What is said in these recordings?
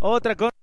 Otra cosa.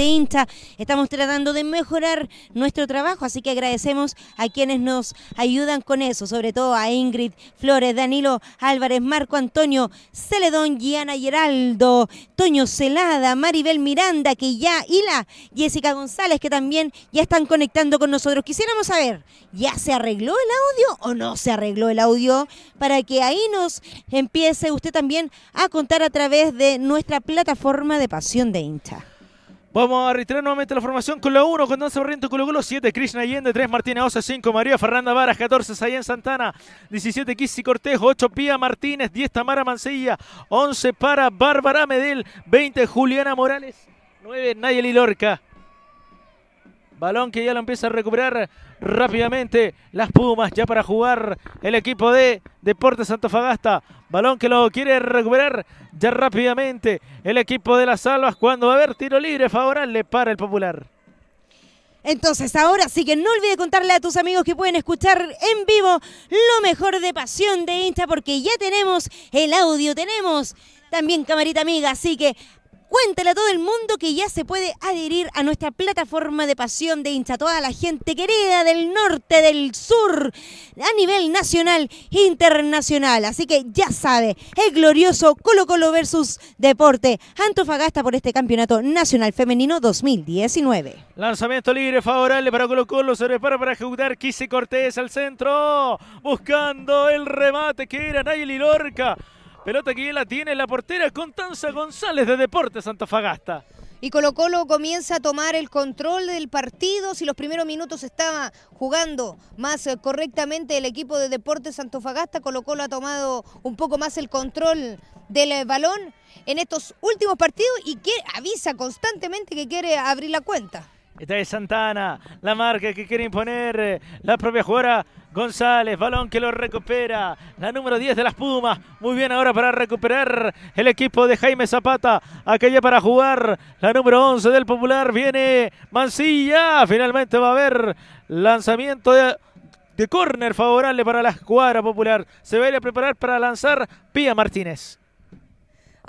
de hincha. Estamos tratando de mejorar nuestro trabajo, así que agradecemos a quienes nos ayudan con eso, sobre todo a Ingrid Flores, Danilo Álvarez, Marco Antonio Celedón, Giana Geraldo, Toño Celada, Maribel Miranda, que ya, y la Jessica González, que también ya están conectando con nosotros. Quisiéramos saber, ¿ya se arregló el audio o no se arregló el audio? Para que ahí nos empiece usted también a contar a través de nuestra plataforma de pasión de hincha. Vamos a reiterar nuevamente la formación con la 1, con Danza Barriento, el Colo, 7, Krishna Allende, 3, Martina Osa, 5, María Fernanda Varas, 14, Sayen Santana, 17, Kissy Cortejo, 8, Pía Martínez, 10, Tamara Mancilla, 11 para Bárbara Medel, 20, Juliana Morales, 9, Nayeli Lorca. Balón que ya lo empieza a recuperar rápidamente las Pumas ya para jugar el equipo de Deportes Fagasta. Balón que lo quiere recuperar ya rápidamente el equipo de las alvas cuando va a haber tiro libre favorable para el Popular. Entonces ahora sí que no olvide contarle a tus amigos que pueden escuchar en vivo lo mejor de Pasión de Insta porque ya tenemos el audio, tenemos también camarita amiga, así que Cuéntale a todo el mundo que ya se puede adherir a nuestra plataforma de pasión de hincha, toda la gente querida del norte, del sur, a nivel nacional e internacional. Así que ya sabe, el glorioso Colo Colo versus Deporte Antofagasta por este Campeonato Nacional Femenino 2019. Lanzamiento libre favorable para Colo Colo, se prepara para ejecutar Kissy Cortés al centro, buscando el remate que era Nayeli Lorca. Pelota que ya la tiene la portera Constanza González de Deportes Santofagasta. Y Colo Colo comienza a tomar el control del partido. Si los primeros minutos estaba jugando más eh, correctamente el equipo de Deportes Santofagasta, Colo Colo ha tomado un poco más el control del eh, balón en estos últimos partidos y que avisa constantemente que quiere abrir la cuenta. Esta es Santana, la marca que quiere imponer eh, la propia jugadora González, balón que lo recupera. La número 10 de las Pumas. Muy bien ahora para recuperar el equipo de Jaime Zapata. Aquella para jugar. La número 11 del Popular. Viene Mancilla. Finalmente va a haber lanzamiento de de córner favorable para la escuadra popular. Se ve ir a preparar para lanzar Pía Martínez.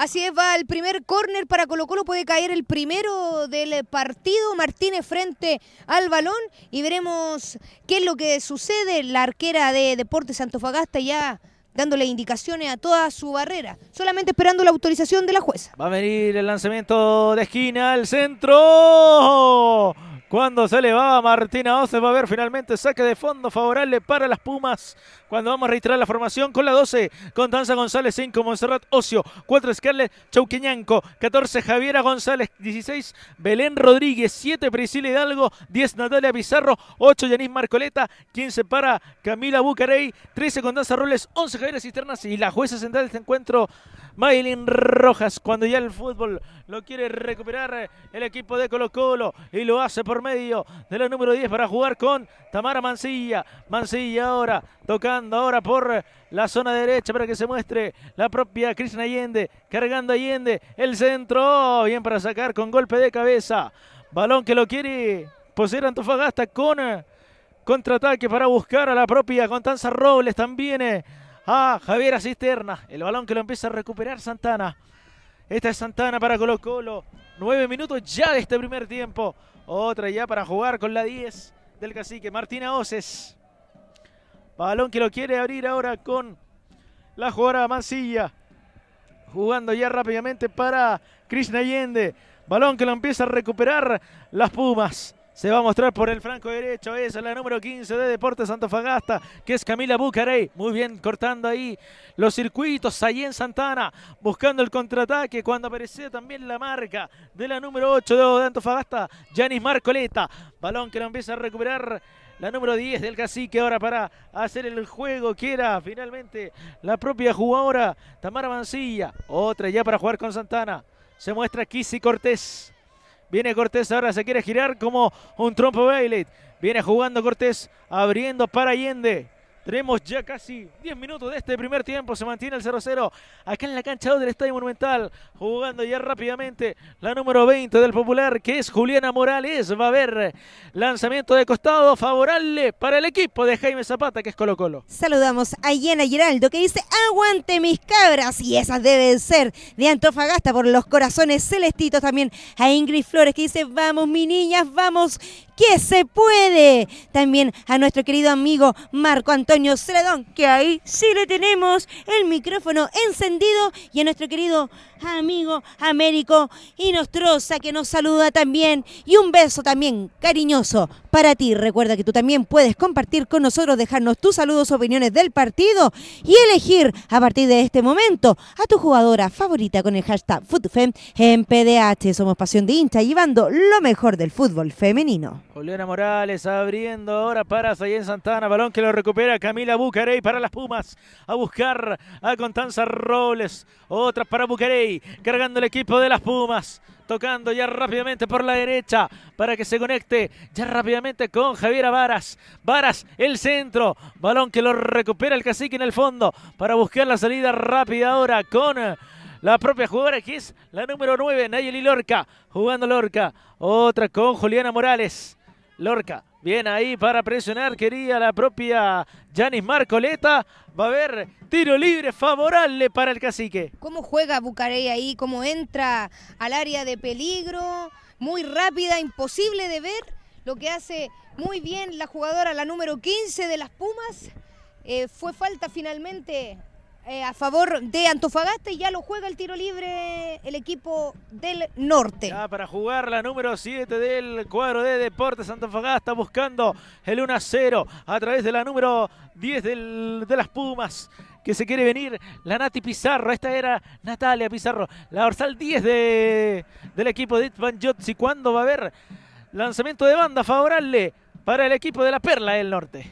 Así es, va el primer córner para Colo Colo, puede caer el primero del partido, Martínez frente al balón y veremos qué es lo que sucede. La arquera de Deportes Antofagasta ya dándole indicaciones a toda su barrera, solamente esperando la autorización de la jueza. Va a venir el lanzamiento de esquina al centro. Cuando se le va Martina se va a ver finalmente saque de fondo favorable para las Pumas cuando vamos a registrar la formación con la 12, Danza González, 5, Monserrat Ocio, 4, Scarlett Chauqueñanco, 14, Javiera González, 16, Belén Rodríguez, 7, Priscila Hidalgo, 10, Natalia Pizarro, 8, Yanis Marcoleta, 15 para Camila Bucarey, 13, Danza Robles, 11, Javiera Cisternas y la jueza central de este encuentro, Maylin Rojas, cuando ya el fútbol lo quiere recuperar el equipo de Colo Colo y lo hace por medio de la número 10 para jugar con Tamara Mancilla. Mancilla ahora tocando ahora por la zona derecha para que se muestre la propia Krishna Allende. Cargando Allende. El centro. Bien para sacar con golpe de cabeza. Balón que lo quiere poseer Antofagasta con eh, contraataque para buscar a la propia Constanza Robles también. Eh, a Javier Cisterna. El balón que lo empieza a recuperar Santana. Esta es Santana para Colo Colo. Nueve minutos ya de este primer tiempo. Otra ya para jugar con la 10 del cacique Martina Oces. Balón que lo quiere abrir ahora con la jugadora Mancilla. Jugando ya rápidamente para Krishna Allende. Balón que lo empieza a recuperar las Pumas. Se va a mostrar por el franco derecho. Esa es la número 15 de Deportes Santofagasta. que es Camila Bucarey. Muy bien, cortando ahí los circuitos. Allí en Santana, buscando el contraataque. Cuando apareció también la marca de la número 8 de Antofagasta, Janis Marcoleta. Balón que lo empieza a recuperar la número 10 del cacique ahora para hacer el juego Quiera finalmente la propia jugadora Tamara Mancilla. Otra ya para jugar con Santana. Se muestra Kissy Cortés. Viene Cortés ahora, se quiere girar como un trompo Bailet. Viene jugando Cortés, abriendo para Allende. Tenemos ya casi 10 minutos de este primer tiempo. Se mantiene el 0-0 acá en la cancha del Estadio Monumental. Jugando ya rápidamente la número 20 del Popular, que es Juliana Morales. Va a haber lanzamiento de costado favorable para el equipo de Jaime Zapata, que es Colo Colo. Saludamos a Yena Giraldo, que dice, aguante mis cabras. Y esas deben ser de Antofagasta por los corazones celestitos. También a Ingrid Flores, que dice, vamos mi niñas, vamos, que se puede. También a nuestro querido amigo Marco Antonio Antonio Celadón, que ahí sí le tenemos el micrófono encendido y a nuestro querido amigo Américo y Nostrosa que nos saluda también y un beso también cariñoso para ti. Recuerda que tú también puedes compartir con nosotros, dejarnos tus saludos, opiniones del partido y elegir a partir de este momento a tu jugadora favorita con el hashtag FUTFEM en PDH. Somos Pasión de Hincha llevando lo mejor del fútbol femenino. Juliana Morales abriendo ahora para Sayen Santana, balón que lo recupera Camila Bucarey para las Pumas a buscar a Constanza Robles. Otra para Bucarey cargando el equipo de las Pumas, tocando ya rápidamente por la derecha para que se conecte ya rápidamente con Javier Varas. Varas, el centro, balón que lo recupera el cacique en el fondo para buscar la salida rápida ahora con la propia jugadora que es la número 9, Nayeli Lorca, jugando Lorca. Otra con Juliana Morales. Lorca Bien ahí para presionar, quería la propia Janis Marcoleta. Va a haber tiro libre favorable para el cacique. ¿Cómo juega Bucarey ahí? ¿Cómo entra al área de peligro? Muy rápida, imposible de ver. Lo que hace muy bien la jugadora, la número 15 de las Pumas. Eh, fue falta finalmente eh, a favor de Antofagasta y ya lo juega el tiro libre el equipo del norte. Ya para jugar la número 7 del cuadro de Deportes Antofagasta buscando el 1 0 a través de la número 10 del, de las Pumas que se quiere venir la Nati Pizarro. Esta era Natalia Pizarro, la dorsal 10 del equipo de Itvan Jotzi. ¿Cuándo va a haber lanzamiento de banda favorable para el equipo de la Perla del Norte?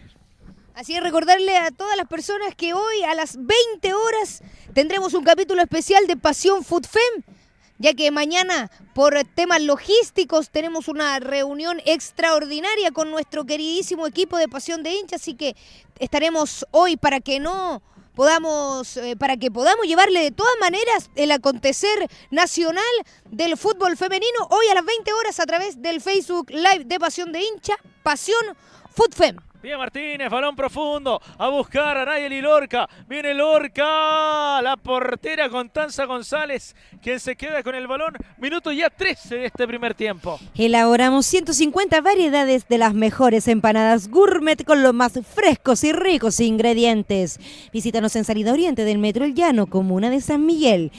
Así es, recordarle a todas las personas que hoy a las 20 horas tendremos un capítulo especial de Pasión fem ya que mañana por temas logísticos tenemos una reunión extraordinaria con nuestro queridísimo equipo de Pasión de Hincha, así que estaremos hoy para que no podamos, eh, para que podamos llevarle de todas maneras el acontecer nacional del fútbol femenino hoy a las 20 horas a través del Facebook Live de Pasión de Hincha, Pasión Femme. Vía Martínez, balón profundo, a buscar a Nayeli y Lorca. Viene Lorca, la portera Constanza González, quien se queda con el balón. Minuto ya 13 de este primer tiempo. Elaboramos 150 variedades de las mejores empanadas gourmet con los más frescos y ricos ingredientes. Visítanos en Salida Oriente del Metro El Llano, comuna de San Miguel.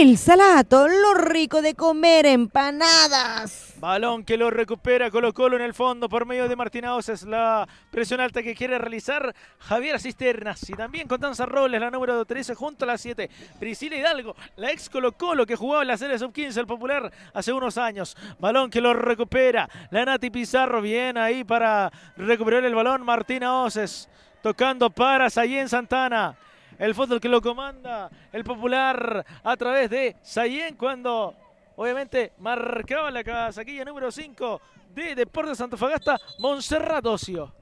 El Salato, lo rico de comer empanadas. Balón que lo recupera Colo Colo en el fondo por medio de Martina Es la presión alta que quiere realizar Javier Cisternas. Y también Constanza Robles, la número 13 junto a la 7. Priscila Hidalgo, la ex Colo Colo que jugaba en la serie sub-15, el popular, hace unos años. Balón que lo recupera la Nati Pizarro. viene ahí para recuperar el balón. Martina Oces tocando para Sayen Santana. El fútbol que lo comanda el popular a través de Sayen cuando obviamente marcaba la casaquilla número 5 de Deportes Antofagasta, Monserrat Ocio.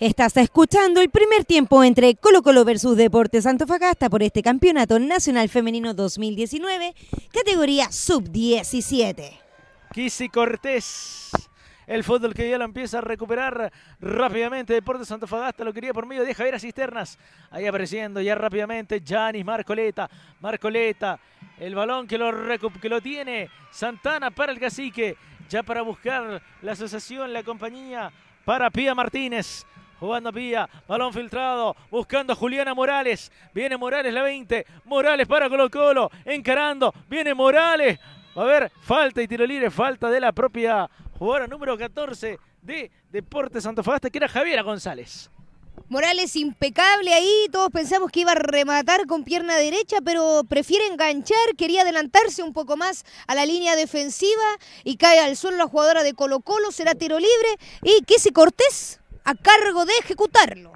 Estás escuchando el primer tiempo entre Colo Colo versus Deportes Antofagasta por este Campeonato Nacional Femenino 2019, categoría sub-17. Kisi Cortés el fútbol que ya lo empieza a recuperar rápidamente. Deportes Antofagasta lo quería por medio de Javier Cisternas. Ahí apareciendo ya rápidamente Janis Marcoleta. Marcoleta el balón que lo, que lo tiene Santana para el cacique. Ya para buscar la asociación, la compañía para Pía Martínez. Jugando Pía, balón filtrado, buscando a Juliana Morales. Viene Morales la 20, Morales para Colo Colo, encarando, viene Morales. a ver, falta y tiro libre, falta de la propia jugadora número 14 de Deportes Fagasta, que era Javiera González. Morales impecable ahí, todos pensamos que iba a rematar con pierna derecha, pero prefiere enganchar, quería adelantarse un poco más a la línea defensiva y cae al suelo la jugadora de Colo Colo, será tiro libre y ese Cortés a cargo de ejecutarlo.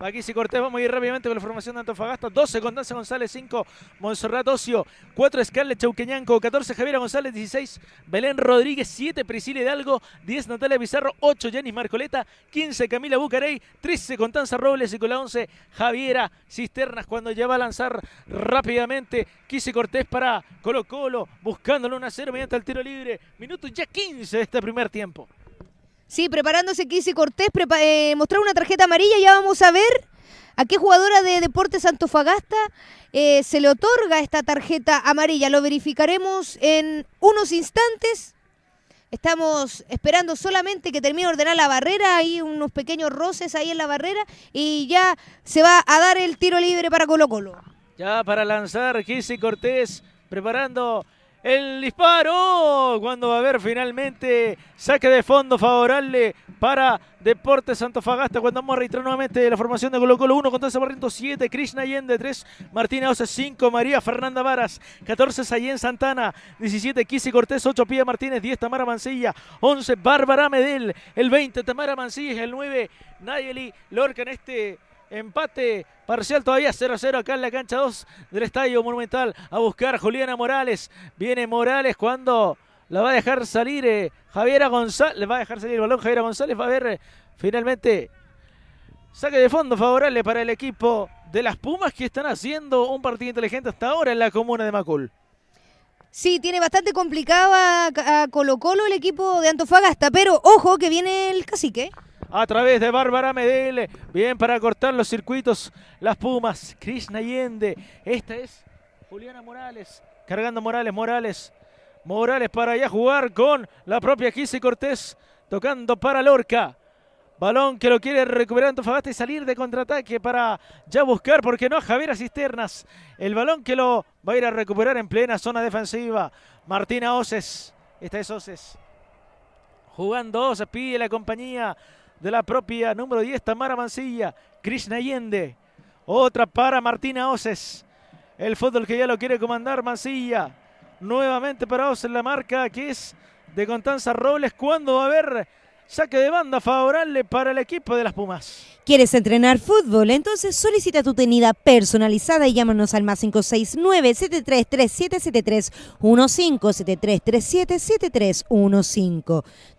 Aquí y Cortés, vamos a ir rápidamente con la formación de Antofagasta. 12, Danza González, 5, Monserrat Ocio, 4, Scarlett Chauqueñanco, 14, Javiera González, 16, Belén Rodríguez, 7, Priscila Hidalgo, 10, Natalia Pizarro, 8, Yanis Marcoleta, 15, Camila Bucarey, 13, Contanza, Robles y con la 11, Javiera Cisternas, cuando ya va a lanzar rápidamente Quise Cortés para Colo Colo, buscándolo 1 0 mediante el tiro libre. Minuto ya 15 de este primer tiempo. Sí, preparándose Kissy Cortés, eh, mostrar una tarjeta amarilla, ya vamos a ver a qué jugadora de Deportes Santofagasta eh, se le otorga esta tarjeta amarilla. Lo verificaremos en unos instantes. Estamos esperando solamente que termine de ordenar la barrera, hay unos pequeños roces ahí en la barrera y ya se va a dar el tiro libre para Colo Colo. Ya para lanzar Kissy Cortés preparando el disparo cuando va a haber finalmente saque de fondo favorable para Deportes Santofagasta cuando vamos a registrar nuevamente la formación de Colo Colo 1 ese Barriento 7, Krishna Allende 3, Martínez 12 5, María Fernanda Varas 14, Sayén Santana 17, Kisi Cortés 8, Pía Martínez 10, Tamara Mancilla 11, Bárbara Medel el 20, Tamara Mancilla el 9, Nayeli Lorca en este Empate parcial todavía 0-0 acá en la cancha 2 del Estadio Monumental. A buscar Juliana Morales. Viene Morales cuando la va a dejar salir eh, Javiera González. Va a dejar salir el balón Javiera González. Va a ver eh, finalmente saque de fondo favorable para el equipo de las Pumas que están haciendo un partido inteligente hasta ahora en la comuna de Macul. Sí, tiene bastante complicado a, a Colo Colo el equipo de Antofagasta, pero ojo que viene el cacique a través de Bárbara Medel. Bien para cortar los circuitos, las Pumas. Krishna Allende. Esta es Juliana Morales. Cargando Morales, Morales. Morales para allá jugar con la propia Kise Cortés. Tocando para Lorca. Balón que lo quiere recuperar Antofagasta y salir de contraataque para ya buscar, porque no, Javier a Cisternas. El balón que lo va a ir a recuperar en plena zona defensiva. Martina Oses. Esta es Oces. Jugando Oces, pide la compañía de la propia número 10, Tamara Mancilla, Krishna Allende. Otra para Martina Oses. El fútbol que ya lo quiere comandar Mancilla. Nuevamente para en la marca que es de Constanza Robles. ¿Cuándo va a haber Saque de banda favorable para el equipo de las Pumas. ¿Quieres entrenar fútbol? Entonces solicita tu tenida personalizada y llámanos al más 569 733 773 15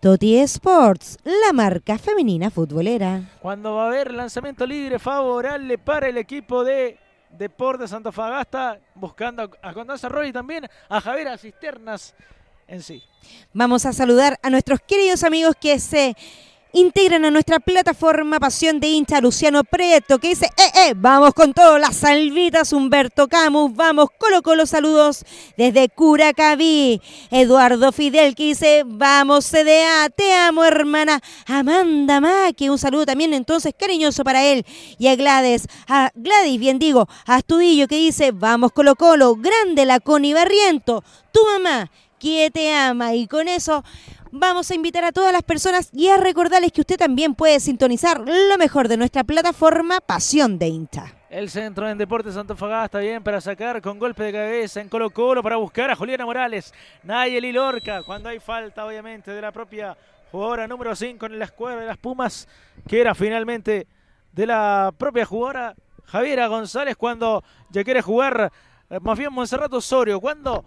Toti Sports, la marca femenina futbolera. Cuando va a haber lanzamiento libre favorable para el equipo de Deportes Santofagasta, buscando a Condanza Roy y también a Javier Cisternas sí. Vamos a saludar a nuestros queridos amigos que se integran a nuestra plataforma Pasión de Hincha, Luciano Preto, que dice, eh, eh, vamos con todo, las salvitas, Humberto Camus, vamos, colo los saludos desde Curacaví, Eduardo Fidel, que dice, vamos CDA, te amo hermana, Amanda Maki, un saludo también entonces cariñoso para él, y a Gladys, a Gladys, bien digo, a Astudillo, que dice, vamos Colo Colo, grande la y Barriento, tu mamá, que te ama. Y con eso vamos a invitar a todas las personas y a recordarles que usted también puede sintonizar lo mejor de nuestra plataforma Pasión de Insta. El centro en Deportes Santo está bien para sacar con golpe de cabeza en Colo Colo para buscar a Juliana Morales, Nayeli Lorca, cuando hay falta obviamente de la propia jugadora número 5 en la escuadra de las Pumas, que era finalmente de la propia jugadora Javiera González cuando ya quiere jugar, eh, más bien Osorio, cuando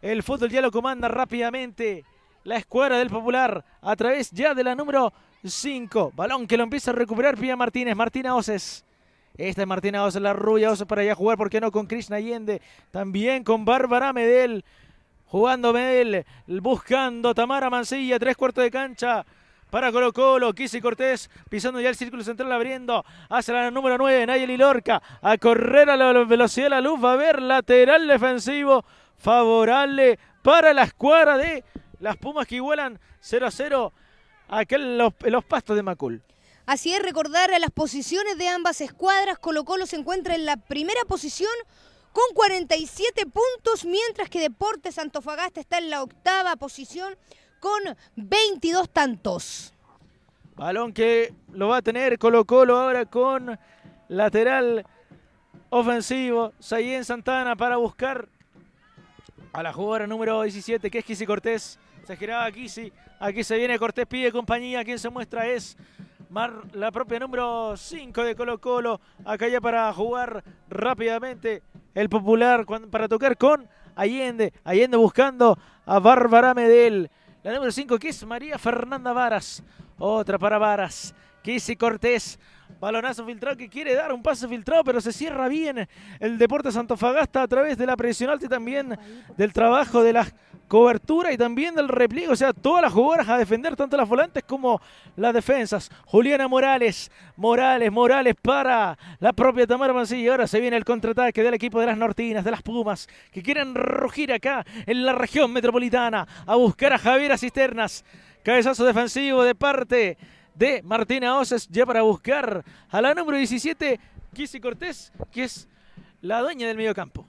el fútbol ya lo comanda rápidamente la escuadra del Popular a través ya de la número 5. Balón que lo empieza a recuperar Pía Martínez. Martina Oses. Esta es Martina Oses, la rubia Oses para allá jugar, ¿por qué no? Con Krishna Allende. También con Bárbara Medel. Jugando Medel, buscando Tamara Mancilla, tres cuartos de cancha para Colo Colo, Kisi Cortés pisando ya el círculo central abriendo hacia la número 9, Nayeli Lorca a correr a la velocidad de la luz, va a ver lateral defensivo favorable para la escuadra de las Pumas que igualan 0 a 0 aquel, los, pastos de Macul. Así es, recordar las posiciones de ambas escuadras. Colo Colo se encuentra en la primera posición con 47 puntos, mientras que Deportes Santofagasta está en la octava posición con 22 tantos. Balón que lo va a tener Colo Colo ahora con lateral ofensivo. Sayen Santana para buscar a la jugadora número 17, que es Kissy Cortés. Se giraba Kisi. Aquí se viene Cortés, pide compañía. Quien se muestra es la propia número 5 de Colo Colo. Acá ya para jugar rápidamente el popular para tocar con Allende. Allende buscando a Bárbara Medel. La número 5 que es María Fernanda Varas. Otra para Varas. Kissy Cortés Balonazo filtrado que quiere dar un pase filtrado, pero se cierra bien el Deporte Santofagasta a través de la presión alta y también del trabajo de la cobertura y también del repliegue. O sea, todas las jugadoras a defender, tanto las volantes como las defensas. Juliana Morales, Morales, Morales para la propia Tamara Mancilla. Ahora se viene el contraataque del equipo de las Nortinas, de las Pumas, que quieren rugir acá en la región metropolitana a buscar a Javiera Cisternas. Cabezazo defensivo de parte de Martina Osas ya para buscar a la número 17, Kissy Cortés, que es la dueña del mediocampo.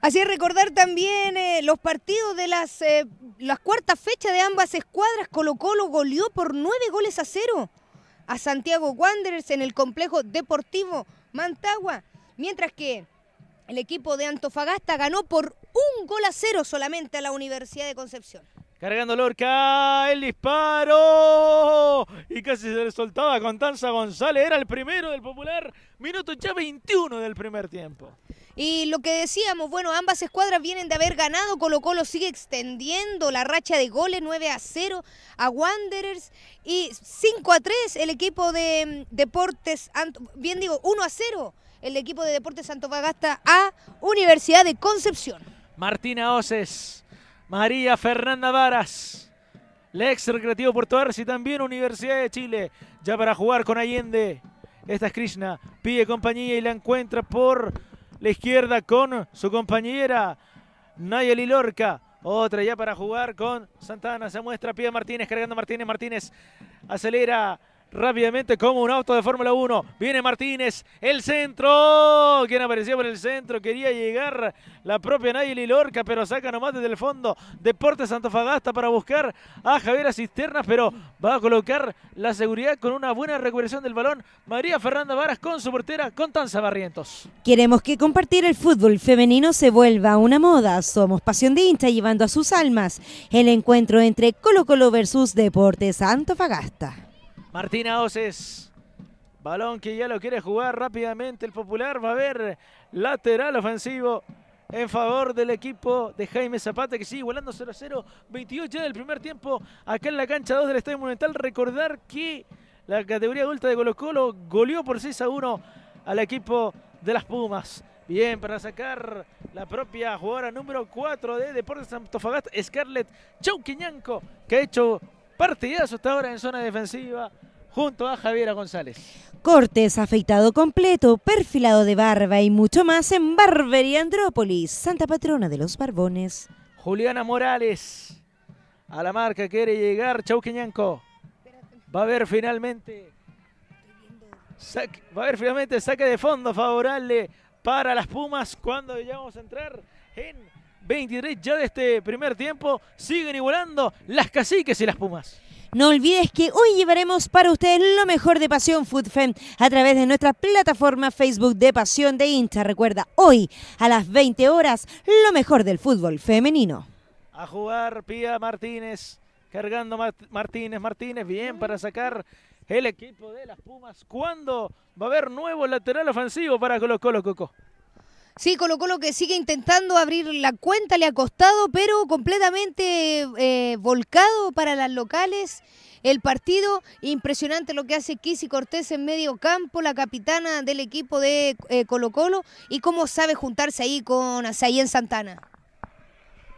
Así es, recordar también eh, los partidos de las, eh, las cuartas fechas de ambas escuadras. Colo Colo goleó por nueve goles a cero a Santiago Wanderers en el complejo deportivo Mantagua. Mientras que el equipo de Antofagasta ganó por un gol a cero solamente a la Universidad de Concepción. Cargando Lorca, el disparo. Y casi se le soltaba Contanza González. Era el primero del popular. Minuto ya 21 del primer tiempo. Y lo que decíamos, bueno, ambas escuadras vienen de haber ganado. Colo Colo sigue extendiendo la racha de goles 9 a 0 a Wanderers y 5 a 3 mm, el equipo de Deportes, bien digo, 1 a 0 el equipo de Deportes Santo vagasta a Universidad de Concepción. Martina Oces María Fernanda Varas. ex Recreativo Puerto y también Universidad de Chile. Ya para jugar con Allende. Esta es Krishna. Pide compañía y la encuentra por la izquierda con su compañera Nayeli Lorca. Otra ya para jugar con Santana. Se muestra. Pide Martínez. Cargando Martínez. Martínez acelera rápidamente como un auto de Fórmula 1. Viene Martínez, el centro, quien apareció por el centro, quería llegar la propia Nayeli Lorca, pero saca nomás desde el fondo Deportes santofagasta para buscar a Javier Cisternas, pero va a colocar la seguridad con una buena recuperación del balón. María Fernanda Varas con su portera, tanza Barrientos. Queremos que compartir el fútbol femenino se vuelva una moda. Somos pasión de hincha llevando a sus almas el encuentro entre Colo Colo versus Deportes Fagasta. Martina Oces. Balón que ya lo quiere jugar rápidamente el popular. Va a haber lateral ofensivo en favor del equipo de Jaime Zapata que sigue igualando 0-0. 28 del primer tiempo acá en la cancha 2 del Estadio Monumental. Recordar que la categoría adulta de Colo Colo goleó por 6-1 al equipo de las Pumas. Bien, para sacar la propia jugadora número 4 de Deportes Antofagasta, Scarlett Chauquiñanco, que ha hecho Partidazo hasta ahora en zona defensiva junto a Javiera González. Cortes, afeitado completo, perfilado de barba y mucho más en Barbería Andrópolis, Santa Patrona de los Barbones. Juliana Morales, a la marca quiere llegar Chauquiñanco. Va a ver finalmente... va a ver finalmente saque de fondo favorable para las Pumas cuando ya a entrar en 23 ya de este primer tiempo. Siguen igualando las caciques y las pumas. No olvides que hoy llevaremos para ustedes lo mejor de Pasión Food Fem a través de nuestra plataforma Facebook de Pasión de Insta. Recuerda, hoy a las 20 horas, lo mejor del fútbol femenino. A jugar Pia Martínez, cargando Martínez, Martínez, bien para sacar el equipo de las Pumas. ¿Cuándo va a haber nuevo lateral ofensivo para Colo Colo Coco? Sí, Colo Colo que sigue intentando abrir la cuenta, le ha costado, pero completamente eh, volcado para las locales. El partido, impresionante lo que hace Kisi Cortés en medio campo, la capitana del equipo de eh, Colo Colo, y cómo sabe juntarse ahí con en Santana.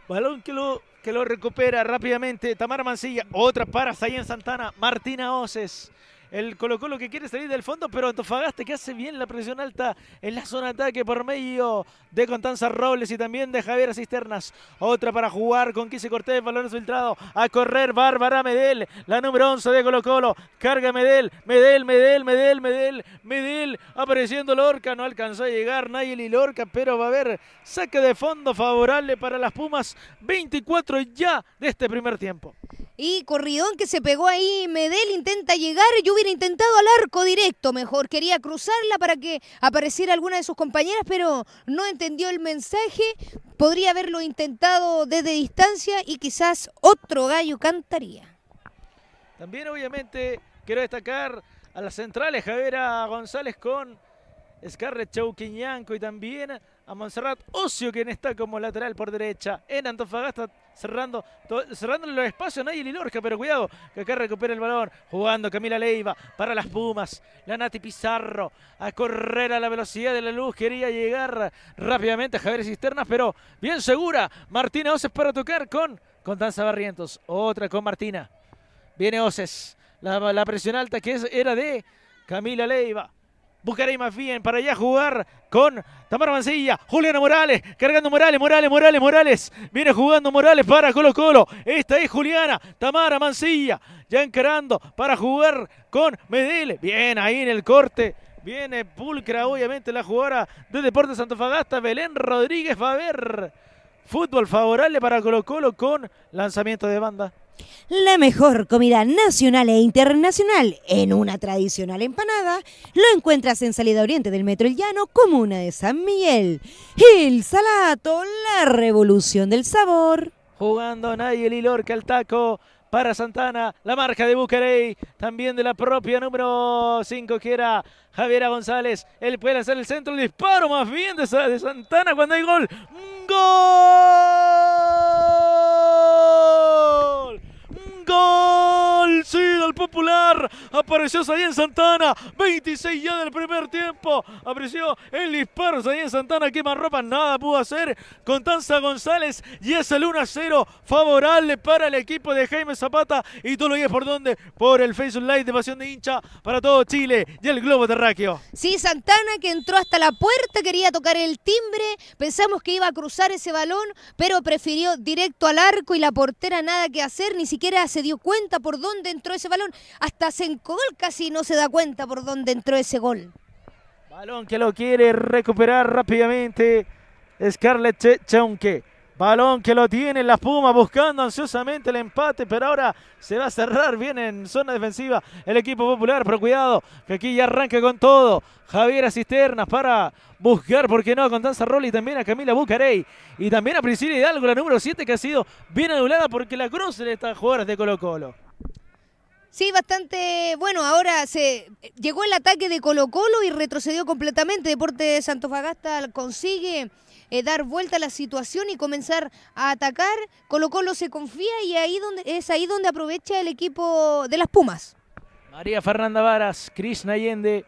Balón que lo, que lo recupera rápidamente Tamara Mancilla, otra para en Santana, Martina Oces el Colo Colo que quiere salir del fondo, pero Antofagaste que hace bien la presión alta en la zona de ataque por medio de Contanza Robles y también de Javier Cisternas. Otra para jugar con Quise Cortés, balón filtrado, a correr Bárbara Medel, la número 11 de Colo Colo, carga Medel, Medel, Medel, Medel, Medel, Medel, apareciendo Lorca, no alcanzó a llegar Nayeli y Lorca, pero va a haber saque de fondo favorable para las Pumas, 24 ya de este primer tiempo. Y corridón que se pegó ahí, Medel intenta llegar, yo hubiera intentado al arco directo, mejor quería cruzarla para que apareciera alguna de sus compañeras, pero no entendió el mensaje, podría haberlo intentado desde distancia y quizás otro gallo cantaría. También obviamente quiero destacar a las centrales, Javera González con Scarlett Chauquiñanco y también a Montserrat Ocio, quien está como lateral por derecha en Antofagasta, cerrando, cerrando los espacios, nadie Lilorca, pero cuidado, que acá recupera el balón, jugando Camila Leiva para las Pumas, la Nati Pizarro, a correr a la velocidad de la luz, quería llegar rápidamente a Javier Cisternas, pero bien segura, Martina Oces para tocar con Constanza Barrientos, otra con Martina, viene Oces, la, presión alta que era de Camila Leiva, buscaréis más bien para allá jugar con Tamara Mancilla, Juliana Morales, cargando Morales, Morales, Morales, Morales. Viene jugando Morales para Colo Colo. Esta es Juliana, Tamara Mancilla, ya encarando para jugar con medele Bien ahí en el corte. Viene pulcra, obviamente, la jugadora de Deportes Santofagasta, Belén Rodríguez. Va a ver fútbol favorable para Colo Colo con lanzamiento de banda. La mejor comida nacional e internacional en una tradicional empanada lo encuentras en Salida Oriente del Metro El Llano, comuna de San Miguel. El Salato, la revolución del sabor. Jugando nadie el Lorca el taco para Santana, la marca de Bucarey, también de la propia número 5 que era Javiera González. Él puede hacer el centro, el disparo más bien de Santana cuando hay gol. ¡Gol! gol, sí, del popular. Apareció Zayen Santana. 26 ya del primer tiempo. Apareció el disparo. Zayen Santana quema ropa. Nada pudo hacer. Contanza González. Y es el 1 0 favorable para el equipo de Jaime Zapata. Y tú lo guías por dónde? Por el Facebook Live de Pasión de Hincha para todo Chile y el Globo Terráqueo. Sí, Santana que entró hasta la puerta. Quería tocar el timbre. Pensamos que iba a cruzar ese balón, pero prefirió directo al arco y la portera nada que hacer. Ni siquiera se dio cuenta por dónde entró ese balón. Hasta se gol casi no se da cuenta por dónde entró ese gol. Balón que lo quiere recuperar rápidamente Scarlett Chonque. Balón que lo tiene la Puma buscando ansiosamente el empate, pero ahora se va a cerrar bien en zona defensiva el equipo popular, pero cuidado, que aquí ya arranca con todo. Javier Cisternas para buscar, ¿por qué no? A roll y también a Camila Bucarey y también a Priscila Hidalgo, la número 7, que ha sido bien anulada porque la cruz de estas jugadoras de Colo Colo. Sí, bastante bueno. Ahora se llegó el ataque de Colo Colo y retrocedió completamente. Deporte de Fagasta consigue eh, dar vuelta a la situación y comenzar a atacar. Colo Colo se confía y ahí donde, es ahí donde aprovecha el equipo de las Pumas. María Fernanda Varas, Cris Nayende,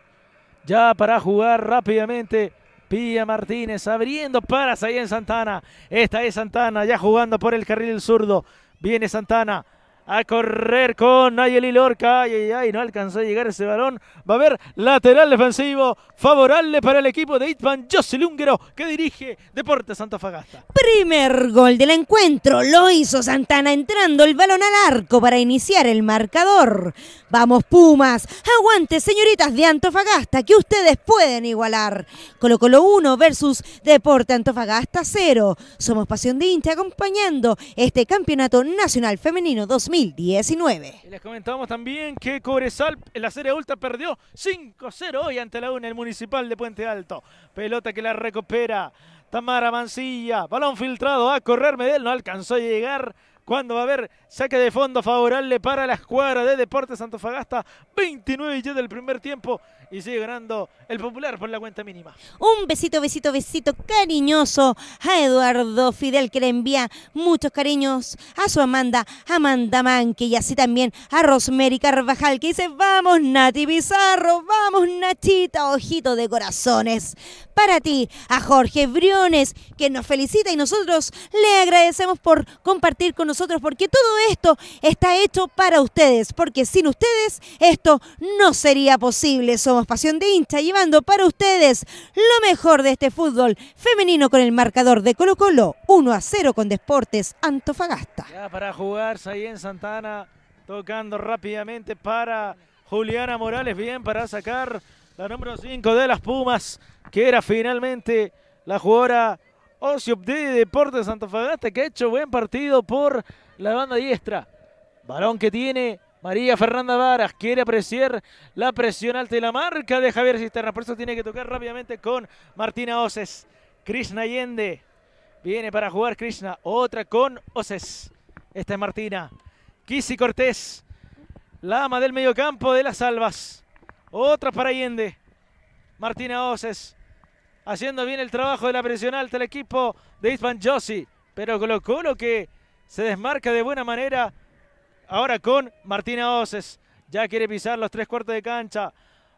ya para jugar rápidamente. Pía Martínez abriendo para en Santana. Esta es Santana ya jugando por el carril zurdo. Viene Santana a correr con Nayeli Lorca. Ay, ay, ay, no alcanzó a llegar ese balón. Va a haber lateral defensivo favorable para el equipo de José Lungero, que dirige Deportes Antofagasta. Primer gol del encuentro lo hizo Santana entrando el balón al arco para iniciar el marcador. Vamos Pumas, aguante señoritas de Antofagasta que ustedes pueden igualar. Colo Colo 1 versus Deporte Antofagasta 0. Somos Pasión de Inte acompañando este Campeonato Nacional Femenino 2000. 2019. Les comentábamos también que Cobresal en la Serie Ultra perdió 5-0 hoy ante la UNA, el Municipal de Puente Alto. Pelota que la recupera Tamara Mancilla. Balón filtrado a correr Medel, no alcanzó a llegar cuando va a haber saque de fondo favorable para la escuadra de Deportes Santofagasta, 29 ya del primer tiempo y sigue ganando el popular por la cuenta mínima. Un besito, besito, besito cariñoso a Eduardo Fidel que le envía muchos cariños a su Amanda, Amanda Manque y así también a Rosemary Carvajal que dice, vamos Nati Bizarro vamos Nachita, ojito de corazones. Para ti, a Jorge Briones que nos felicita y nosotros le agradecemos por compartir con nosotros porque todo esto está hecho para ustedes, porque sin ustedes esto no sería posible. Pasión de hincha llevando para ustedes lo mejor de este fútbol femenino con el marcador de Colo Colo, 1 a 0 con Deportes Antofagasta. Ya para jugarse ahí en Santana, tocando rápidamente para Juliana Morales, bien para sacar la número 5 de las Pumas, que era finalmente la jugadora Ocio de Deportes Antofagasta, que ha hecho buen partido por la banda diestra. Balón que tiene María Fernanda Varas quiere apreciar la presión alta y la marca de Javier Cisterna. Por eso tiene que tocar rápidamente con Martina Oces. Krishna Allende viene para jugar Krishna. Otra con Oces. Esta es Martina. Kisi Cortés. la Lama del mediocampo de las Albas. Otra para Allende. Martina Oces. Haciendo bien el trabajo de la presión alta el equipo de Isvan Josi, Pero colocó lo que se desmarca de buena manera ahora con Martina Oces. Ya quiere pisar los tres cuartos de cancha.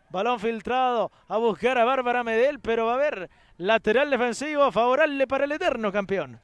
Balón filtrado a buscar a Bárbara Medel, pero va a haber lateral defensivo favorable para el eterno campeón.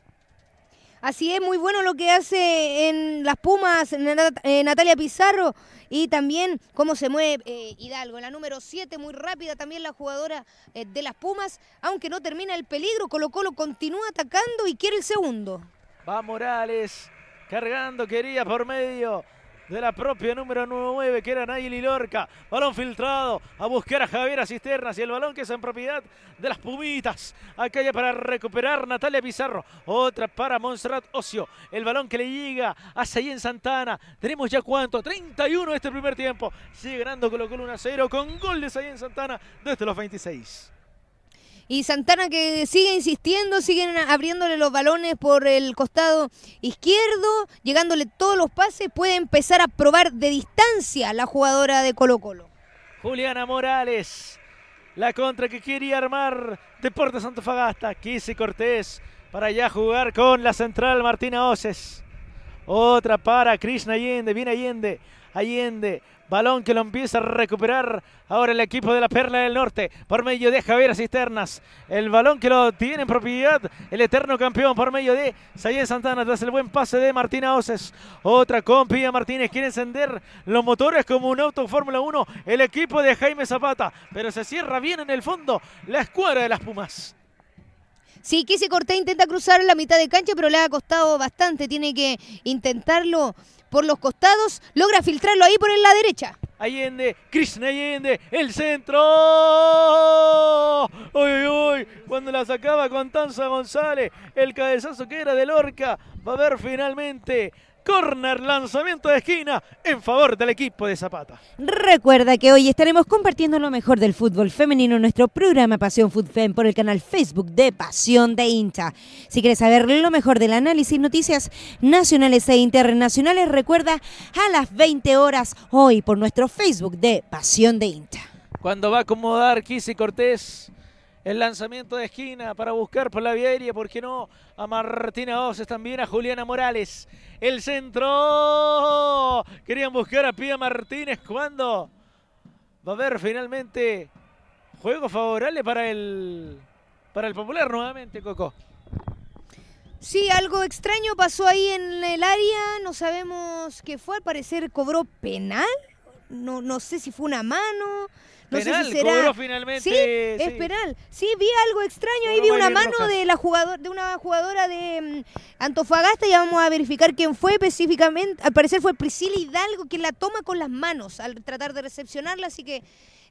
Así es, muy bueno lo que hace en las Pumas eh, Natalia Pizarro y también cómo se mueve eh, Hidalgo. En la número 7, muy rápida también la jugadora eh, de las Pumas, aunque no termina el peligro, Colo Colo continúa atacando y quiere el segundo. Va Morales, Cargando quería por medio de la propia número 9, que era Nayeli Lorca. Balón filtrado a buscar a Javier a Cisternas y el balón que es en propiedad de las Pumitas. Acá ya para recuperar Natalia Pizarro. Otra para Montserrat Ocio. El balón que le llega a en Santana. Tenemos ya cuánto, 31 este primer tiempo. Sigue ganando Colo 1 0 con gol de Sayen Santana desde los 26. Y Santana que sigue insistiendo, siguen abriéndole los balones por el costado izquierdo, llegándole todos los pases, puede empezar a probar de distancia la jugadora de Colo Colo. Juliana Morales, la contra que quería armar Deportes Fagasta. Kisi Cortés, para ya jugar con la central Martina Oces. Otra para Krishna Allende, viene Allende, Allende, Balón que lo empieza a recuperar ahora el equipo de la Perla del Norte por medio de Javier Cisternas. El balón que lo tiene en propiedad el eterno campeón por medio de sayé Santana tras el buen pase de Martina Oces. Otra compía Martínez quiere encender los motores como un auto Fórmula 1. El equipo de Jaime Zapata, pero se cierra bien en el fondo la escuadra de las Pumas. Sí, se corte intenta cruzar la mitad de cancha, pero le ha costado bastante. Tiene que intentarlo por los costados, logra filtrarlo ahí por en la derecha. Allende, Krishna Allende, el centro. Uy, uy, cuando la sacaba Contanza González, el cabezazo que era de Lorca, va a ver finalmente Corner, lanzamiento de esquina en favor del equipo de Zapata. Recuerda que hoy estaremos compartiendo lo mejor del fútbol femenino en nuestro programa Pasión Fem por el canal Facebook de Pasión de Incha. Si quieres saber lo mejor del análisis, noticias nacionales e internacionales, recuerda a las 20 horas hoy por nuestro Facebook de Pasión de Incha. Cuando va a acomodar Kisi Cortés, el lanzamiento de esquina para buscar por la vía aérea, ¿por qué no? A Martina Oces también, a Juliana Morales. El centro. Querían buscar a Pia Martínez cuando va a haber finalmente juego favorable para el, para el popular nuevamente, Coco. Sí, algo extraño pasó ahí en el área, no sabemos qué fue, al parecer cobró penal, no, no sé si fue una mano, penal, finalmente. Sí, es penal. Sí, vi algo extraño. ahí vi una mano de la jugador, de una jugadora de mm, Antofagasta. Ya vamos a verificar quién fue específicamente. Al parecer fue Priscila Hidalgo quien la toma con las manos al tratar de recepcionarla. Así que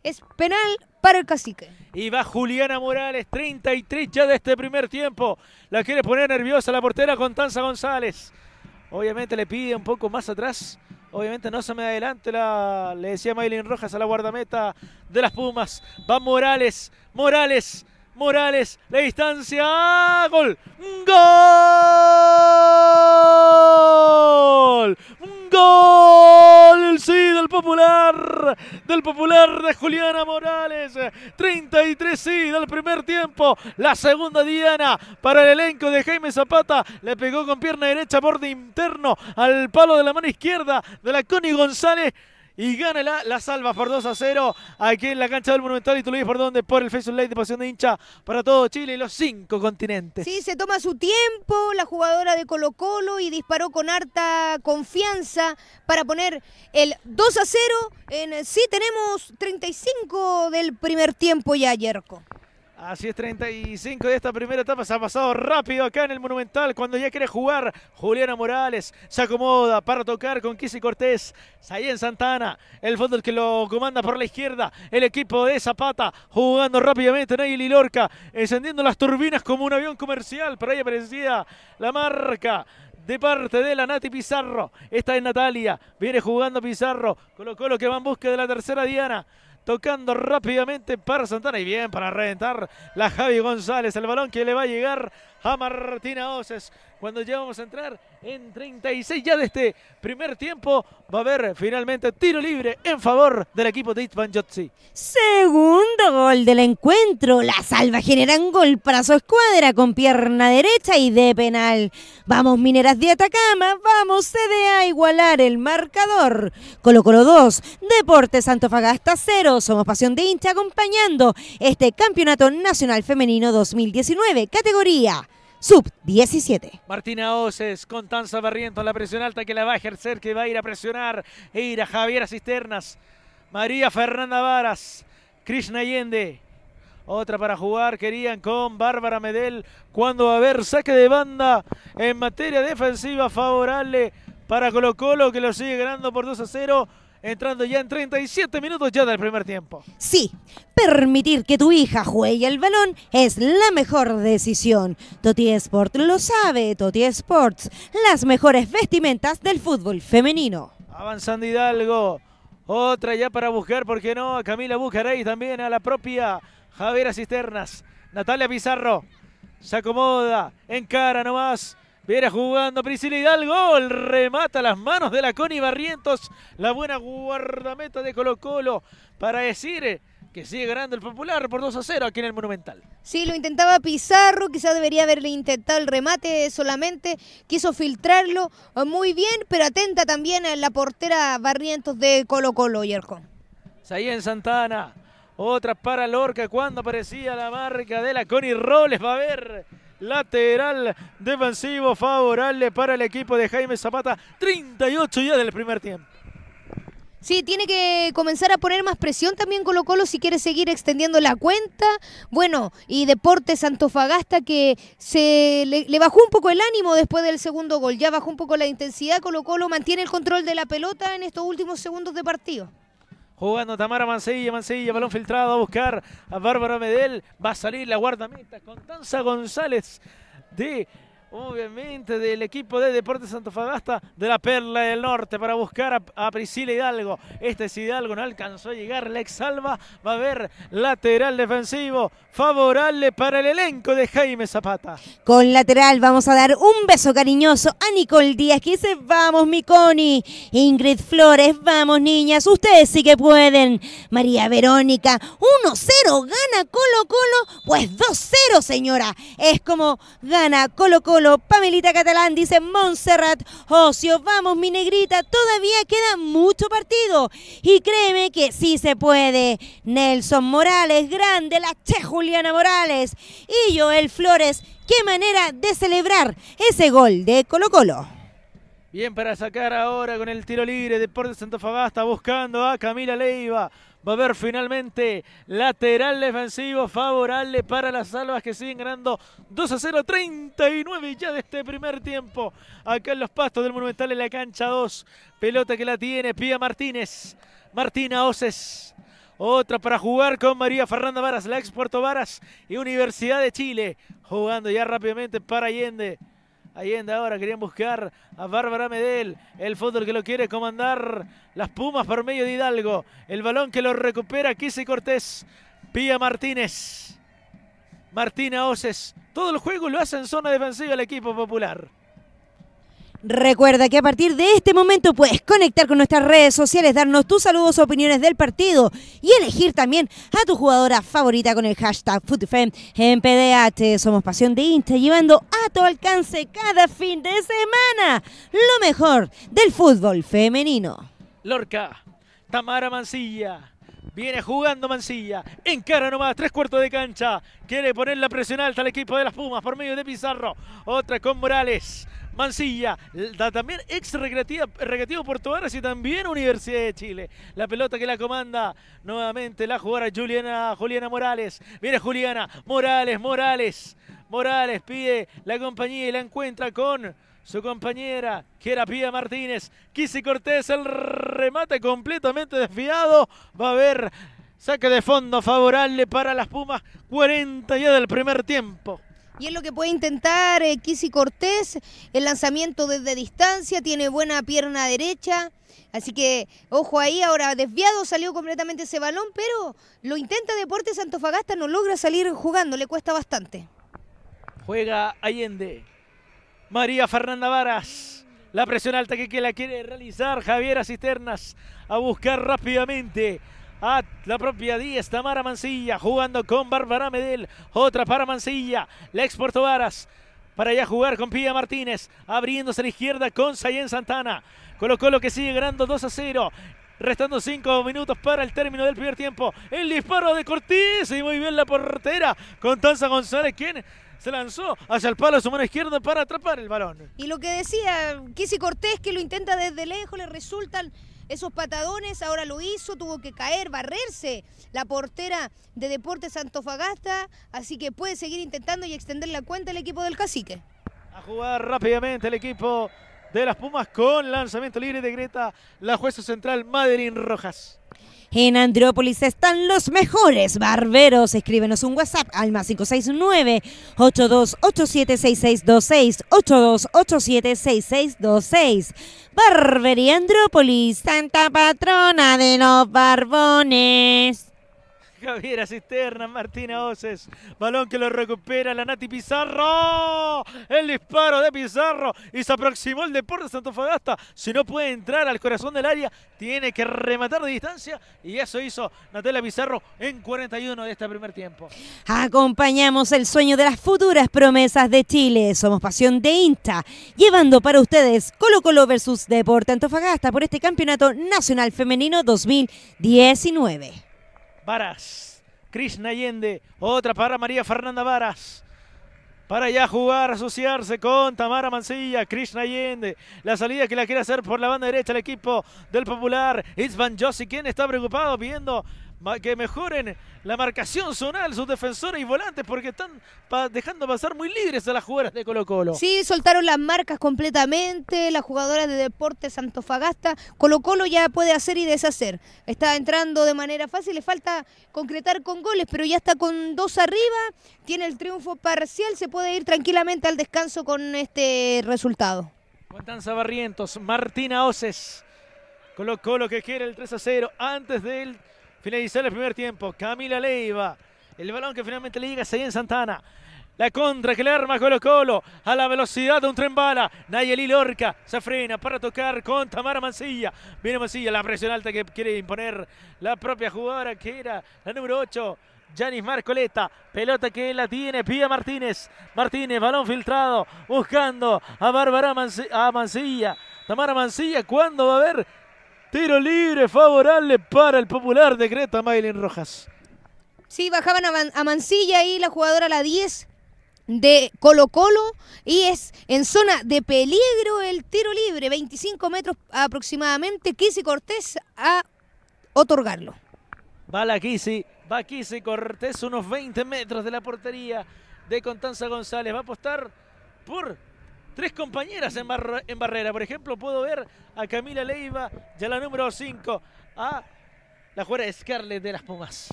es penal para el cacique. Y va Juliana Morales, 33 ya de este primer tiempo. La quiere poner nerviosa la portera Constanza González. Obviamente le pide un poco más atrás Obviamente no se me adelante, la, le decía Maylin Rojas a la guardameta de las Pumas. Va Morales, Morales, Morales, la distancia, gol, gol, ¡Gol! Gol, sí, del popular, del popular de Juliana Morales. 33 sí del primer tiempo. La segunda Diana para el elenco de Jaime Zapata. Le pegó con pierna derecha, borde interno al palo de la mano izquierda de la Connie González y gana la, salva por 2 a 0 aquí en la cancha del Monumental y tú lo por donde por el Facebook Live de Pasión de Hincha para todo Chile y los cinco continentes. Sí, se toma su tiempo la jugadora de Colo Colo y disparó con harta confianza para poner el 2 a 0 en sí tenemos 35 del primer tiempo ya, Yerko. Así es, 35 de esta primera etapa. Se ha pasado rápido acá en el Monumental. Cuando ya quiere jugar, Juliana Morales se acomoda para tocar con Kisi Cortés. en Santana, el fondo el que lo comanda por la izquierda. El equipo de Zapata jugando rápidamente. Nayeli Lorca. encendiendo las turbinas como un avión comercial. Por ahí aparecía la marca de parte de la Nati Pizarro. Esta es Natalia. Viene jugando Pizarro. Colocó lo que va en busca de la tercera Diana tocando rápidamente para Santana y bien para reventar la Javi González, el balón que le va a llegar a Martina Oces cuando ya vamos a entrar en 36 ya de este primer tiempo. Va a haber finalmente tiro libre en favor del equipo de Itvan Segundo gol del encuentro. La salva generan gol para su escuadra con pierna derecha y de penal. Vamos Mineras de Atacama, vamos CDA a igualar el marcador. Colo Colo 2, Deportes Santofagasta 0. Somos Pasión de Hincha acompañando este Campeonato Nacional Femenino 2019, categoría sub-17. Martina Oces, Constanza Barriento, la presión alta que la va a ejercer, que va a ir a presionar, e ir a Javier Cisternas, María Fernanda Varas, Krishna Allende. Otra para jugar, querían con Bárbara Medel. Cuando va a haber saque de banda en materia defensiva favorable para Colo Colo, que lo sigue ganando por 2 a 0 entrando ya en 37 minutos ya del primer tiempo. Sí, permitir que tu hija juegue el balón es la mejor decisión. Toti Sport lo sabe, Toti Sports, las mejores vestimentas del fútbol femenino. Avanzando Hidalgo, otra ya para buscar, ¿por qué no? Camila Bucaray también a la propia Javiera Cisternas. Natalia Pizarro se acomoda, encara nomás. Viera jugando Priscila Hidalgo, el remata las manos de la Coni Barrientos, la buena guardameta de Colo Colo para decir que sigue ganando el Popular por 2 a 0 aquí en el Monumental. Sí, lo intentaba Pizarro, quizá debería haberle intentado el remate solamente, quiso filtrarlo eh, muy bien, pero atenta también a la portera Barrientos de Colo Colo, Ahí en Santana, otra para Lorca cuando aparecía la marca de la Coni Robles, va a ver lateral defensivo favorable para el equipo de Jaime Zapata. 38 ya del primer tiempo. Sí, tiene que comenzar a poner más presión también Colo Colo si quiere seguir extendiendo la cuenta. Bueno, y Deportes Antofagasta que se le, le, bajó un poco el ánimo después del segundo gol, ya bajó un poco la intensidad. Colo Colo mantiene el control de la pelota en estos últimos segundos de partido jugando Tamara Mancilla, Mancilla, balón filtrado a buscar a Bárbara Medel, va a salir la guardameta Constanza González de obviamente del equipo de Deportes Santofagasta de la Perla del Norte para buscar a, Priscila Hidalgo. Este es Hidalgo, no alcanzó a llegar, Lex Alba va a ver lateral defensivo favorable para el elenco de Jaime Zapata. Con lateral vamos a dar un beso cariñoso a Nicole Díaz que dice vamos mi Connie, Ingrid Flores, vamos niñas, ustedes sí que pueden. María Verónica, 1-0 gana Colo Colo, pues 2-0 señora, es como gana Colo Colo Pamelita Catalán, dice Montserrat, Ocio, oh, vamos mi negrita, todavía queda mucho partido y créeme que sí se puede. Nelson Morales, grande, la Che Juliana Morales y Joel Flores, qué manera de celebrar ese gol de Colo Colo. Bien para sacar ahora con el tiro libre. Deportes Santo Fagasta buscando a Camila Leiva. Va a haber finalmente lateral defensivo favorable para las salvas que siguen ganando 2 a 0, 39 ya de este primer tiempo. Acá en los pastos del Monumental en la cancha 2. Pelota que la tiene Pía Martínez. Martina Oces. Otra para jugar con María Fernanda Varas, la ex Puerto Varas y Universidad de Chile. Jugando ya rápidamente para Allende anda ahora querían buscar a Bárbara Medel. El fútbol que lo quiere comandar. Las Pumas por medio de Hidalgo. El balón que lo recupera y Cortés. Pía Martínez. Martina Oces. Todo el juego lo hace en zona defensiva el equipo popular. Recuerda que a partir de este momento puedes conectar con nuestras redes sociales, darnos tus saludos o opiniones del partido y elegir también a tu jugadora favorita con el hashtag FUTUFEM en PDH. Somos Pasión de Insta, llevando a tu alcance cada fin de semana lo mejor del fútbol femenino. Lorca, Tamara Mancilla. Viene jugando Mancilla. cara nomás, tres cuartos de cancha. Quiere poner la presión alta al equipo de las Pumas por medio de Pizarro. Otra con Morales. Mancilla, también ex recreativo Puerto y también Universidad de Chile. La pelota que la comanda nuevamente la jugadora Juliana, Juliana Morales. Viene Juliana, Morales, Morales. Morales pide la compañía y la encuentra con su compañera, que era Pía Martínez. Kisi Cortés, el remate completamente desviado. Va a haber saque de fondo favorable para las Pumas. 40 ya del primer tiempo. Y es lo que puede intentar eh, Cortés, el lanzamiento desde distancia, tiene buena pierna derecha, así que ojo ahí, ahora desviado salió completamente ese balón, pero lo intenta Deportes Santofagasta, no logra salir jugando, le cuesta bastante. Juega Allende, María Fernanda Varas, la presión alta que, la quiere realizar Javier Cisternas a buscar rápidamente a la propia Díaz, Tamara Mancilla, jugando con Bárbara Medel, otra para Mancilla, Lex exportó Varas. Para allá jugar con Pía Martínez, abriéndose a la izquierda con Sayen Santana. Colocó lo que sigue ganando 2 a 0. Restando 5 minutos para el término del primer tiempo. El disparo de Cortés y muy bien la portera con González, quien se lanzó hacia el palo de su mano izquierda para atrapar el balón. Y lo que decía Kisi Cortés, que lo intenta desde lejos, le resultan esos patadones, ahora lo hizo, tuvo que caer, barrerse la portera de Deportes Antofagasta, así que puede seguir intentando y extender la cuenta el equipo del cacique. A jugar rápidamente el equipo de las Pumas con lanzamiento libre de Greta, la jueza central Madeline Rojas. En Andrópolis están los mejores barberos. Escríbenos un WhatsApp al más 569-8287-6626. 8287-6626. Barbería Andrópolis, Santa Patrona de los Barbones. Javiera Cisterna, Martina Oces. Balón que lo recupera la Nati Pizarro. El disparo de Pizarro. Y se aproximó el Deporte de Santo Fagasta. Si no puede entrar al corazón del área, tiene que rematar de distancia. Y eso hizo Natela Pizarro en 41 de este primer tiempo. Acompañamos el sueño de las futuras promesas de Chile. Somos Pasión de Insta. Llevando para ustedes Colo Colo versus Deporte Antofagasta por este Campeonato Nacional Femenino 2019. Varas. Krishna Nayende, Otra para María Fernanda Varas. Para ya jugar, asociarse con Tamara Mancilla, Krishna Allende. La salida que la quiere hacer por la banda derecha el equipo del Popular. Isvan Josi, quien está preocupado viendo que mejoren la marcación zonal, sus defensores y volantes, porque están dejando pasar muy libres a las jugadoras de Colo Colo. Sí, soltaron las marcas completamente, las jugadoras de Deportes Santofagasta. Colo Colo ya puede hacer y deshacer. Está entrando de manera fácil, le falta concretar con goles, pero ya está con dos arriba, tiene el triunfo parcial, se puede ir tranquilamente al descanso con este resultado. Constanza Barrientos, Martina Oses Colo Colo que quiere el 3 a 0 antes del finalizar el primer tiempo. Camila Leiva. El balón que finalmente le llega a en Santana. La contra que le arma Colo Colo a la velocidad de un tren bala. Nayeli Lorca se frena para tocar con Tamara Mancilla. Viene Mancilla, la presión alta que quiere imponer la propia jugadora que era la número 8. Janis Marcoleta, pelota que la tiene Pia Martínez. Martínez, balón filtrado, buscando a Bárbara a Mancilla. Tamara Mancilla, ¿cuándo va a haber Tiro libre favorable para el popular de Creta, Maylin Rojas. Sí, bajaban a, Mancilla y la jugadora a la 10 de Colo Colo y es en zona de peligro el tiro libre, 25 metros aproximadamente, Kisi Cortés a otorgarlo. Va la Kisi, va Kisi Cortés unos 20 metros de la portería de Constanza González, va a apostar por tres compañeras en, en barrera. Por ejemplo, puedo ver a Camila Leiva, ya la número 5, a la de Scarlett de las Pumas.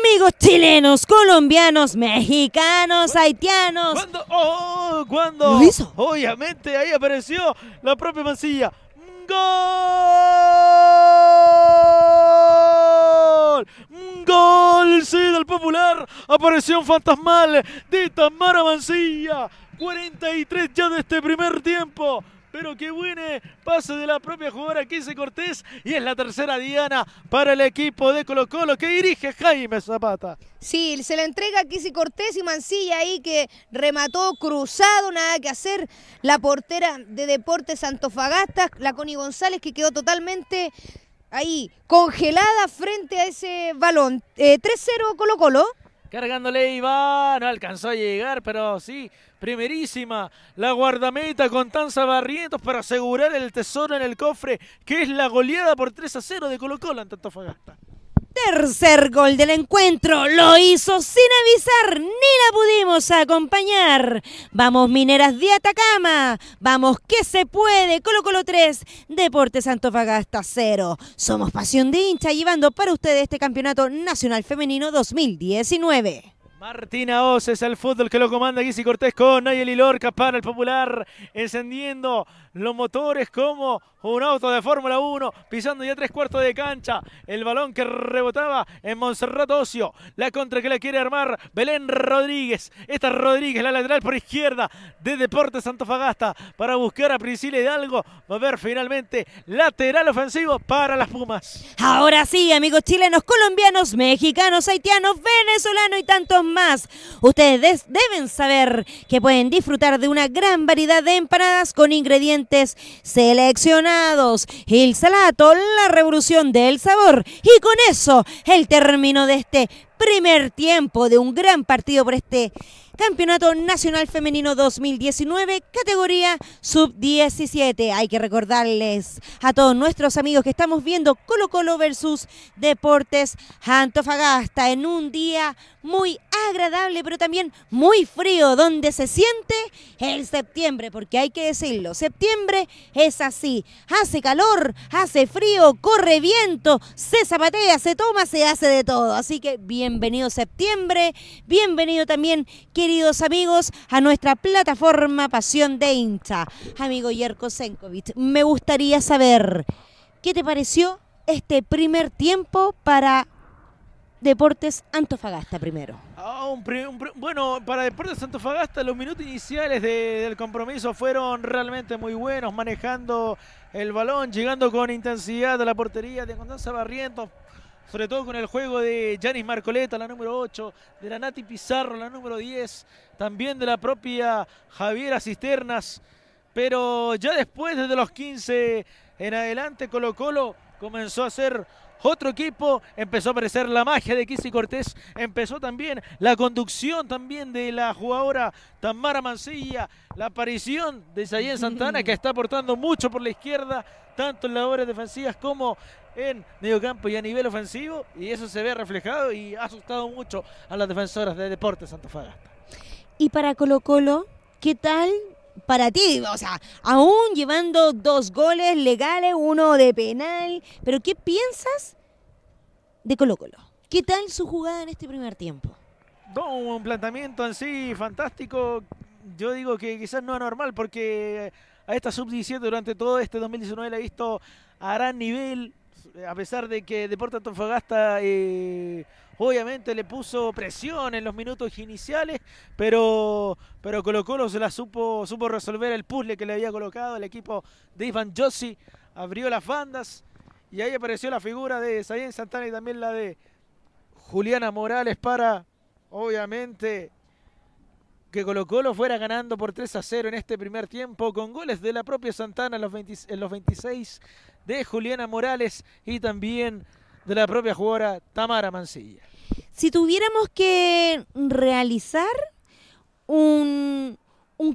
Amigos chilenos, colombianos, mexicanos, haitianos. ¿Cuándo? ¡Oh! ¿Cuándo? hizo. Obviamente, ahí apareció la propia Mancilla. ¡Gol! ¡Gol! Sí, del popular. Apareció un fantasmal de Tamara Mancilla. 43 ya de este primer tiempo. Pero qué buena pase de la propia jugadora Quise Cortés. Y es la tercera diana para el equipo de Colo Colo que dirige Jaime Zapata. Sí, se la entrega a Cortés y Mancilla ahí que remató cruzado, nada que hacer. La portera de Deportes Antofagasta, la Connie González, que quedó totalmente ahí congelada frente a ese balón. 3-0 eh, Colo Colo. Cargándole Iván, no alcanzó a llegar, pero sí, Primerísima, la guardameta con Tanza Barrientos para asegurar el tesoro en el cofre, que es la goleada por 3 a 0 de Colo Colo ante Antofagasta. Tercer gol del encuentro lo hizo sin avisar, ni la pudimos acompañar. Vamos Mineras de Atacama, vamos que se puede, Colo Colo 3, Deportes Antofagasta 0. Somos Pasión de Hincha llevando para ustedes este Campeonato Nacional Femenino 2019. Martina Oz es el fútbol que lo comanda Guisi Cortés con Nayeli Lorca para el popular, encendiendo los motores como un auto de Fórmula 1, pisando ya tres cuartos de cancha, el balón que rebotaba en Monserrat Ocio, la contra que la quiere armar Belén Rodríguez, esta Rodríguez, la lateral por izquierda de Deportes Santofagasta para buscar a Priscila Hidalgo, va a ver finalmente lateral ofensivo para las Pumas. Ahora sí, amigos chilenos, colombianos, mexicanos, haitianos, venezolanos y tantos más. Ustedes deben saber que pueden disfrutar de una gran variedad de empanadas con ingredientes seleccionados. El salato, la revolución del sabor. Y con eso, el término de este primer tiempo de un gran partido por este Campeonato Nacional Femenino 2019, categoría sub-17. Hay que recordarles a todos nuestros amigos que estamos viendo Colo Colo versus Deportes Antofagasta en un día muy agradable, pero también muy frío, donde se siente el septiembre, porque hay que decirlo, septiembre es así, hace calor, hace frío, corre viento, se zapatea, se toma, se hace de todo. Así que bienvenido septiembre, bienvenido también que queridos amigos, a nuestra plataforma Pasión de Insta. Amigo Yerko Senkovic, me gustaría saber, ¿qué te pareció este primer tiempo para Deportes Antofagasta primero? Ah, bueno, para Deportes Antofagasta los minutos iniciales del compromiso fueron realmente muy buenos, manejando el balón, llegando con intensidad a la portería de Constanza Barrientos, sobre todo con el juego de Janis Marcoleta, la número 8, de la Nati Pizarro, la número 10, también de la propia Javiera Cisternas. Pero ya después, desde los 15 en adelante, Colo Colo comenzó a ser otro equipo, empezó a aparecer la magia de Kissy Cortés, empezó también la conducción también de la jugadora Tamara Mancilla, la aparición de Sayen Santana que está aportando mucho por la izquierda, tanto en labores defensivas como en mediocampo y a nivel ofensivo, y eso se ve reflejado y ha asustado mucho a las defensoras de Deportes Santofagasta. Y para Colo Colo, ¿qué tal para ti, o sea, aún llevando dos goles legales, uno de penal, pero ¿qué piensas de Colo Colo? ¿Qué tal su jugada en este primer tiempo? No, un planteamiento en sí fantástico. Yo digo que quizás no anormal porque a esta sub-17 durante todo este 2019 la he visto a gran nivel, a pesar de que Deportes Antofagasta... Eh, Obviamente le puso presión en los minutos iniciales, pero, pero Colo Colo se la supo, supo resolver el puzzle que le había colocado el equipo de Ivan Josi Abrió las bandas y ahí apareció la figura de Zayen Santana y también la de Juliana Morales para, obviamente, que Colo Colo fuera ganando por 3 a 0 en este primer tiempo con goles de la propia Santana en los 26 de Juliana Morales y también de la propia jugadora Tamara Mancilla. Si tuviéramos que realizar un,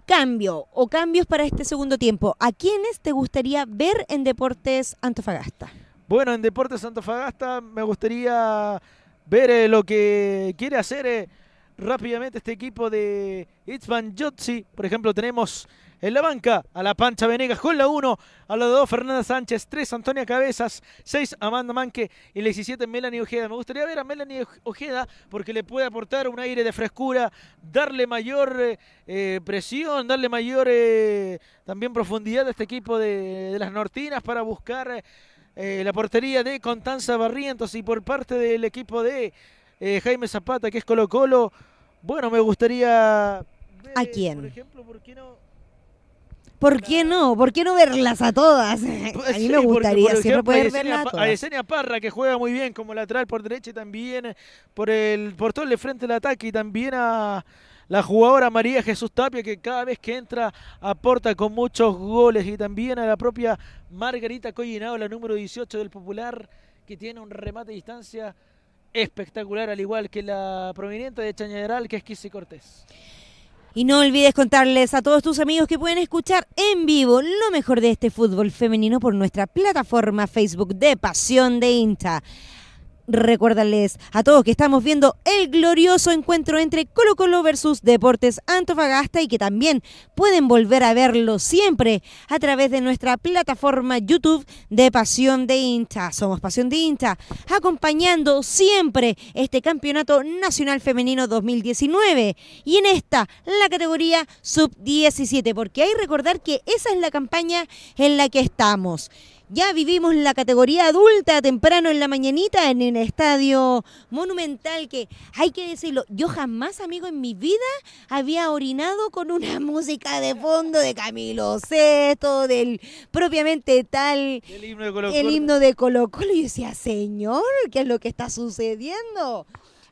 cambio o cambios para este segundo tiempo, ¿a quiénes te gustaría ver en Deportes Antofagasta? Bueno, en Deportes Antofagasta me gustaría ver eh, lo que quiere hacer eh, rápidamente este equipo de Itzvan Jotzi. Por ejemplo, tenemos en la banca a la pancha Venegas con la 1, a la 2 Fernanda Sánchez, 3 Antonia Cabezas, 6 Amanda Manque y la 17 Melanie Ojeda. Me gustaría ver a Melanie Ojeda porque le puede aportar un aire de frescura, darle mayor eh, eh, presión, darle mayor eh, también profundidad a este equipo de, las Nortinas para buscar la portería de Constanza Barrientos y por parte del equipo de Jaime Zapata que es Colo Colo. Bueno, me gustaría... ¿A quién? Por ejemplo, ¿por qué no? ¿Por qué no? ¿Por qué no verlas a todas? a mí pues me gustaría siempre verlas a todas. A Parra, que juega muy bien como lateral por derecha y también eh, por, el, por todo el frente del ataque y también a la jugadora María Jesús Tapia, que cada vez que entra aporta con muchos goles y también a la propia Margarita Collinao, la número 18 del Popular, que tiene un remate de distancia espectacular, al igual que la proveniente de Chañaderal, que es Kissy Cortés. Y no olvides contarles a todos tus amigos que pueden escuchar en vivo lo mejor de este fútbol femenino por nuestra plataforma Facebook de Pasión de Inta recuérdales a todos que estamos viendo el glorioso encuentro entre Colo Colo versus Deportes Antofagasta y que también pueden volver a verlo siempre a través de nuestra plataforma YouTube de Pasión de inta Somos Pasión de inta acompañando siempre este Campeonato Nacional Femenino 2019 y en esta la categoría sub 17, porque hay que recordar que esa es la campaña en la que estamos. Ya vivimos la categoría adulta temprano en la mañanita en un estadio monumental que hay que decirlo, yo jamás, amigo, en mi vida había orinado con una música de fondo de Camilo Sesto, del propiamente tal el himno de Colo Colo, el de Colo, -Colo. y decía, "Señor, ¿qué es lo que está sucediendo?"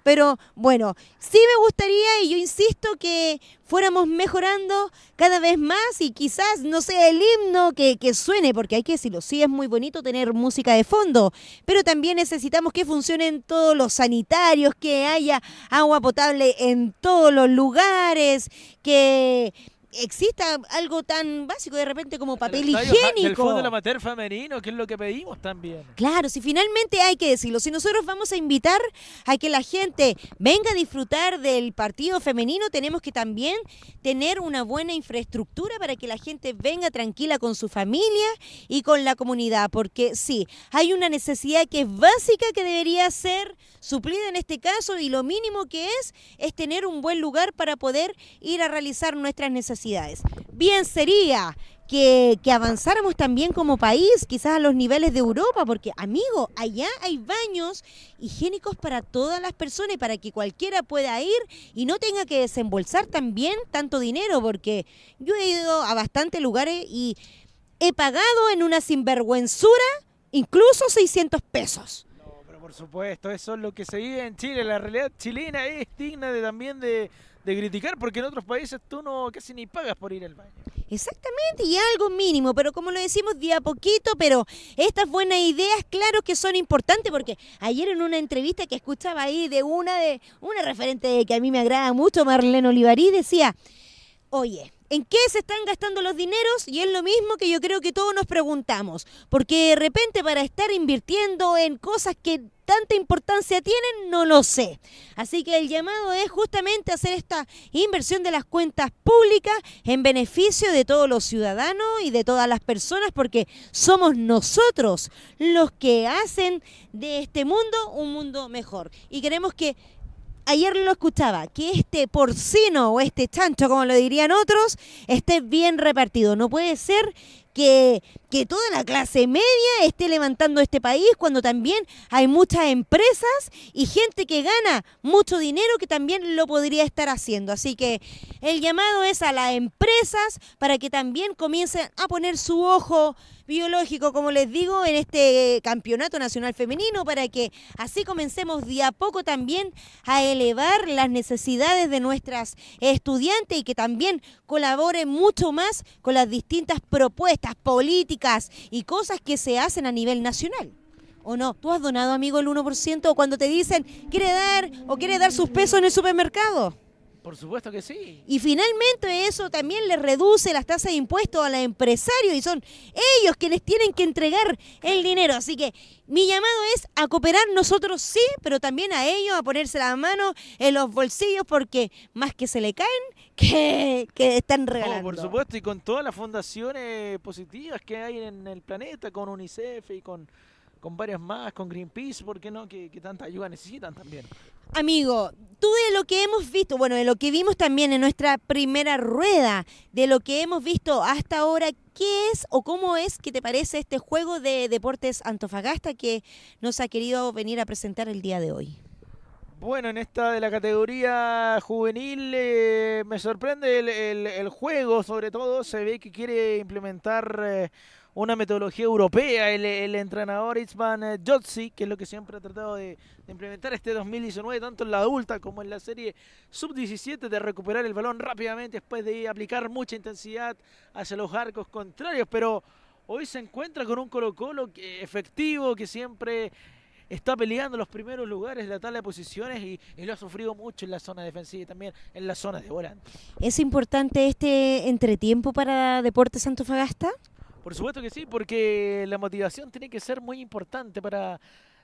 Pero bueno, sí me gustaría y yo insisto que fuéramos mejorando cada vez más y quizás no sea el himno que, que suene, porque hay que decirlo, sí es muy bonito tener música de fondo, pero también necesitamos que funcionen todos los sanitarios, que haya agua potable en todos los lugares, que exista algo tan básico de repente como papel higiénico. El fondo amateur femenino, que es lo que pedimos también. Claro, si finalmente hay que decirlo, si nosotros vamos a invitar a que la gente venga a disfrutar del partido femenino, tenemos que también tener una buena infraestructura para que la gente venga tranquila con su familia y con la comunidad, porque sí, hay una necesidad que es básica que debería ser suplida en este caso y lo mínimo que es es tener un buen lugar para poder ir a realizar nuestras necesidades Bien sería que, avanzáramos también como país, quizás a los niveles de Europa, porque amigo, allá hay baños higiénicos para todas las personas y para que cualquiera pueda ir y no tenga que desembolsar también tanto dinero, porque yo he ido a bastantes lugares y he pagado en una sinvergüenzura incluso 600 pesos por supuesto, eso es lo que se vive en Chile, la realidad chilena es digna de, también de, de criticar, porque en otros países tú no casi ni pagas por ir al baño. Exactamente, y algo mínimo, pero como lo decimos día a poquito, pero estas buenas ideas, claro que son importantes, porque ayer en una entrevista que escuchaba ahí de una de una referente que a mí me agrada mucho, Marlene Olivarí, decía, oye, en qué se están gastando los dineros y es lo mismo que yo creo que todos nos preguntamos, porque de repente para estar invirtiendo en cosas que tanta importancia tienen, no lo sé. Así que el llamado es justamente hacer esta inversión de las cuentas públicas en beneficio de todos los ciudadanos y de todas las personas, porque somos nosotros los que hacen de este mundo un mundo mejor. Y queremos que ayer lo escuchaba, que este porcino o este chancho, como lo dirían otros, esté bien repartido. No puede ser que, toda la clase media esté levantando este país cuando también hay muchas empresas y gente que gana mucho dinero que también lo podría estar haciendo. Así que el llamado es a las empresas para que también comiencen a poner su ojo biológico, como les digo, en este campeonato nacional femenino para que así comencemos de a poco también a elevar las necesidades de nuestras estudiantes y que también colabore mucho más con las distintas propuestas políticas y cosas que se hacen a nivel nacional. ¿O no? ¿Tú has donado, amigo, el 1% cuando te dicen quiere dar o quiere dar sus pesos en el supermercado? Por supuesto que sí. Y finalmente eso también le reduce las tasas de impuestos a los empresarios y son ellos quienes tienen que entregar el dinero. Así que mi llamado es a cooperar nosotros sí, pero también a ellos a ponerse la mano en los bolsillos porque más que se le caen, que, que, están oh, regalando. por supuesto, y con todas las fundaciones positivas que hay en el planeta, con UNICEF y con con varias más, con Greenpeace, ¿por qué no? Que, tanta ayuda necesitan también. Amigo, tú de lo que hemos visto, bueno, de lo que vimos también en nuestra primera rueda, de lo que hemos visto hasta ahora, ¿qué es o cómo es que te parece este juego de deportes Antofagasta que nos ha querido venir a presentar el día de hoy? Bueno, en esta de la categoría juvenil eh, me sorprende el, juego, sobre todo se ve que quiere implementar... Eh, una metodología europea el, entrenador Itzman eh, Jotzi, que es lo que siempre ha tratado de, implementar este 2019, tanto en la adulta como en la serie sub-17, de recuperar el balón rápidamente después de aplicar mucha intensidad hacia los arcos contrarios, pero hoy se encuentra con un Colo Colo efectivo que siempre está peleando los primeros lugares de la tabla de posiciones y, y, lo ha sufrido mucho en la zona defensiva y también en la zona de volante. ¿Es importante este entretiempo para Deportes Santofagasta? Por supuesto que sí, porque la motivación tiene que ser muy importante para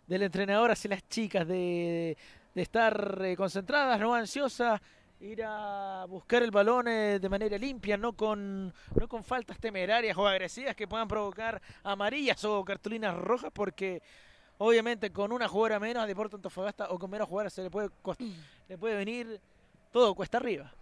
del entrenador hacia las chicas, de, estar eh, concentradas, no ansiosas, ir a buscar el balón eh, de manera limpia, no con, no con faltas temerarias o agresivas que puedan provocar amarillas o cartulinas rojas, porque obviamente con una jugadora menos a Porto Antofagasta o con menos jugadoras se le puede, mm. le puede venir todo cuesta arriba.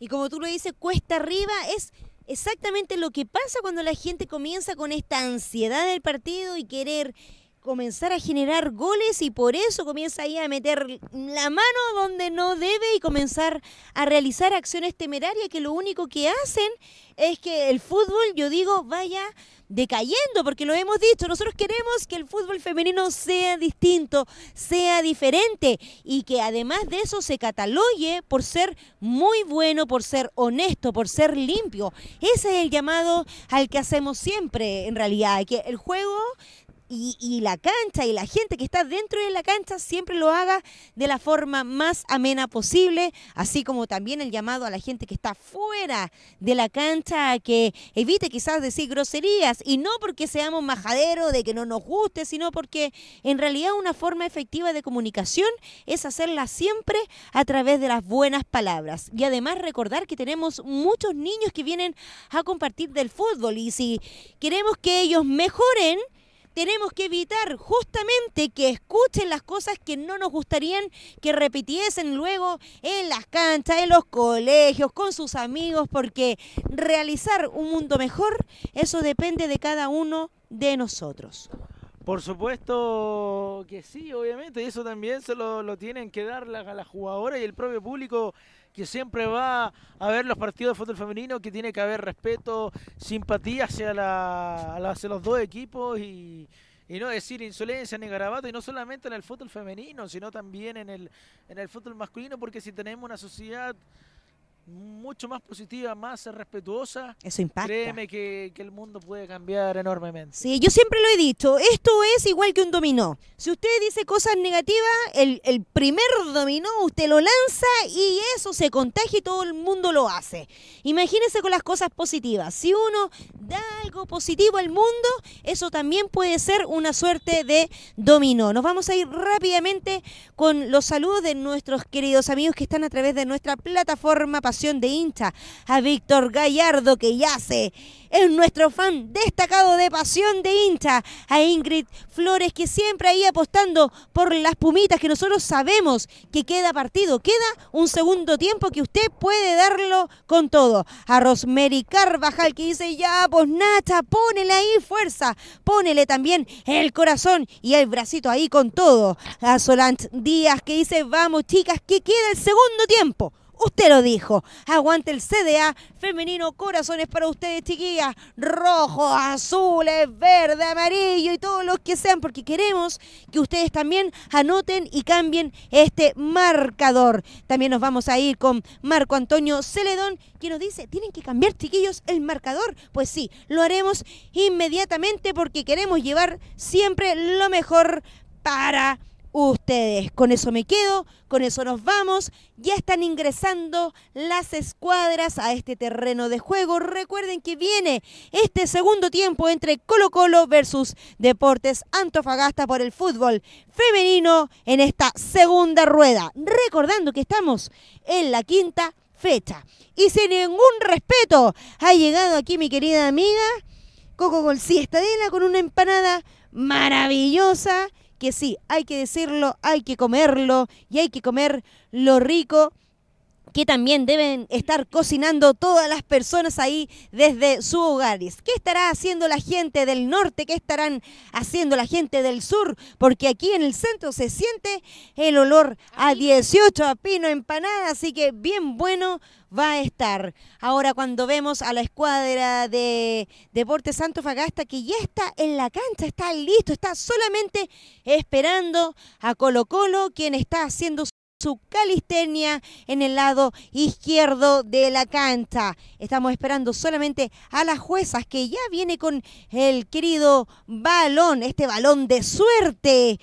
Y como tú lo dices, cuesta arriba es exactamente lo que pasa cuando la gente comienza con esta ansiedad del partido y querer comenzar a generar goles y por eso comienza ahí a meter la mano donde no debe y comenzar a realizar acciones temerarias que lo único que hacen es que el fútbol, yo digo, vaya decayendo, porque lo hemos dicho, nosotros queremos que el fútbol femenino sea distinto, sea diferente y que además de eso se catalogue por ser muy bueno, por ser honesto, por ser limpio. Ese es el llamado al que hacemos siempre, en realidad, que el juego y, la cancha y la gente que está dentro de la cancha siempre lo haga de la forma más amena posible, así como también el llamado a la gente que está fuera de la cancha que evite quizás decir groserías y no porque seamos majaderos de que no nos guste, sino porque en realidad una forma efectiva de comunicación es hacerla siempre a través de las buenas palabras y además recordar que tenemos muchos niños que vienen a compartir del fútbol y si queremos que ellos mejoren, tenemos que evitar justamente que escuchen las cosas que no nos gustarían que repitiesen luego en las canchas, en los colegios, con sus amigos, porque realizar un mundo mejor, eso depende de cada uno de nosotros. Por supuesto que sí, obviamente, y eso también se lo, tienen que dar a la jugadora y el propio público que siempre va a ver los partidos de fútbol femenino, que tiene que haber respeto, simpatía hacia, la, hacia los dos equipos y, y no decir insolencia ni garabato, y no solamente en el fútbol femenino, sino también en el, en el fútbol masculino, porque si tenemos una sociedad mucho más positiva, más respetuosa, eso impacta. Créeme que, el mundo puede cambiar enormemente. Sí, yo siempre lo he dicho, esto es igual que un dominó. Si usted dice cosas negativas, el, primer dominó usted lo lanza y eso se contagia y todo el mundo lo hace. Imagínense con las cosas positivas. Si uno da algo positivo al mundo, eso también puede ser una suerte de dominó. Nos vamos a ir rápidamente con los saludos de nuestros queridos amigos que están a través de nuestra plataforma de hincha, a Víctor Gallardo que yace. Es nuestro fan destacado de pasión de hincha, a Ingrid Flores que siempre ahí apostando por las pumitas que nosotros sabemos que queda partido, queda un segundo tiempo que usted puede darlo con todo. A Rosemary Carvajal que dice, ya, pues Nacha, ponele ahí fuerza, ponele también el corazón y el bracito ahí con todo. A Solant Díaz que dice, vamos chicas, que queda el segundo tiempo. Usted lo dijo. Aguante el CDA femenino. Corazones para ustedes, chiquillas. Rojo, azules, eh, verde, amarillo y todos los que sean. Porque queremos que ustedes también anoten y cambien este marcador. También nos vamos a ir con Marco Antonio Celedón, que nos dice, tienen que cambiar, chiquillos, el marcador. Pues sí, lo haremos inmediatamente porque queremos llevar siempre lo mejor para ustedes. Con eso me quedo, con eso nos vamos. Ya están ingresando las escuadras a este terreno de juego. Recuerden que viene este segundo tiempo entre Colo Colo versus Deportes Antofagasta por el fútbol femenino en esta segunda rueda. Recordando que estamos en la quinta fecha. Y sin ningún respeto ha llegado aquí mi querida amiga Coco Golsi Estadela con una empanada maravillosa que sí, hay que decirlo, hay que comerlo y hay que comer lo rico que también deben estar cocinando todas las personas ahí desde su hogar. ¿Qué estará haciendo la gente del norte? ¿Qué estarán haciendo la gente del sur? Porque aquí en el centro se siente el olor a 18 a pino empanada, así que bien bueno va a estar. Ahora cuando vemos a la escuadra de Deportes Santo Fagasta que ya está en la cancha, está listo, está solamente esperando a Colo Colo, quien está haciendo su su calistenia en el lado izquierdo de la cancha. Estamos esperando solamente a las juezas que ya viene con el querido balón, este balón de suerte.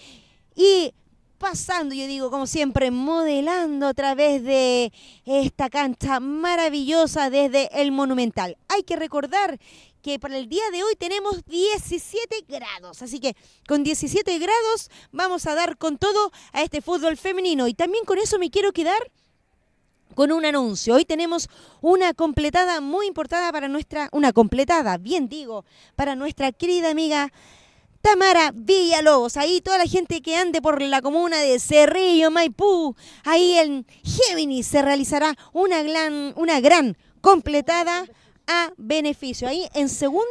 Y pasando, yo digo, como siempre, modelando a través de esta cancha maravillosa desde el Monumental. Hay que recordar que para el día de hoy tenemos 17 grados. Así que con 17 grados vamos a dar con todo a este fútbol femenino. Y también con eso me quiero quedar con un anuncio. Hoy tenemos una completada muy importante para nuestra, una completada, bien digo, para nuestra querida amiga Tamara Villalobos, ahí toda la gente que ande por la comuna de Cerrillo, Maipú, ahí en Géminis se realizará una gran, una gran completada a beneficio. Ahí en segunda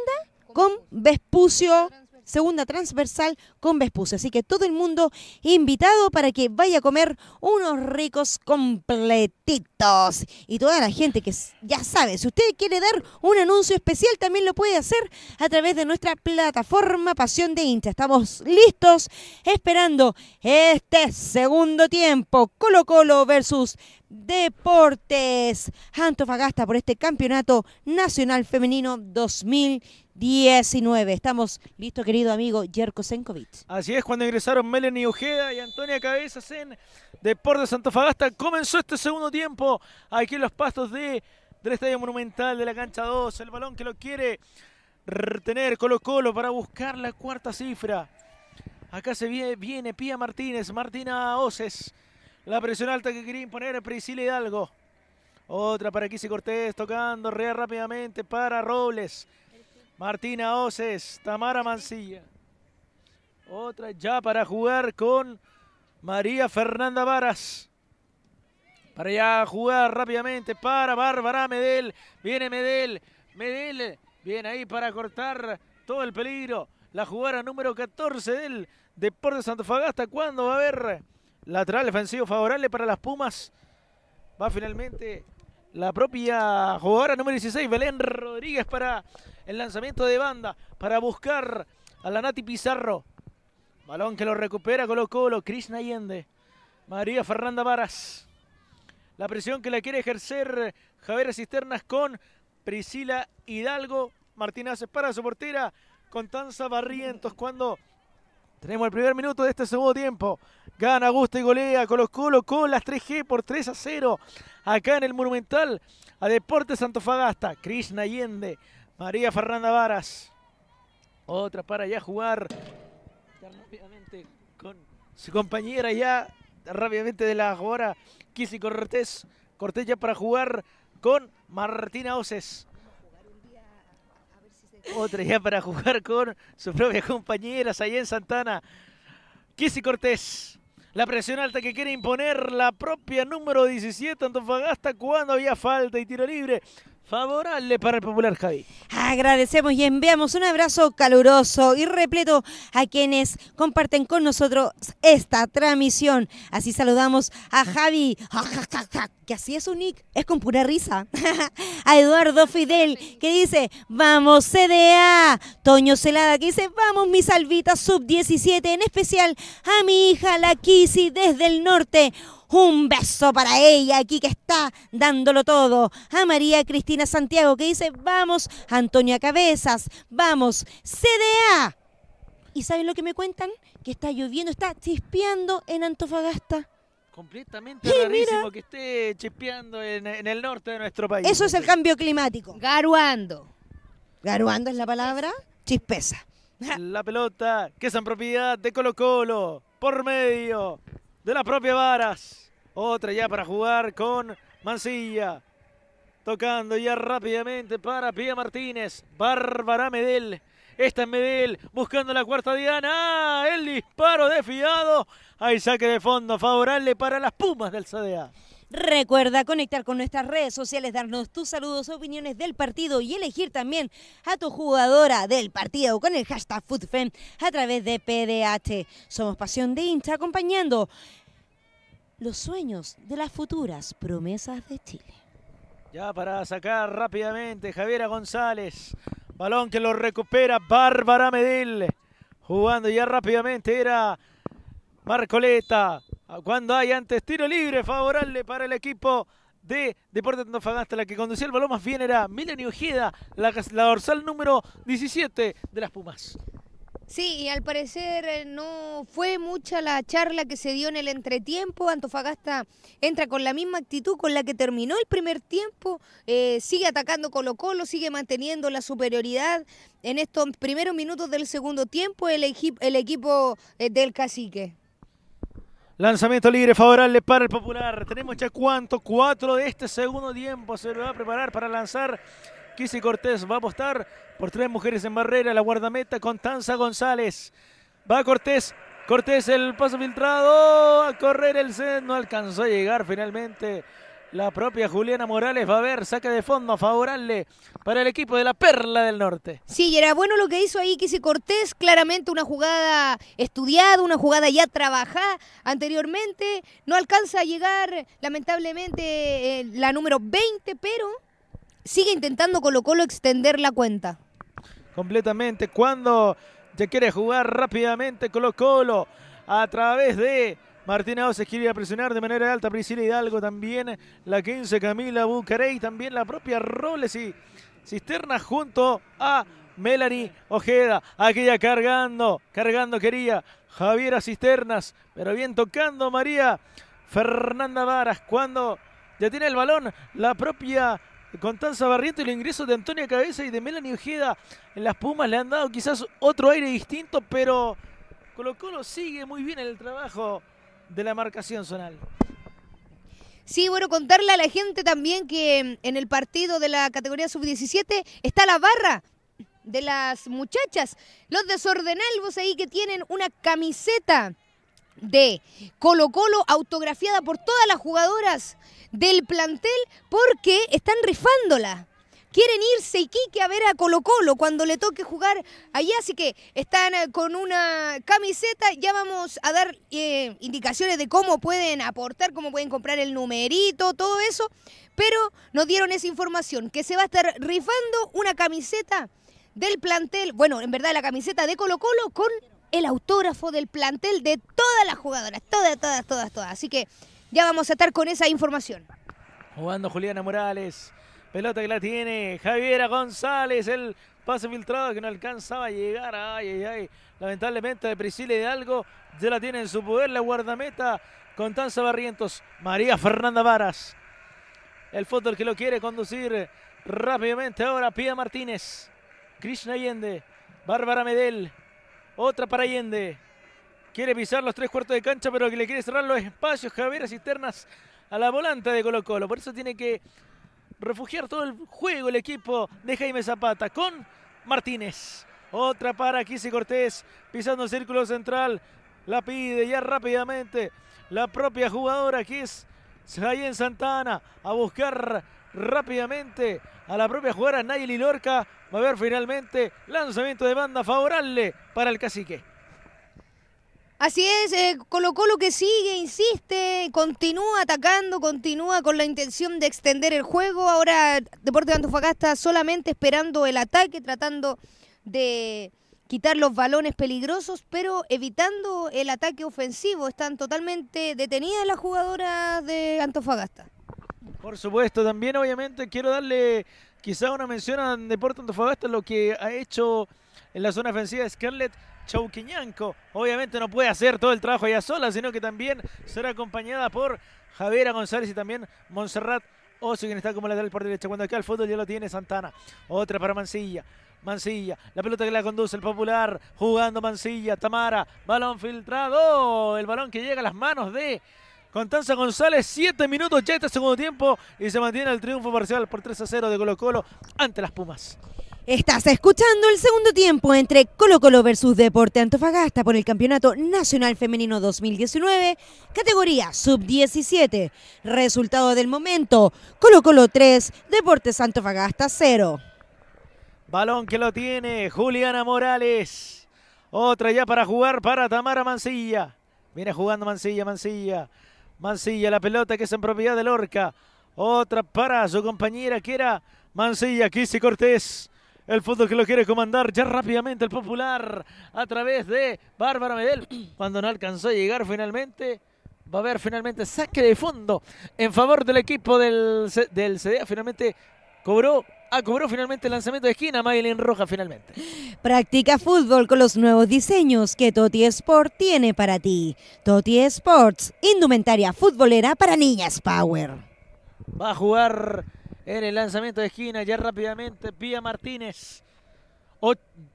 con Vespucio segunda transversal con Vespucio. Así que todo el mundo invitado para que vaya a comer unos ricos completitos. Y toda la gente que ya sabe, si usted quiere dar un anuncio especial, también lo puede hacer a través de nuestra plataforma Pasión de Incha. Estamos listos esperando este segundo tiempo. Colo Colo versus Deportes Antofagasta por este campeonato nacional femenino 2019. Estamos listos, querido amigo Jerko Senkovic. Así es, cuando ingresaron Melanie Ojeda y Antonia Cabezas en Deportes Antofagasta, comenzó este segundo tiempo aquí en los pastos de, del Estadio Monumental de la Cancha 2. El balón que lo quiere retener Colo Colo para buscar la cuarta cifra. Acá se viene, viene Pía Martínez, Martina Oces la presión alta que quería imponer Priscila Hidalgo. Otra para se Cortés, tocando Rea rápidamente para Robles. Martina Oces, Tamara Mancilla. Otra ya para jugar con María Fernanda Varas. Para ya jugar rápidamente para Bárbara Medel. Viene Medel. Medel viene ahí para cortar todo el peligro. La jugada número 14 del Deportes Santofagasta. ¿Cuándo va a haber Lateral defensivo favorable para las Pumas. Va finalmente la propia jugadora número 16, Belén Rodríguez, para el lanzamiento de banda, para buscar a la Nati Pizarro. Balón que lo recupera Colo Colo, Cris Nayende, María Fernanda Varas. La presión que la quiere ejercer Javier Cisternas con Priscila Hidalgo. Martínez para su portera, Constanza Barrientos. Cuando tenemos el primer minuto de este segundo tiempo, Gana, gusta y golea Colo Colo con las 3G por 3 a 0. Acá en el Monumental a Deportes Santofagasta. Cris Nayende, María Fernanda Varas. Otra para ya jugar rápidamente con su compañera ya rápidamente de la jugadora Kisi Cortés. Cortés ya para jugar con Martina Oces. Otra ya para jugar con su propia compañera, en Santana. Kissy Cortés. La presión alta que quiere imponer la propia número 17 Antofagasta cuando había falta y tiro libre Favorable para el popular Javi. Agradecemos y enviamos un abrazo caluroso y repleto a quienes comparten con nosotros esta transmisión. Así saludamos a Javi, que así es un nick, es con pura risa. A Eduardo Fidel, que dice, vamos CDA. Toño Celada, que dice, vamos mis salvita sub-17, en especial a mi hija la Kisi desde el norte. Un beso para ella aquí que está dándolo todo. A María Cristina Santiago que dice, vamos, Antonia Cabezas, vamos, CDA. ¿Y saben lo que me cuentan? Que está lloviendo, está chispeando en Antofagasta. Completamente rarísimo que esté chispeando en, en, el norte de nuestro país. Eso es el cambio climático. Garuando. Garuando es la palabra chispeza. La pelota que es en propiedad de Colo Colo por medio de la propia Varas. Otra ya para jugar con Mancilla. Tocando ya rápidamente para Pía Martínez. Bárbara Medel. Esta es Medel buscando la cuarta diana. ¡Ah! El disparo desfiado. Hay saque de fondo favorable para las Pumas del CDA. Recuerda conectar con nuestras redes sociales, darnos tus saludos, opiniones del partido y elegir también a tu jugadora del partido con el hashtag FoodFem a través de PDH. Somos Pasión de Insta acompañando los sueños de las futuras promesas de Chile. Ya para sacar rápidamente Javiera González. Balón que lo recupera Bárbara Medel. Jugando ya rápidamente era Marcoleta. Cuando hay antes tiro libre favorable para el equipo de Deportes de Antofagasta. La que conducía el balón más bien era Milenio Ojeda, la dorsal número 17 de las Pumas. Sí, y al parecer eh, no fue mucha la charla que se dio en el entretiempo. Antofagasta entra con la misma actitud con la que terminó el primer tiempo. Eh, sigue atacando Colo Colo, sigue manteniendo la superioridad. En estos primeros minutos del segundo tiempo el, equipo eh, del cacique. Lanzamiento libre favorable para el Popular. Tenemos ya cuánto, cuatro de este segundo tiempo. Se lo va a preparar para lanzar Kissy Cortés va a apostar por tres mujeres en barrera. La guardameta Constanza González. Va Cortés. Cortés el paso filtrado. A correr el set. No alcanzó a llegar finalmente. La propia Juliana Morales va a ver, saca de fondo favorable para el equipo de la Perla del Norte. Sí, y era bueno lo que hizo ahí Kisi Cortés, claramente una jugada estudiada, una jugada ya trabajada anteriormente. No alcanza a llegar, lamentablemente, eh, la número 20, pero sigue intentando Colo Colo extender la cuenta. Completamente, cuando ya quiere jugar rápidamente Colo Colo a través de Martina Ose quiere presionar de manera alta. Priscila Hidalgo también. La 15 Camila Bucarey. También la propia Robles y Cisterna junto a Melanie Ojeda. Aquella cargando. Cargando quería a Cisternas. Pero bien tocando María Fernanda Varas. Cuando ya tiene el balón la propia Constanza Barriento y los ingresos de Antonia Cabeza y de Melanie Ojeda en las Pumas le han dado quizás otro aire distinto, pero Colo Colo sigue muy bien el trabajo de la marcación zonal. Sí, bueno, contarle a la gente también que em, en el partido de la categoría sub-17 está la barra de las muchachas, los desordenalvos ahí que tienen una camiseta de Colo Colo autografiada por todas las jugadoras del plantel porque están rifándola. Quieren irse Iquique a ver a Colo Colo cuando le toque jugar allá, así que están eh, con una camiseta. Ya vamos a dar eh, indicaciones de cómo pueden aportar, cómo pueden comprar el numerito, todo eso. Pero nos dieron esa información, que se va a estar rifando una camiseta del plantel, bueno, en verdad la camiseta de Colo Colo con el autógrafo del plantel de todas las jugadoras, todas, todas, todas, todas. Así que ya vamos a estar con esa información. Jugando Juliana Morales. Pelota que la tiene Javiera González. El pase filtrado que no alcanzaba a llegar. Ay, ay, ay. Lamentablemente de Priscila Hidalgo ya la tiene en su poder la guardameta. Constanza Barrientos. María Fernanda Varas. El fútbol que lo quiere conducir rápidamente ahora. Pía Martínez. Krishna Allende. Bárbara Medel. Otra para Allende. Quiere pisar los tres cuartos de cancha, pero que le quiere cerrar los espacios Javier Cisternas a la volante de Colo Colo. Por eso tiene que refugiar todo el juego el equipo de Jaime Zapata con Martínez. Otra para si Cortés, pisando el círculo central. La pide ya rápidamente la propia jugadora que es Jayen Santana a buscar rápidamente a la propia jugadora Nayeli Lorca. Va a haber finalmente lanzamiento de banda favorable para el cacique. Así es, eh, colocó lo que sigue, insiste, continúa atacando, continúa con la intención de extender el juego. Ahora Deporte de Antofagasta solamente esperando el ataque, tratando de quitar los balones peligrosos, pero evitando el ataque ofensivo. Están totalmente detenidas las jugadoras de Antofagasta. Por supuesto, también obviamente quiero darle quizá una mención a Deporte Antofagasta, lo que ha hecho en la zona ofensiva Scarlett Chauquiñanco. Obviamente no puede hacer todo el trabajo ella sola, sino que también será acompañada por Javiera González y también Montserrat Oso, quien está como lateral por derecha. Cuando acá el fondo ya lo tiene Santana. Otra para Mancilla. Mancilla, la pelota que la conduce el popular, jugando Mancilla, Tamara, balón filtrado, el balón que llega a las manos de Constanza González, 7 minutos ya este segundo tiempo y se mantiene el triunfo parcial por 3 a 0 de Colo Colo ante las Pumas. Estás escuchando el segundo tiempo entre Colo Colo versus Deporte Antofagasta por el Campeonato Nacional Femenino 2019, categoría sub-17. Resultado del momento, Colo Colo 3, Deportes Antofagasta 0. Balón que lo tiene Juliana Morales. Otra ya para jugar para Tamara Mancilla. Viene jugando Mancilla, Mancilla. Mancilla, la pelota que es en propiedad de Lorca. Otra para su compañera que era Mancilla, Kissy Cortés. El fútbol que lo quiere comandar ya rápidamente el popular a través de Bárbara Medel. Cuando no alcanzó a llegar finalmente, va a haber finalmente saque de fondo en favor del equipo del, CDA. Finalmente cobró ah, cobró finalmente el lanzamiento de esquina, Maylin Roja finalmente. Practica fútbol con los nuevos diseños que Toti Sport tiene para ti. Toti Sports, indumentaria futbolera para niñas power. Va a jugar en el lanzamiento de esquina. Ya rápidamente Pía Martínez.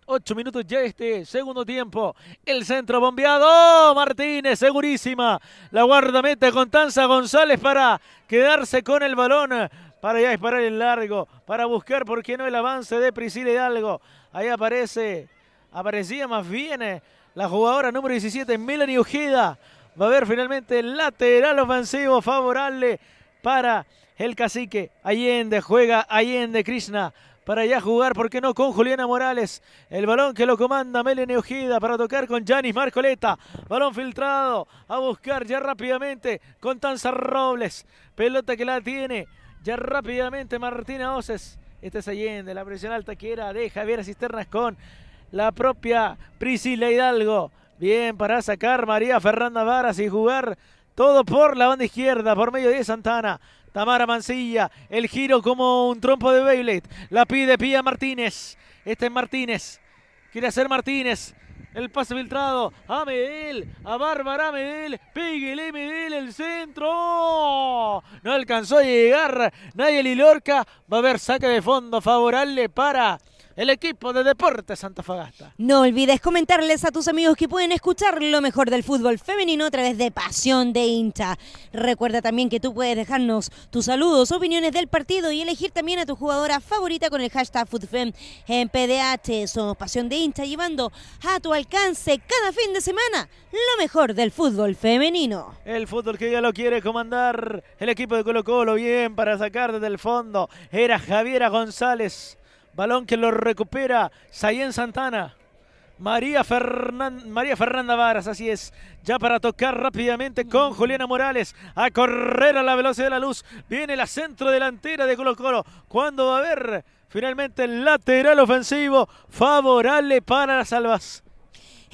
Ocho minutos ya este segundo tiempo. El centro bombeado. Martínez, segurísima. La guardameta Constanza González para quedarse con el balón. Para ya disparar el largo. Para buscar, ¿por qué no? El avance de Priscila Hidalgo. Ahí aparece. Aparecía más bien eh, la jugadora número 17, Melanie Ujida. Va a haber finalmente el lateral ofensivo favorable para el cacique. Allende juega Allende Krishna para ya jugar, ¿por qué no? Con Juliana Morales. El balón que lo comanda Melene Ojeda para tocar con Janis Marcoleta. Balón filtrado a buscar ya rápidamente con Tanza Robles. Pelota que la tiene ya rápidamente Martina Oces. Este es Allende, la presión alta que era de Javier Cisternas con la propia Priscila Hidalgo. Bien para sacar María Fernanda Varas y jugar todo por la banda izquierda, por medio de Santana. Tamara Mancilla, el giro como un trompo de Beyblade. La pide Pía Martínez. Este es Martínez. Quiere hacer Martínez. El pase filtrado a Medel, a Bárbara Medel, píguele Medel, el centro. No alcanzó a llegar Nadie Lorca. Va a haber saque de fondo favorable para el equipo de Deportes Fagasta. No olvides comentarles a tus amigos que pueden escuchar lo mejor del fútbol femenino a través de Pasión de Hincha. Recuerda también que tú puedes dejarnos tus saludos, opiniones del partido y elegir también a tu jugadora favorita con el hashtag FoodFem en PDH. Somos Pasión de Hincha llevando a tu alcance cada fin de semana lo mejor del fútbol femenino. El fútbol que ya lo quiere comandar el equipo de Colo Colo bien para sacar desde el fondo. Era Javiera González Balón que lo recupera Sayen Santana. María, María Fernanda Varas, así es, ya para tocar rápidamente con Juliana Morales, a correr a la velocidad de la luz, viene la centro delantera de Colo Colo, cuando va a haber finalmente el lateral ofensivo favorable para las albas.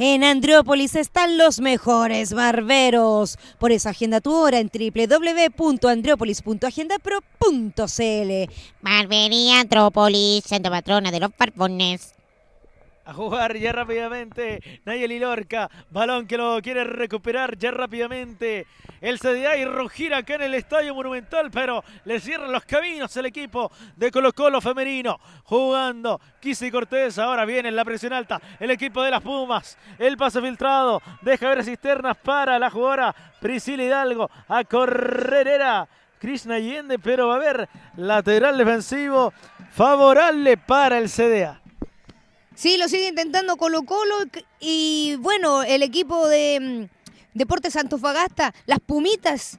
En Andrópolis están los mejores barberos. Por esa agenda tu hora en www.andrópolis.agendapro.cl. Barbería Andrópolis, siendo Patrona de los Barbones a jugar ya rápidamente. Nayeli Lorca, balón que lo quiere recuperar ya rápidamente. El CDA y rugir acá en el Estadio Monumental, pero le cierran los caminos el equipo de Colo Colo femenino. Jugando Kisi Cortés, ahora viene la presión alta. El equipo de las Pumas, el pase filtrado, deja ver cisternas para la jugadora Priscila Hidalgo a Correrera. Krishna Allende, pero va a haber lateral defensivo favorable para el CDA. Sí, lo sigue intentando Colo Colo y bueno, el equipo de mm, Deportes Santofagasta, las Pumitas,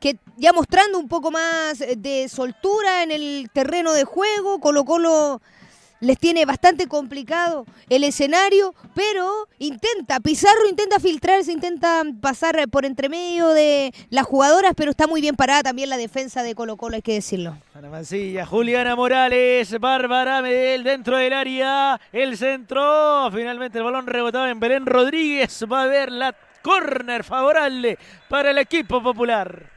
que ya mostrando un poco más eh, de soltura en el terreno de juego, Colo Colo les tiene bastante complicado el escenario, pero intenta, Pizarro intenta filtrarse, intenta pasar por entre medio de las jugadoras, pero está muy bien parada también la defensa de Colo Colo, hay que decirlo. Ana Mancilla, Juliana Morales, Bárbara Medel dentro del área, el centro, finalmente el balón rebotado en Belén Rodríguez, va a haber la corner favorable para el equipo popular.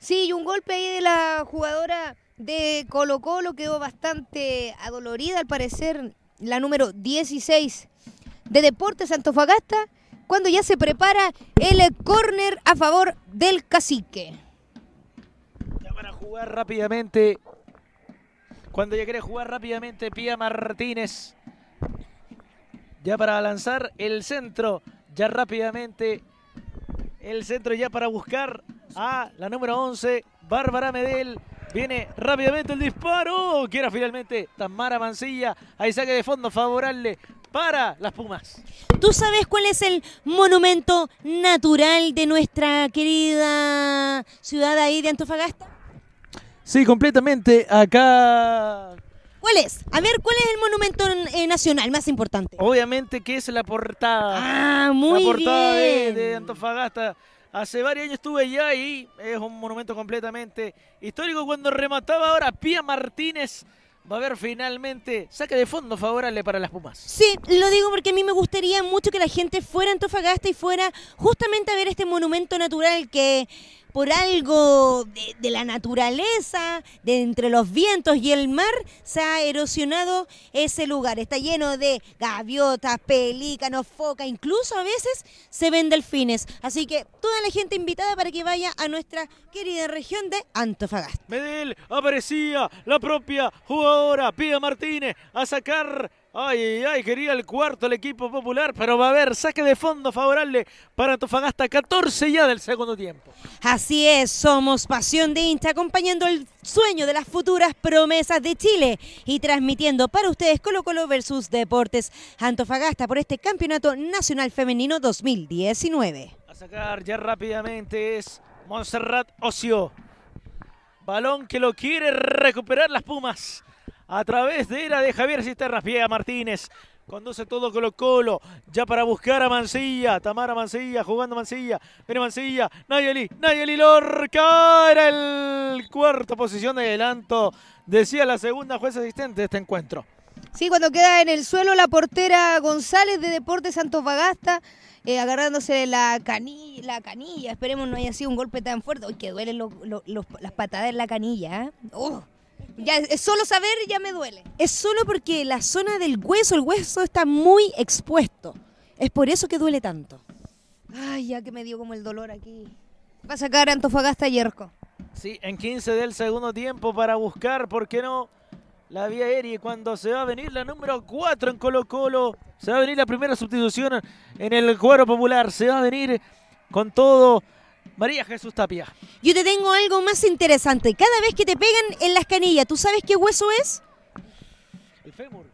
Sí, y un golpe ahí de la jugadora de Colo Colo quedó bastante adolorida al parecer la número 16 de Deportes Antofagasta cuando ya se prepara el córner a favor del cacique. Ya para jugar rápidamente. Cuando ya quiere jugar rápidamente Pía Martínez. Ya para lanzar el centro. Ya rápidamente el centro ya para buscar a la número 11, Bárbara Medel. Viene rápidamente el disparo. Que era finalmente Tamara Mancilla. Ahí saque de fondo favorable para las Pumas. ¿Tú sabes cuál es el monumento natural de nuestra querida ciudad ahí de Antofagasta? Sí, completamente. Acá ¿Cuál es? A ver, ¿cuál es el monumento eh, nacional más importante? Obviamente que es la portada. Ah, muy la portada de Antofagasta Hace varios años estuve ya ahí, es un monumento completamente histórico. Cuando remataba ahora Pía Martínez, va a haber finalmente saque de fondo favorable para las Pumas. Sí, lo digo porque a mí me gustaría mucho que la gente fuera a Antofagasta y fuera justamente a ver este monumento natural que por algo de, la naturaleza, de entre los vientos y el mar, se ha erosionado ese lugar. Está lleno de gaviotas, pelícanos, foca, incluso a veces se ven delfines. Así que toda la gente invitada para que vaya a nuestra querida región de Antofagasta. Medel aparecía la propia jugadora Pía Martínez a sacar Ay, ay, quería el cuarto el equipo popular, pero va a haber saque de fondo favorable para Antofagasta, 14 ya del segundo tiempo. Así es, somos Pasión de Insta, acompañando el sueño de las futuras promesas de Chile y transmitiendo para ustedes Colo Colo versus Deportes Antofagasta por este Campeonato Nacional Femenino 2019. A sacar ya rápidamente es Montserrat Ocio. Balón que lo quiere recuperar las Pumas a través de la de Javier Cisterna Piega Martínez. Conduce todo Colo Colo, ya para buscar a Mancilla, Tamara Mancilla, jugando Mancilla, viene Mancilla, Nayeli, Nayeli Lorca, era el cuarto posición de adelanto, decía la segunda jueza asistente de este encuentro. Sí, cuando queda en el suelo la portera González de Deportes Santos Bagasta, eh, agarrándose la canilla, la canilla, esperemos no haya sido un golpe tan fuerte, Uy, que duelen las patadas en la canilla, ¿eh? oh. Ya, es solo saber ya me duele. Es solo porque la zona del hueso, el hueso está muy expuesto. Es por eso que duele tanto. Ay, ya que me dio como el dolor aquí. Va a sacar Antofagasta Yerko. Sí, en 15 del segundo tiempo para buscar, ¿por qué no? La vía aérea cuando se va a venir la número 4 en Colo Colo. Se va a venir la primera sustitución en el cuadro popular. Se va a venir con todo María Jesús Tapia. Yo te tengo algo más interesante. Cada vez que te pegan en las canillas, ¿tú sabes qué hueso es? El fémur.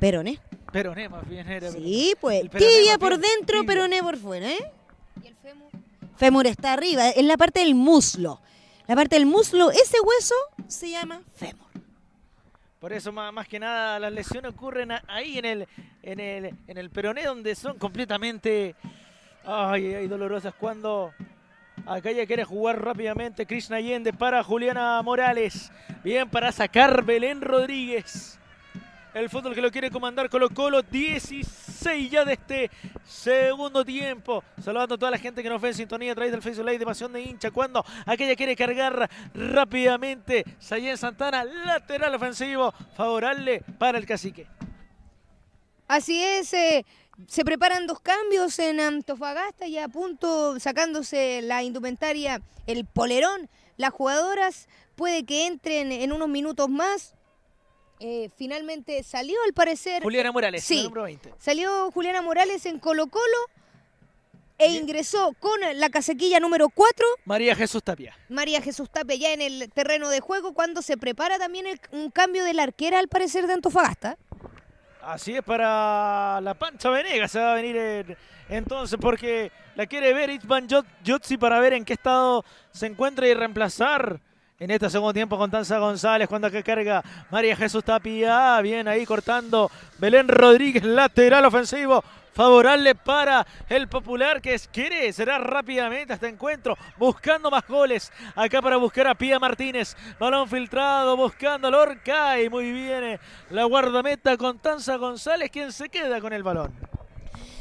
Peroné. Peroné más bien era. Sí, pues. Tibia por dentro, peroné por fuera, ¿eh? ¿Y el fémur? Fémur está arriba, en la parte del muslo. La parte del muslo, ese hueso se llama fémur. Por eso más, que nada las lesiones ocurren ahí en el, en el, en el peroné donde son completamente ay, ay, dolorosas cuando Aquella quiere jugar rápidamente Chris Allende para Juliana Morales. Bien para sacar Belén Rodríguez. El fútbol que lo quiere comandar Colo Colo. 16 ya de este segundo tiempo. Saludando a toda la gente que nos ve en sintonía a través del Facebook Live de Pasión de Hincha. Cuando aquella quiere cargar rápidamente. Sayen Santana, lateral ofensivo. Favorable para el cacique. Así es. Eh, se preparan dos cambios en Antofagasta y a punto sacándose la indumentaria, el polerón. Las jugadoras puede que entren en unos minutos más. Eh, finalmente salió al parecer... Juliana Morales, número 20. Salió Juliana Morales en Colo Colo e ingresó con la casequilla número 4. María Jesús Tapia. María Jesús Tapia ya en el terreno de juego cuando se prepara también un cambio de la arquera al parecer de Antofagasta. Así es para la pancha venega Se va a venir entonces porque la quiere ver Itzvan Jotzi para ver en qué estado se encuentra y reemplazar en este segundo tiempo Constanza González cuando que carga María Jesús Tapia, ah, bien ahí cortando Belén Rodríguez, lateral ofensivo, favorable para el popular que quiere, será rápidamente este encuentro, buscando más goles, acá para buscar a Pía Martínez, balón filtrado, buscando a Lorca y muy bien eh, la guardameta Constanza González quien se queda con el balón.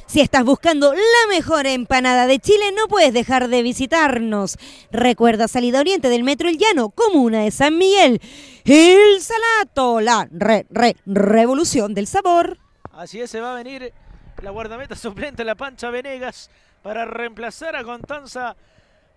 Si estás buscando la mejor empanada de Chile, no puedes dejar de visitarnos. Recuerda salida oriente del Metro El Llano, comuna de San Miguel. El Salato, la revolución del sabor. Así es, se va a venir la guardameta suplente, la pancha Venegas, para reemplazar a Contanza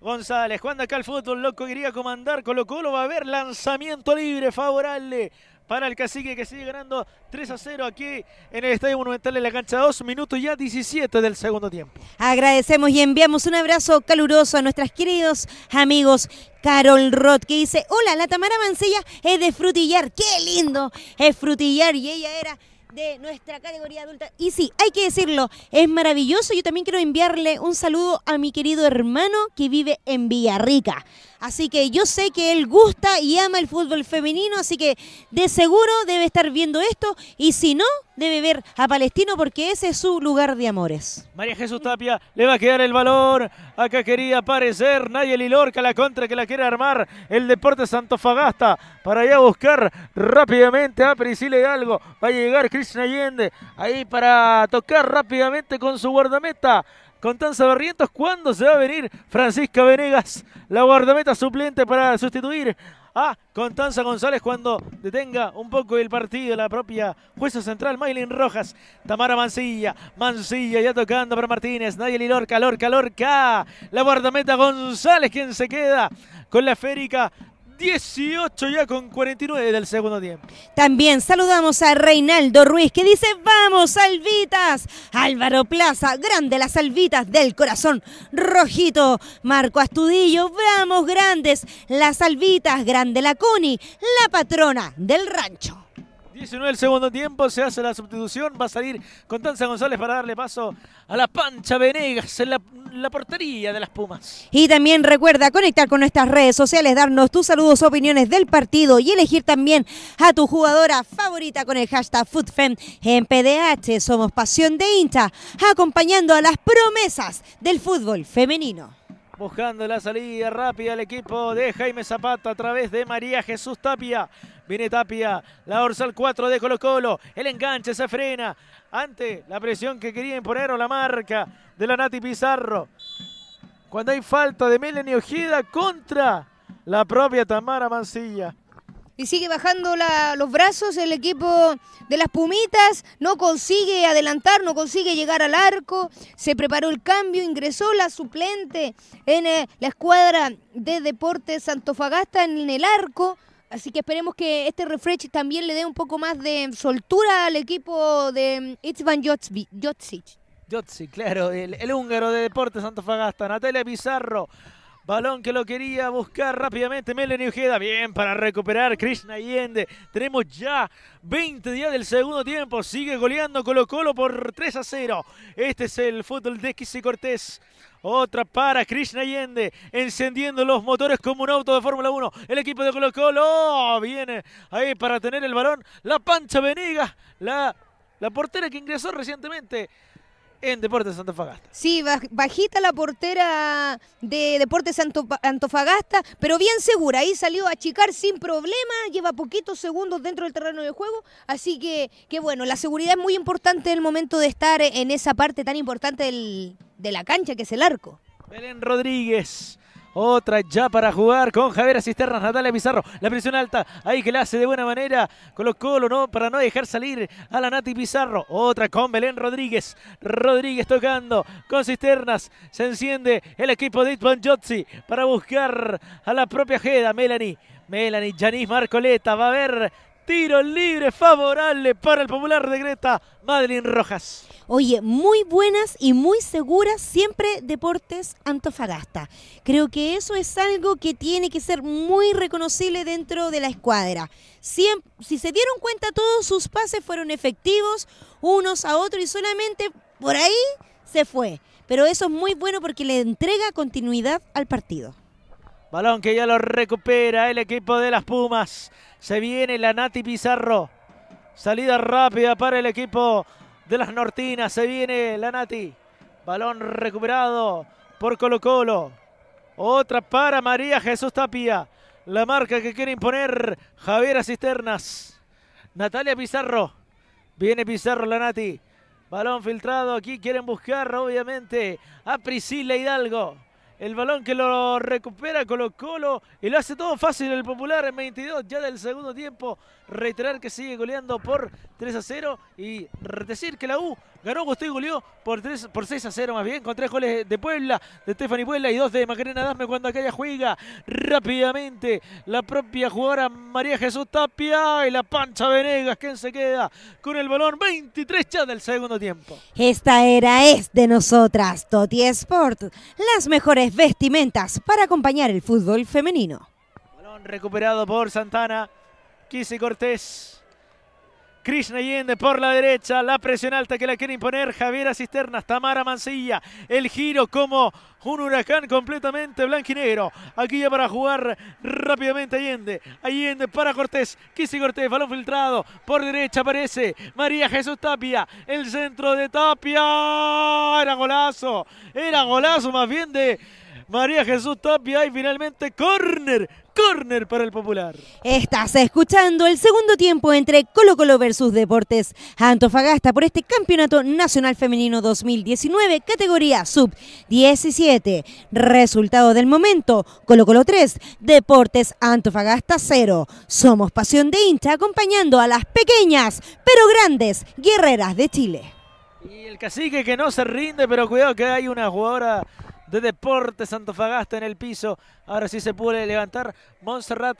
González. Cuando acá el fútbol loco quería comandar, Colo Colo va a haber lanzamiento libre favorable para el cacique que sigue ganando 3 a 0 aquí en el Estadio Monumental en la cancha 2, minutos ya 17 del segundo tiempo. Agradecemos y enviamos un abrazo caluroso a nuestros queridos amigos Carol Roth que dice, hola, la Tamara Mancilla es de frutillar, qué lindo es frutillar y ella era de nuestra categoría adulta. Y sí, hay que decirlo, es maravilloso. Yo también quiero enviarle un saludo a mi querido hermano que vive en Villarrica. Así que yo sé que él gusta y ama el fútbol femenino, así que de seguro debe estar viendo esto y si no, debe ver a Palestino porque ese es su lugar de amores. María Jesús Tapia le va a quedar el valor, Acá quería aparecer Nayeli Lorca, la contra que la quiere armar el Deporte Santofagasta para ir a buscar rápidamente a Priscila algo Va a llegar Krishna Allende ahí para tocar rápidamente con su guardameta. Constanza Barrientos, ¿cuándo se va a venir Francisca Venegas, la guardameta suplente para sustituir a Constanza González cuando detenga un poco el partido la propia jueza central Maylin Rojas, Tamara Mancilla, Mancilla ya tocando para Martínez, Nayeli Lorca, Lorca, Lorca, la guardameta González quien se queda con la esférica 18 ya con 49 del segundo tiempo. También saludamos a Reinaldo Ruiz que dice, vamos, salvitas. Álvaro Plaza, grande las salvitas del corazón rojito. Marco Astudillo, vamos, grandes las salvitas. Grande la Cuni, la patrona del rancho. 19 el segundo tiempo, se hace la sustitución, va a salir Constanza González para darle paso a la pancha Venegas en la, portería de las Pumas. Y también recuerda conectar con nuestras redes sociales, darnos tus saludos, opiniones del partido y elegir también a tu jugadora favorita con el hashtag FoodFem en PDH. Somos Pasión de inta acompañando a las promesas del fútbol femenino. Buscando la salida rápida el equipo de Jaime Zapata a través de María Jesús Tapia. Viene Tapia, la al 4 de Colo Colo. El enganche se frena ante la presión que quería imponer o la marca de la Nati Pizarro. Cuando hay falta de Melanie Ojeda contra la propia Tamara Mancilla. Y sigue bajando los brazos el equipo de las Pumitas. No consigue adelantar, no consigue llegar al arco. Se preparó el cambio, ingresó la suplente en eh, la escuadra de Deportes Santofagasta en el arco. Así que esperemos que este refresh también le dé un poco más de soltura al equipo de mm, Itzvan Jotsic. Jotsic, claro, el, húngaro de Deportes Fagasta, Natalia Pizarro. Balón que lo quería buscar rápidamente. Melanie Ujeda, Bien para recuperar Krishna Allende. Tenemos ya 20 días del segundo tiempo. Sigue goleando Colo Colo por 3 a 0. Este es el fútbol de y Cortés. Otra para Krishna Allende, encendiendo los motores como un auto de Fórmula 1. El equipo de Colo Colo oh, viene ahí para tener el balón. La pancha venega, la, la portera que ingresó recientemente en Deportes Antofagasta. Sí, bajita la portera de Deportes Antofagasta, pero bien segura. Ahí salió a achicar sin problema, lleva poquitos segundos dentro del terreno de juego. Así que, que bueno, la seguridad es muy importante en el momento de estar en esa parte tan importante de la cancha que es el arco. Belén Rodríguez otra ya para jugar con Javier Cisternas, Natalia Pizarro. La presión alta, ahí que la hace de buena manera. Colo Colo, ¿no? Para no dejar salir a la Nati Pizarro. Otra con Belén Rodríguez. Rodríguez tocando con Cisternas. Se enciende el equipo de Itman Jotzi para buscar a la propia Jeda, Melanie. Melanie, Janis Marcoleta, va a ver Tiro libre favorable para el popular de Greta, Madeline Rojas. Oye, muy buenas y muy seguras siempre Deportes Antofagasta. Creo que eso es algo que tiene que ser muy reconocible dentro de la escuadra. si se dieron cuenta, todos sus pases fueron efectivos unos a otros y solamente por ahí se fue. Pero eso es muy bueno porque le entrega continuidad al partido. Balón que ya lo recupera el equipo de las Pumas. Se viene la Nati Pizarro. Salida rápida para el equipo de las Nortinas. Se viene la Nati. Balón recuperado por Colo Colo. Otra para María Jesús Tapia. La marca que quiere imponer Javier Cisternas. Natalia Pizarro. Viene Pizarro la Nati. Balón filtrado aquí. Quieren buscar obviamente a Priscila Hidalgo. El balón que lo recupera Colo Colo y lo hace todo fácil el popular en 22 ya del segundo tiempo. Reiterar que sigue goleando por 3 a 0 y decir que la U Ganó Gustavo por, por 6 a 0 más bien, con tres goles de Puebla, de Stephanie Puebla y dos de Macarena Dasme cuando aquella juega rápidamente la propia jugadora María Jesús Tapia y la pancha Venegas, quien se queda con el balón 23 ya del segundo tiempo. Esta era es de nosotras, Toti Sport, las mejores vestimentas para acompañar el fútbol femenino. Balón recuperado por Santana, Kisi Cortés. Krishna Allende por la derecha, la presión alta que la quiere imponer Javier Cisternas, Tamara Mancilla, el giro como un huracán completamente y negro Aquí ya para jugar rápidamente Allende. Allende para Cortés. Kissy Cortés, balón filtrado. Por derecha aparece María Jesús Tapia. El centro de Tapia. Era golazo. Era golazo más bien de María Jesús Tapia. Y finalmente córner Corner para el popular. Estás escuchando el segundo tiempo entre Colo Colo versus Deportes Antofagasta por este Campeonato Nacional Femenino 2019, categoría sub-17. Resultado del momento, Colo Colo 3, Deportes Antofagasta 0. Somos Pasión de Hincha acompañando a las pequeñas pero grandes guerreras de Chile. Y el cacique que no se rinde, pero cuidado que hay una jugadora de Deportes Santofagasta en el piso. Ahora sí se puede levantar Montserrat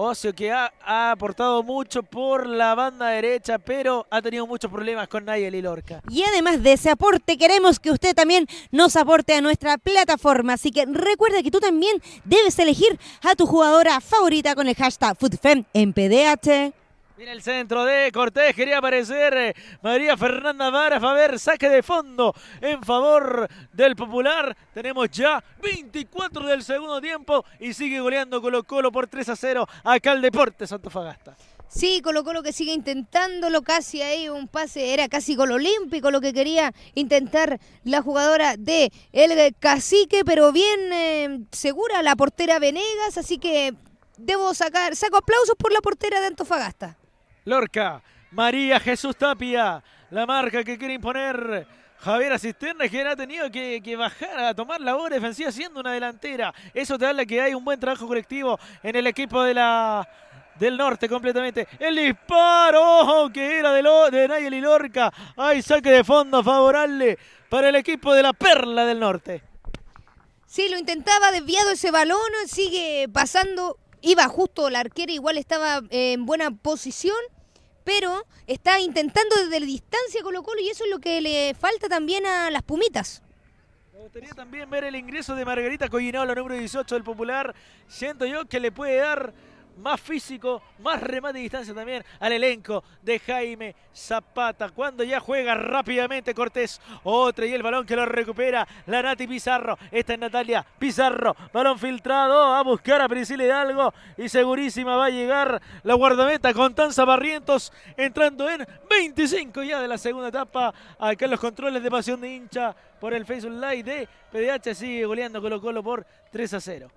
Ocio que ha, aportado mucho por la banda derecha, pero ha tenido muchos problemas con Nayeli Lorca. Y además de ese aporte, queremos que usted también nos aporte a nuestra plataforma. Así que recuerda que tú también debes elegir a tu jugadora favorita con el hashtag FoodFem en PDH. Viene el centro de Cortés, quería aparecer eh, María Fernanda Vara a ver, saque de fondo en favor del Popular. Tenemos ya 24 del segundo tiempo y sigue goleando Colo Colo por 3 a 0 acá al Deporte Fagasta. Sí, Colo Colo que sigue intentándolo casi ahí, un pase, era casi gol olímpico lo que quería intentar la jugadora de El Cacique, pero bien eh, segura la portera Venegas, así que debo sacar, saco aplausos por la portera de Antofagasta. Lorca, María Jesús Tapia, la marca que quiere imponer Javier Asisterna que ha tenido que, bajar a tomar la obra defensiva siendo una delantera. Eso te habla que hay un buen trabajo colectivo en el equipo de la del norte completamente. El disparo que era de, de Lorca. Hay saque de fondo favorable para el equipo de la Perla del Norte. Sí, lo intentaba desviado ese balón, sigue pasando. Iba justo la arquera, igual estaba en buena posición pero está intentando desde la distancia Colo Colo y eso es lo que le falta también a las Pumitas. Me gustaría también ver el ingreso de Margarita Collinao, la número 18 del Popular. Siento yo que le puede dar más físico, más remate de distancia también al elenco de Jaime Zapata. Cuando ya juega rápidamente Cortés, otra y el balón que lo recupera la Nati Pizarro. Esta es Natalia Pizarro, balón filtrado a buscar a Priscila Hidalgo y segurísima va a llegar la guardameta Constanza Barrientos entrando en 25 ya de la segunda etapa. Acá los controles de pasión de hincha por el Facebook Live de PDH sigue goleando Colo Colo por 3 a 0.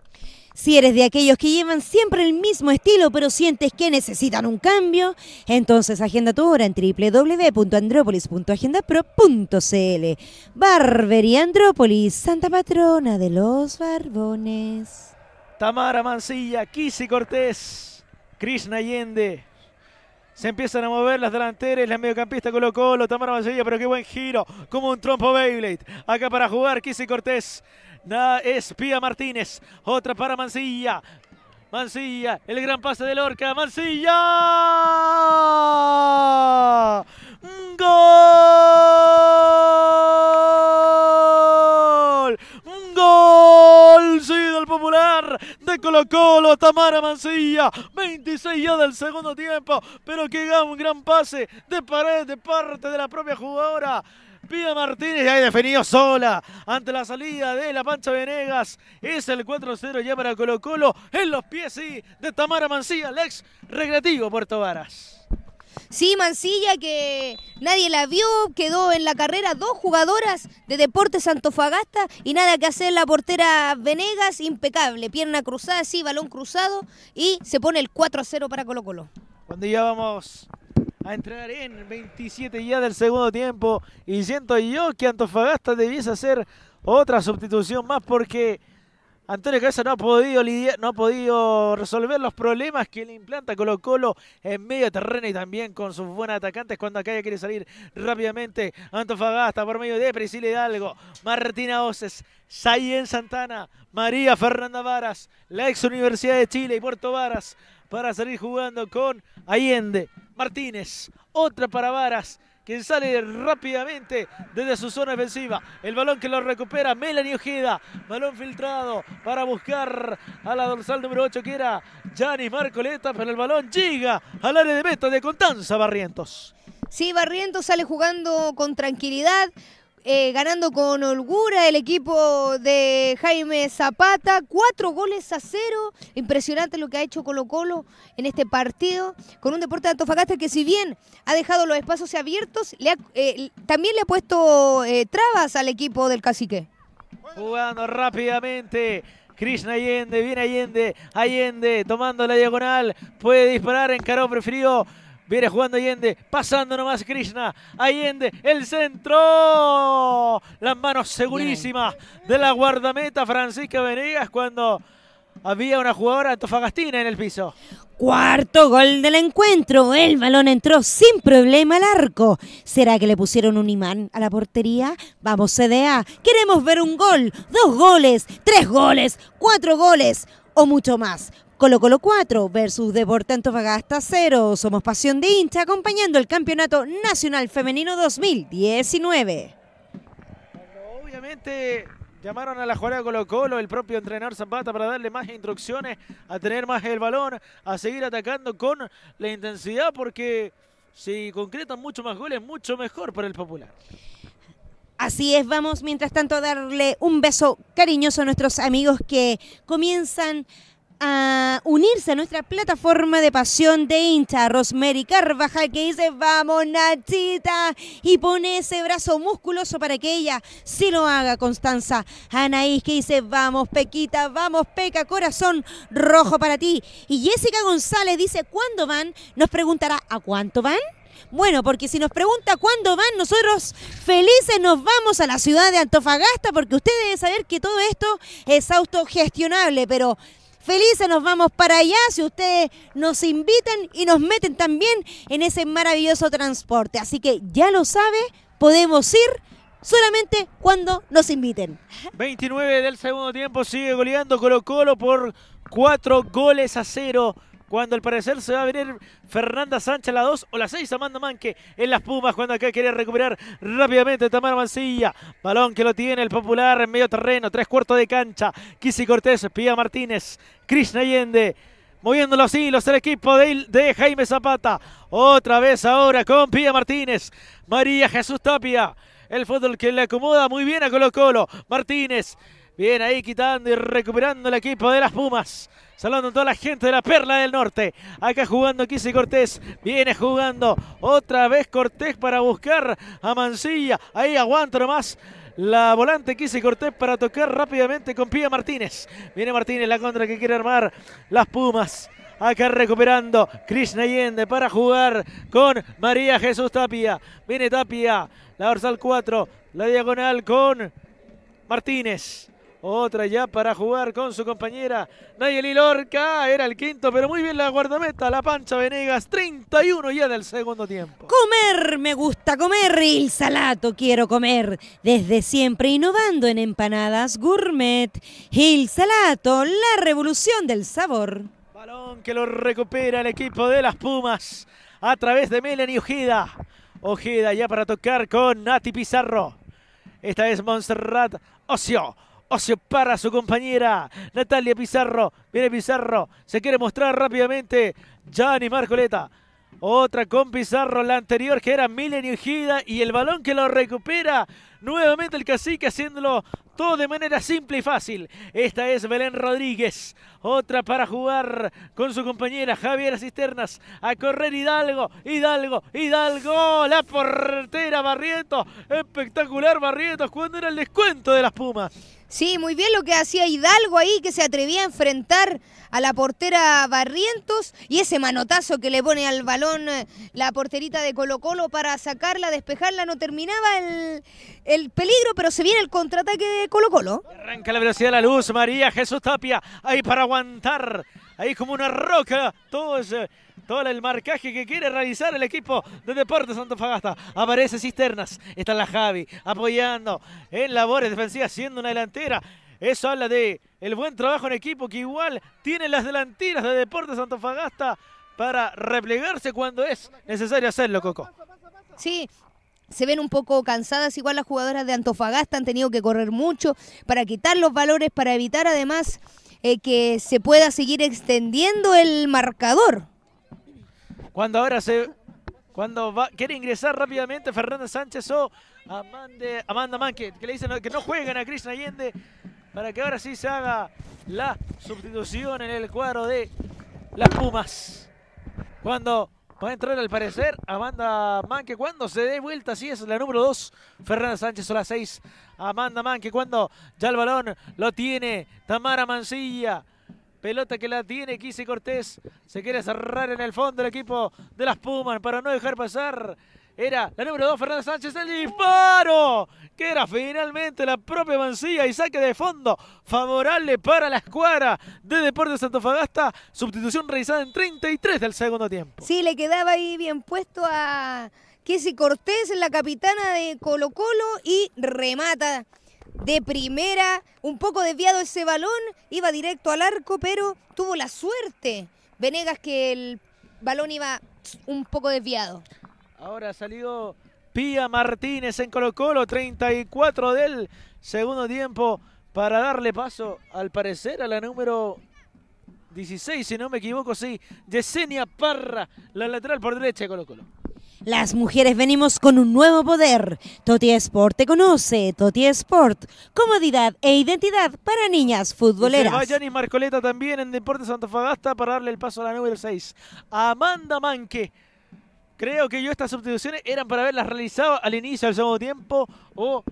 Si eres de aquellos que llevan siempre el mismo estilo pero sientes que necesitan un cambio, entonces agenda tu hora en www.andrópolis.agendapro.cl. Barbería Andrópolis, Santa Patrona de los Barbones. Tamara Mancilla, Kisi Cortés, Krishna Allende. Se empiezan a mover las delanteras, la mediocampista colocó, Colo, Tamara Mancilla, pero qué buen giro, como un trompo Beyblade. Acá para jugar Kisi Cortés. Da es Martínez. Otra para Mancilla. Mancilla, el gran pase de Lorca. Mancilla. Gol. Gol. Sí, del popular de Colo Colo, Tamara Mancilla, 26 ya del segundo tiempo, pero que un gran pase de pared de parte de la propia jugadora. Pía Martínez, ha definido sola ante la salida de la Pancha Venegas. Es el 4-0 ya para Colo Colo en los pies sí, de Tamara Mancilla, el ex recreativo Puerto Varas. Sí, Mancilla, que nadie la vio, quedó en la carrera dos jugadoras de Deportes Antofagasta y nada que hacer la portera Venegas, impecable, pierna cruzada, sí, balón cruzado y se pone el 4 0 para Colo Colo. Cuando ya vamos a entrenar en 27 ya del segundo tiempo. Y siento yo que Antofagasta debiese hacer otra sustitución más porque Antonio Cabeza no ha podido no ha podido resolver los problemas que le implanta Colo Colo en medio terreno y también con sus buenos atacantes cuando ya quiere salir rápidamente. Antofagasta por medio de Priscila Hidalgo, Martina Oces, Sayen Santana, María Fernanda Varas, la ex Universidad de Chile y Puerto Varas para salir jugando con Allende, Martínez, otra para Varas, quien sale rápidamente desde su zona defensiva. El balón que lo recupera Melanie Ojeda. Balón filtrado para buscar a la dorsal número 8 que era Janis Marcoleta, pero el balón llega al área de meta de Contanza Barrientos. Sí, Barrientos sale jugando con tranquilidad. Eh, ganando con holgura el equipo de Jaime Zapata. Cuatro goles a cero. Impresionante lo que ha hecho Colo Colo en este partido. Con un deporte de Antofagasta que si bien ha dejado los espacios abiertos, eh, también le ha puesto eh, trabas al equipo del cacique. Jugando rápidamente. Krishna Allende, viene Allende, Allende tomando la diagonal, puede disparar, en encaró, preferido. Viene jugando Allende, pasando nomás Krishna. Allende, el centro. Las manos segurísimas de la guardameta Francisca Venegas cuando había una jugadora Tofagastina en el piso. Cuarto gol del encuentro. El balón entró sin problema al arco. ¿Será que le pusieron un imán a la portería? Vamos, CDA. Queremos ver un gol, dos goles, tres goles, cuatro goles o mucho más. Colo Colo 4 versus Deporte Antofagasta 0. Somos Pasión de Hincha acompañando el Campeonato Nacional Femenino 2019. obviamente Llamaron a la jugada Colo Colo, el propio entrenador Zapata, para darle más instrucciones, a tener más el balón, a seguir atacando con la intensidad, porque si concretan mucho más goles, mucho mejor para el Popular. Así es, vamos mientras tanto a darle un beso cariñoso a nuestros amigos que comienzan a unirse a nuestra plataforma de pasión de hincha, Rosemary Carvajal, que dice, vamos Nachita, y pone ese brazo musculoso para que ella sí lo haga, Constanza. Anaís, que dice, vamos Pequita, vamos Peca, corazón rojo para ti. Y Jessica González dice, ¿cuándo van? Nos preguntará, ¿a cuánto van? Bueno, porque si nos pregunta cuándo van, nosotros felices nos vamos a la ciudad de Antofagasta, porque usted debe saber que todo esto es autogestionable, pero Felices nos vamos para allá si ustedes nos invitan y nos meten también en ese maravilloso transporte. Así que ya lo sabe, podemos ir solamente cuando nos inviten. 29 del segundo tiempo sigue goleando Colo Colo por cuatro goles a cero cuando al parecer se va a venir Fernanda Sánchez la 2 o la 6, Amanda Manque en las Pumas, cuando acá quería recuperar rápidamente Tamara Mancilla, balón que lo tiene el popular en medio terreno, tres cuartos de cancha, Kisi Cortés, Pía Martínez, Krishna Allende, Moviéndolo así los del el equipo de, de, Jaime Zapata. Otra vez ahora con Pía Martínez, María Jesús Tapia. El fútbol que le acomoda muy bien a Colo Colo. Martínez, bien ahí quitando y recuperando el equipo de las Pumas. Saludando a toda la gente de la Perla del Norte. Acá jugando Quise Cortés. Viene jugando otra vez Cortés para buscar a Mancilla. Ahí aguanta nomás. La volante Quise Cortés para tocar rápidamente con Pía Martínez. Viene Martínez la contra que quiere armar las Pumas. Acá recuperando Krishna Allende para jugar con María Jesús Tapia. Viene Tapia, la dorsal 4, la diagonal con Martínez. Otra ya para jugar con su compañera Nayeli Lorca. Era el quinto, pero muy bien la guardameta, la pancha Venegas. 31 ya del segundo tiempo. Comer, me gusta comer. El salato quiero comer. Desde siempre innovando en empanadas gourmet. El salato, la revolución del sabor. Balón que lo recupera el equipo de las Pumas a través de y Ojeda. Ojeda ya para tocar con Nati Pizarro. Esta es Montserrat Ocio. Ocio para su compañera Natalia Pizarro. Viene Pizarro, se quiere mostrar rápidamente. Gianni Marcoleta. Otra con Pizarro, la anterior que era Milenio Gida y el balón que lo recupera. Nuevamente el cacique haciéndolo todo de manera simple y fácil. Esta es Belén Rodríguez. Otra para jugar con su compañera Javier Cisternas. A correr Hidalgo, Hidalgo, Hidalgo. La portera Barrieto. Espectacular Barrieto. cuando era el descuento de las Pumas. Sí, muy bien lo que hacía Hidalgo ahí, que se atrevía a enfrentar a la portera Barrientos y ese manotazo que le pone al balón eh, la porterita de Colo Colo para sacarla, despejarla, no terminaba el, peligro, pero se viene el contraataque de Colo Colo. Arranca la velocidad de la luz, María Jesús Tapia, ahí para aguantar, ahí como una roca, todos... Eh, todo el marcaje que quiere realizar el equipo de Deportes Antofagasta. Aparece Cisternas, está la Javi apoyando en labores defensivas, siendo una delantera. Eso habla de el buen trabajo en equipo que igual tienen las delanteras de Deportes Antofagasta para replegarse cuando es necesario hacerlo, Coco. Sí, se ven un poco cansadas, igual las jugadoras de Antofagasta han tenido que correr mucho para quitar los valores, para evitar además eh, que se pueda seguir extendiendo el marcador. Cuando ahora se... Cuando va, quiere ingresar rápidamente Fernanda Sánchez o Amanda, Manque, que le dicen que no jueguen a Krishna Allende para que ahora sí se haga la sustitución en el cuadro de las Pumas. Cuando va a entrar al parecer Amanda Manque, cuando se dé vuelta, sí, es la número 2, Fernanda Sánchez o la 6, Amanda Manque, cuando ya el balón lo tiene Tamara Mancilla, Pelota que la tiene Quise Cortés. Se quiere cerrar en el fondo el equipo de las Pumas para no dejar pasar. Era la número 2, Fernanda Sánchez. El disparo que era finalmente la propia Mancilla y saque de fondo favorable para la escuadra de Deportes Santo Fagasta. Sustitución realizada en 33 del segundo tiempo. Sí, le quedaba ahí bien puesto a Kisi Cortés, la capitana de Colo Colo, y remata de primera, un poco desviado ese balón, iba directo al arco, pero tuvo la suerte Venegas que el balón iba un poco desviado. Ahora salió Pía Martínez en Colo Colo, 34 del segundo tiempo para darle paso al parecer a la número 16, si no me equivoco, sí, Yesenia Parra, la lateral por derecha de Colo Colo. Las mujeres venimos con un nuevo poder. Toti Sport te conoce. Toti Sport, comodidad e identidad para niñas futboleras. Va Marcoleta también en Deportes Fagasta para darle el paso a la número 6. Amanda Manque. Creo que yo estas sustituciones eran para haberlas realizado al inicio del segundo tiempo o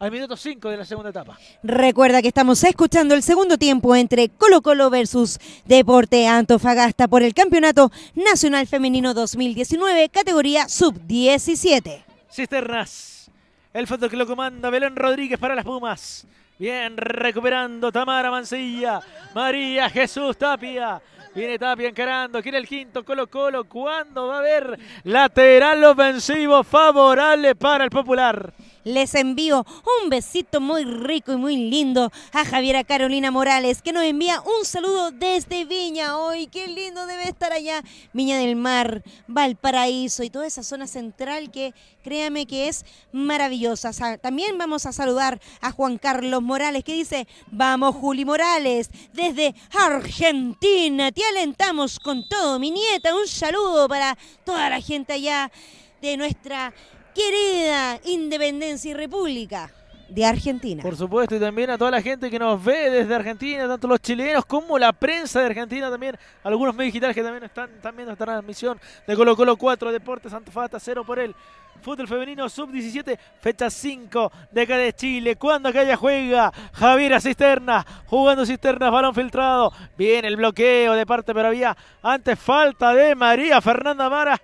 al minuto 5 de la segunda etapa. Recuerda que estamos escuchando el segundo tiempo entre Colo Colo versus Deporte Antofagasta por el Campeonato Nacional Femenino 2019, categoría sub-17. Cisternas, el foto que lo comanda Belén Rodríguez para las Pumas. Bien, recuperando Tamara Mancilla, María Jesús Tapia, Viene Tapia encarando, quiere el quinto, Colo Colo, ¿cuándo va a haber lateral ofensivo favorable para el Popular? Les envío un besito muy rico y muy lindo a Javiera Carolina Morales, que nos envía un saludo desde Viña. hoy qué lindo debe estar allá! Viña del Mar, Valparaíso y toda esa zona central que créame que es maravillosa. También vamos a saludar a Juan Carlos Morales, que dice, vamos Juli Morales, desde Argentina, te alentamos con todo. Mi nieta, un saludo para toda la gente allá de nuestra querida Independencia y República de Argentina. Por supuesto, y también a toda la gente que nos ve desde Argentina, tanto los chilenos como la prensa de Argentina, también algunos medios digitales que también están, viendo esta transmisión de Colo Colo 4, Deportes Antofagasta 0 por el Fútbol femenino sub-17, fecha 5 de acá de Chile. Cuando acá ya juega Javier a Cisterna, jugando Cisterna, balón filtrado. Viene el bloqueo de parte, pero había antes falta de María Fernanda Mara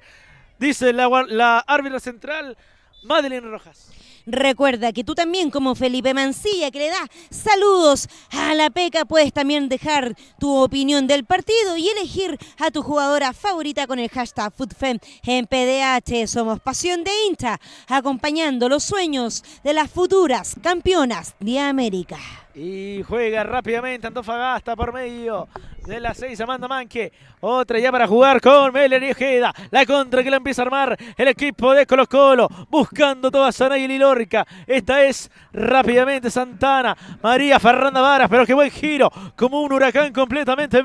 dice la, la árbitra central Madeline Rojas. Recuerda que tú también, como Felipe Mancilla, que le da saludos a la PECA, puedes también dejar tu opinión del partido y elegir a tu jugadora favorita con el hashtag FUTFEM en PDH. Somos Pasión de Intra, acompañando los sueños de las futuras campeonas de América. Y juega rápidamente Antofagasta por medio de la 6, Amanda Manque. Otra ya para jugar con Meller Ojeda. La contra que la empieza a armar el equipo de Colo Colo. Buscando toda Sanay y Lilorca. Esta es rápidamente Santana. María Fernanda Varas, pero qué buen giro. Como un huracán completamente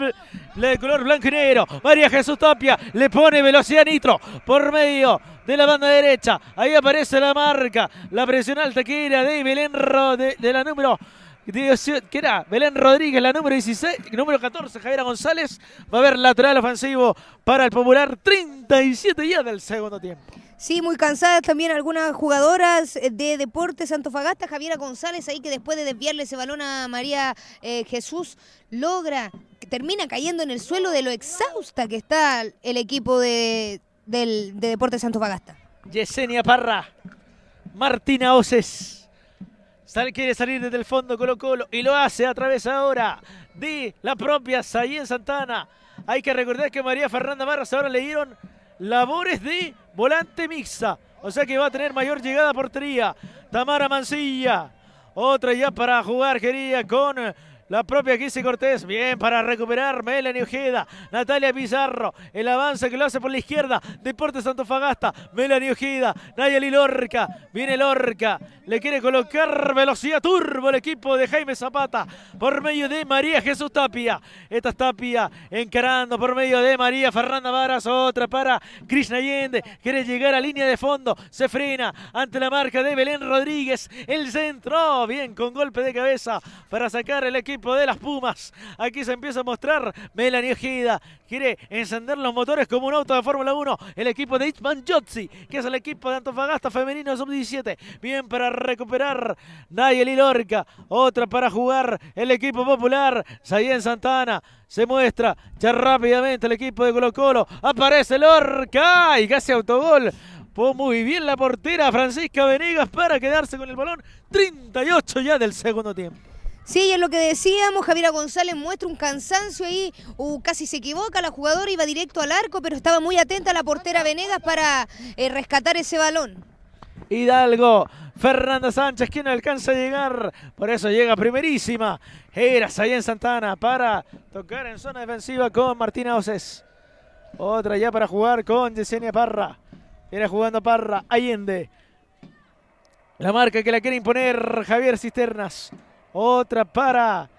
de color blanco y negro. María Jesús Tapia le pone velocidad nitro por medio de la banda derecha. Ahí aparece la marca. La presión alta que era de Belén de la número que era Belén Rodríguez, la número 16, número 14, Javiera González. Va a haber lateral ofensivo para el Popular, 37 días del segundo tiempo. Sí, muy cansadas también algunas jugadoras de Deportes Santofagasta, Javiera González ahí que después de desviarle ese balón a María eh, Jesús logra, termina cayendo en el suelo de lo exhausta que está el equipo de, Deporte de Deportes Yesenia Parra, Martina Oces quiere salir desde el fondo Colo Colo y lo hace a través ahora de la propia Sayen Santana. Hay que recordar que María Fernanda Barras ahora le dieron labores de volante mixta. O sea que va a tener mayor llegada a portería. Tamara Mancilla. Otra ya para jugar, quería con la propia Kissy Cortés. Bien para recuperar Melanie Ojeda. Natalia Pizarro. El avance que lo hace por la izquierda. Deportes Fagasta Melanie Ojeda. Nayeli Lorca. Viene Lorca. Le quiere colocar velocidad turbo el equipo de Jaime Zapata. Por medio de María Jesús Tapia. Esta es Tapia encarando por medio de María Fernanda Varas. Otra para Krishna Allende. Quiere llegar a línea de fondo. Se frena ante la marca de Belén Rodríguez. El centro. Bien con golpe de cabeza para sacar el equipo de las Pumas. Aquí se empieza a mostrar Melanie Ojeda. Quiere encender los motores como un auto de Fórmula 1. El equipo de Itman Jotzi, que es el equipo de Antofagasta Femenino Sub-17. Bien para recuperar Nayeli Lorca. Otra para jugar el equipo popular. Zayen Santana se muestra ya rápidamente el equipo de Colo Colo. Aparece Lorca y casi autogol. Fue muy bien la portera Francisca Venegas para quedarse con el balón. 38 ya del segundo tiempo. Sí, es lo que decíamos, Javiera González muestra un cansancio ahí, o casi se equivoca, la jugadora iba directo al arco, pero estaba muy atenta la portera Venegas para eh, rescatar ese balón. Hidalgo, Fernanda Sánchez, quien alcanza a llegar, por eso llega primerísima, era en Santana para tocar en zona defensiva con Martina Oces. Otra ya para jugar con Yesenia Parra, viene jugando Parra, Allende. La marca que la quiere imponer Javier Cisternas. Otra para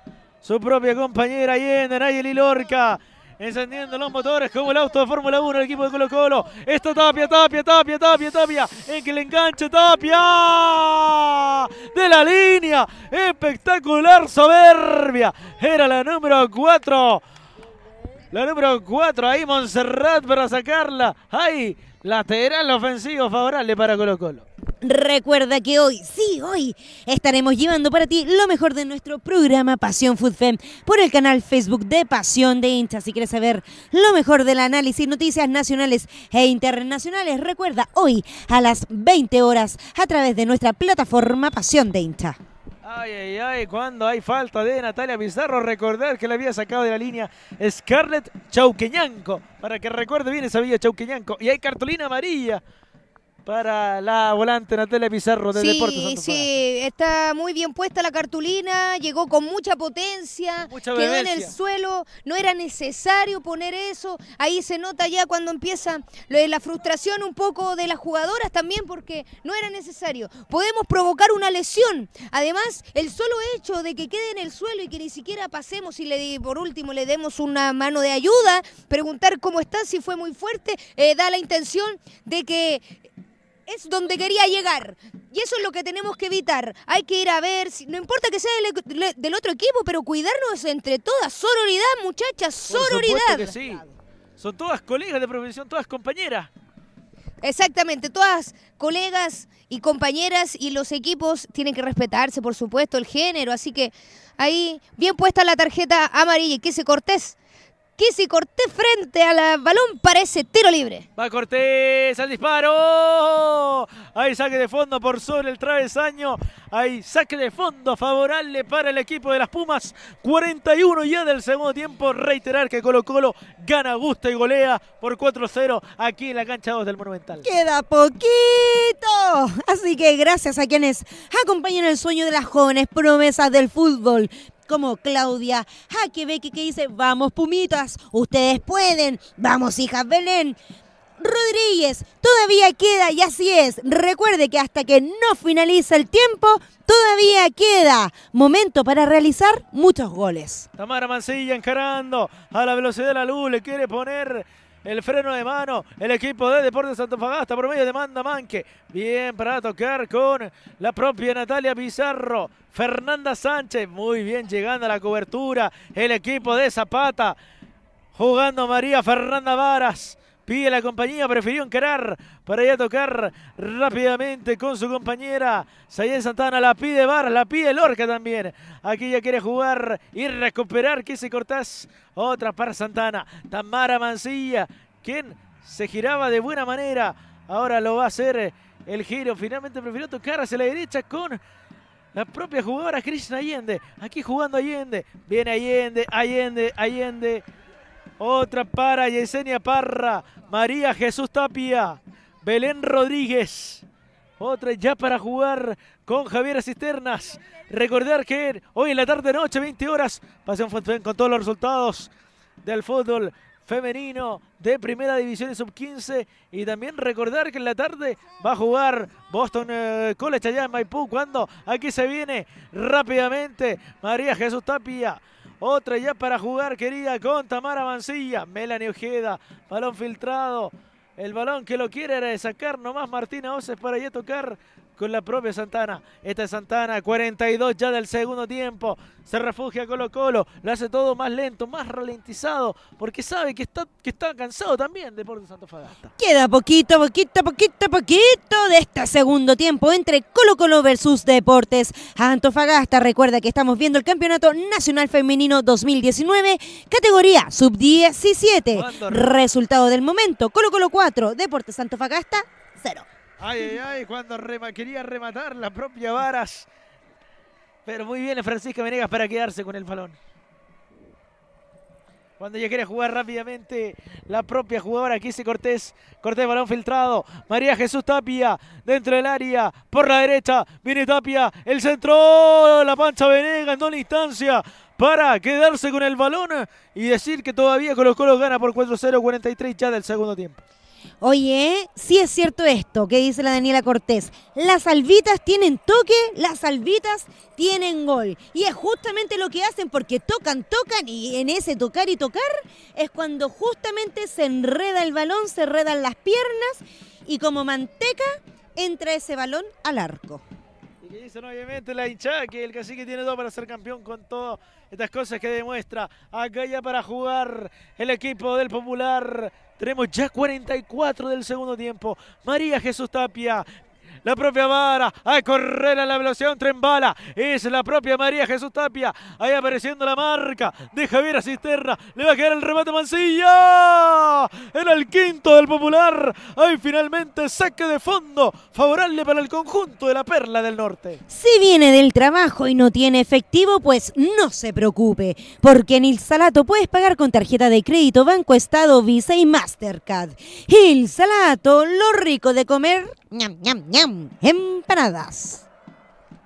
su propia compañera en Nayeli Lorca. Encendiendo los motores como el auto de Fórmula 1 el equipo de Colo Colo. Esto Tapia, Tapia, Tapia, Tapia, Tapia. En que le enganche Tapia. De la línea. Espectacular soberbia. Era la número 4. La número 4 ahí Monserrat para sacarla. Ahí Lateral ofensivo favorable para Colo Colo. Recuerda que hoy, sí, hoy, estaremos llevando para ti lo mejor de nuestro programa Pasión Food Fem por el canal Facebook de Pasión de Hinchas. Si quieres saber lo mejor del análisis, noticias nacionales e internacionales, recuerda hoy a las 20 horas a través de nuestra plataforma Pasión de Incha. Ay, ay, ay, cuando hay falta de Natalia Pizarro, recordar que la había sacado de la línea Scarlett Chauqueñanco, para que recuerde bien esa villa Chauqueñanco. Y hay cartulina amarilla para la volante Natalia Pizarro de sí, Deportes Sí, sí, está muy bien puesta la cartulina, llegó con mucha potencia, quedó en el suelo, no era necesario poner eso, ahí se nota ya cuando empieza la frustración un poco de las jugadoras también porque no era necesario. Podemos provocar una lesión, además el solo hecho de que quede en el suelo y que ni siquiera pasemos y le por último le demos una mano de ayuda, preguntar cómo está, si fue muy fuerte, eh, da la intención de que es donde quería llegar. Y eso es lo que tenemos que evitar. Hay que ir a ver, no importa que sea del, otro equipo, pero cuidarnos entre todas. Sororidad, muchachas, sororidad. Son todas colegas de profesión, todas compañeras. Exactamente, todas colegas y compañeras y los equipos tienen que respetarse, por supuesto, el género. Así que ahí, bien puesta la tarjeta amarilla y que se cortés y y corté frente al eh, balón parece tiro libre. Va Cortés al disparo. Hay saque de fondo por sobre el travesaño. Hay saque de fondo favorable para el equipo de las Pumas. 41 ya del segundo tiempo. Reiterar que Colo Colo gana, gusta y golea por 4-0 aquí en la cancha 2 del Monumental. Queda poquito. Así que gracias a quienes acompañan el sueño de las jóvenes promesas del fútbol como Claudia Jaquebeque ah, que dice, vamos Pumitas, ustedes pueden, vamos hijas Belén. Rodríguez, todavía queda y así es. Recuerde que hasta que no finaliza el tiempo, todavía queda momento para realizar muchos goles. Tamara Mancilla encarando a la velocidad de la luz, le quiere poner el freno de mano, el equipo de Deportes Santofagasta por medio de Manda Manque. Bien para tocar con la propia Natalia Pizarro. Fernanda Sánchez, muy bien llegando a la cobertura. El equipo de Zapata, jugando María Fernanda Varas pide la compañía, prefirió encarar para ir a tocar rápidamente con su compañera Sayen Santana, la pide Bar, la pide Lorca también, aquí ya quiere jugar y recuperar, que se cortás, otra para Santana, Tamara Mancilla, quien se giraba de buena manera, ahora lo va a hacer el giro, finalmente prefirió tocar hacia la derecha con la propia jugadora Krishna Allende. Aquí jugando Allende. Viene Allende, Allende, Allende. Otra para Yesenia Parra. María Jesús Tapia. Belén Rodríguez. Otra ya para jugar con Javier Cisternas. Recordar que hoy en la tarde noche, 20 horas, Pasión con todos los resultados del fútbol femenino de Primera División y Sub-15. Y también recordar que en la tarde va a jugar Boston eh, College allá en Maipú. Cuando aquí se viene rápidamente María Jesús Tapia. Otra ya para jugar querida con Tamara Mancilla. Melanie Ojeda. Balón filtrado. El balón que lo quiere era de sacar nomás Martina Oces para ya tocar con la propia Santana. Esta es Santana, 42 ya del segundo tiempo. Se refugia Colo Colo, lo hace todo más lento, más ralentizado, porque sabe que está, que está cansado también Deportes Santo Fagasta. Queda poquito, poquito, poquito, poquito de este segundo tiempo entre Colo Colo versus Deportes Antofagasta. Recuerda que estamos viendo el Campeonato Nacional Femenino 2019, categoría sub-17. Resultado del momento, Colo Colo 4, Deportes Antofagasta 0. Ay, ay, ay, cuando rema, quería rematar la propia Varas. Pero muy bien Francisca Venegas para quedarse con el balón. Cuando ella quiere jugar rápidamente, la propia jugadora, aquí se Cortés. Cortés, balón filtrado. María Jesús Tapia, dentro del área, por la derecha. Viene Tapia, el centro, la pancha Venegas, no la instancia para quedarse con el balón y decir que todavía Colo Colo gana por 4-0, 43 ya del segundo tiempo. Oye, sí es cierto esto que dice la Daniela Cortés. Las albitas tienen toque, las albitas tienen gol. Y es justamente lo que hacen porque tocan, tocan y en ese tocar y tocar es cuando justamente se enreda el balón, se enredan las piernas y como manteca entra ese balón al arco. Y que dicen obviamente la hinchada que el cacique tiene todo para ser campeón con todas estas cosas que demuestra acá ya para jugar el equipo del Popular tenemos ya 44 del segundo tiempo. María Jesús Tapia la propia Vara a correr a la velocidad, un tren Es la propia María Jesús Tapia. Ahí apareciendo la marca de Javier Cisterna. Le va a quedar el remate Mancilla. Era el quinto del Popular. Ahí finalmente saque de fondo favorable para el conjunto de la Perla del Norte. Si viene del trabajo y no tiene efectivo, pues no se preocupe, porque en Il Salato puedes pagar con tarjeta de crédito, Banco Estado, Visa y Mastercard. Il Salato, lo rico de comer. ñam ñam, ñam! Empanadas.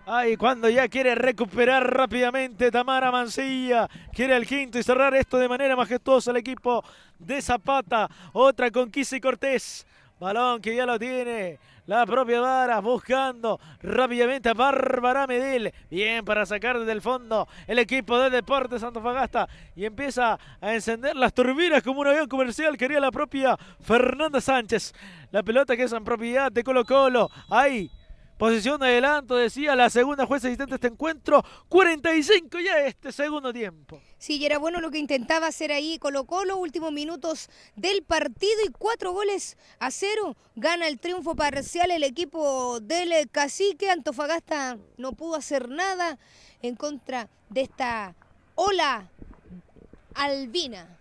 Ay, cuando ya quiere recuperar rápidamente Tamara Mancilla. Quiere el quinto y cerrar esto de manera majestuosa el equipo de Zapata. Otra con y Cortés. Balón que ya lo tiene la propia Vara buscando rápidamente a Bárbara Medel. Bien para sacar desde el fondo el equipo de Deportes Fagasta. y empieza a encender las turbinas como un avión comercial. Quería la propia Fernanda Sánchez. La pelota que es en propiedad de Colo Colo. Ahí Posición de adelanto, decía la segunda jueza asistente de este encuentro, 45 ya este segundo tiempo. Sí, y era bueno lo que intentaba hacer ahí colocó los últimos minutos del partido y cuatro goles a cero. Gana el triunfo parcial el equipo del cacique. Antofagasta no pudo hacer nada en contra de esta ola albina.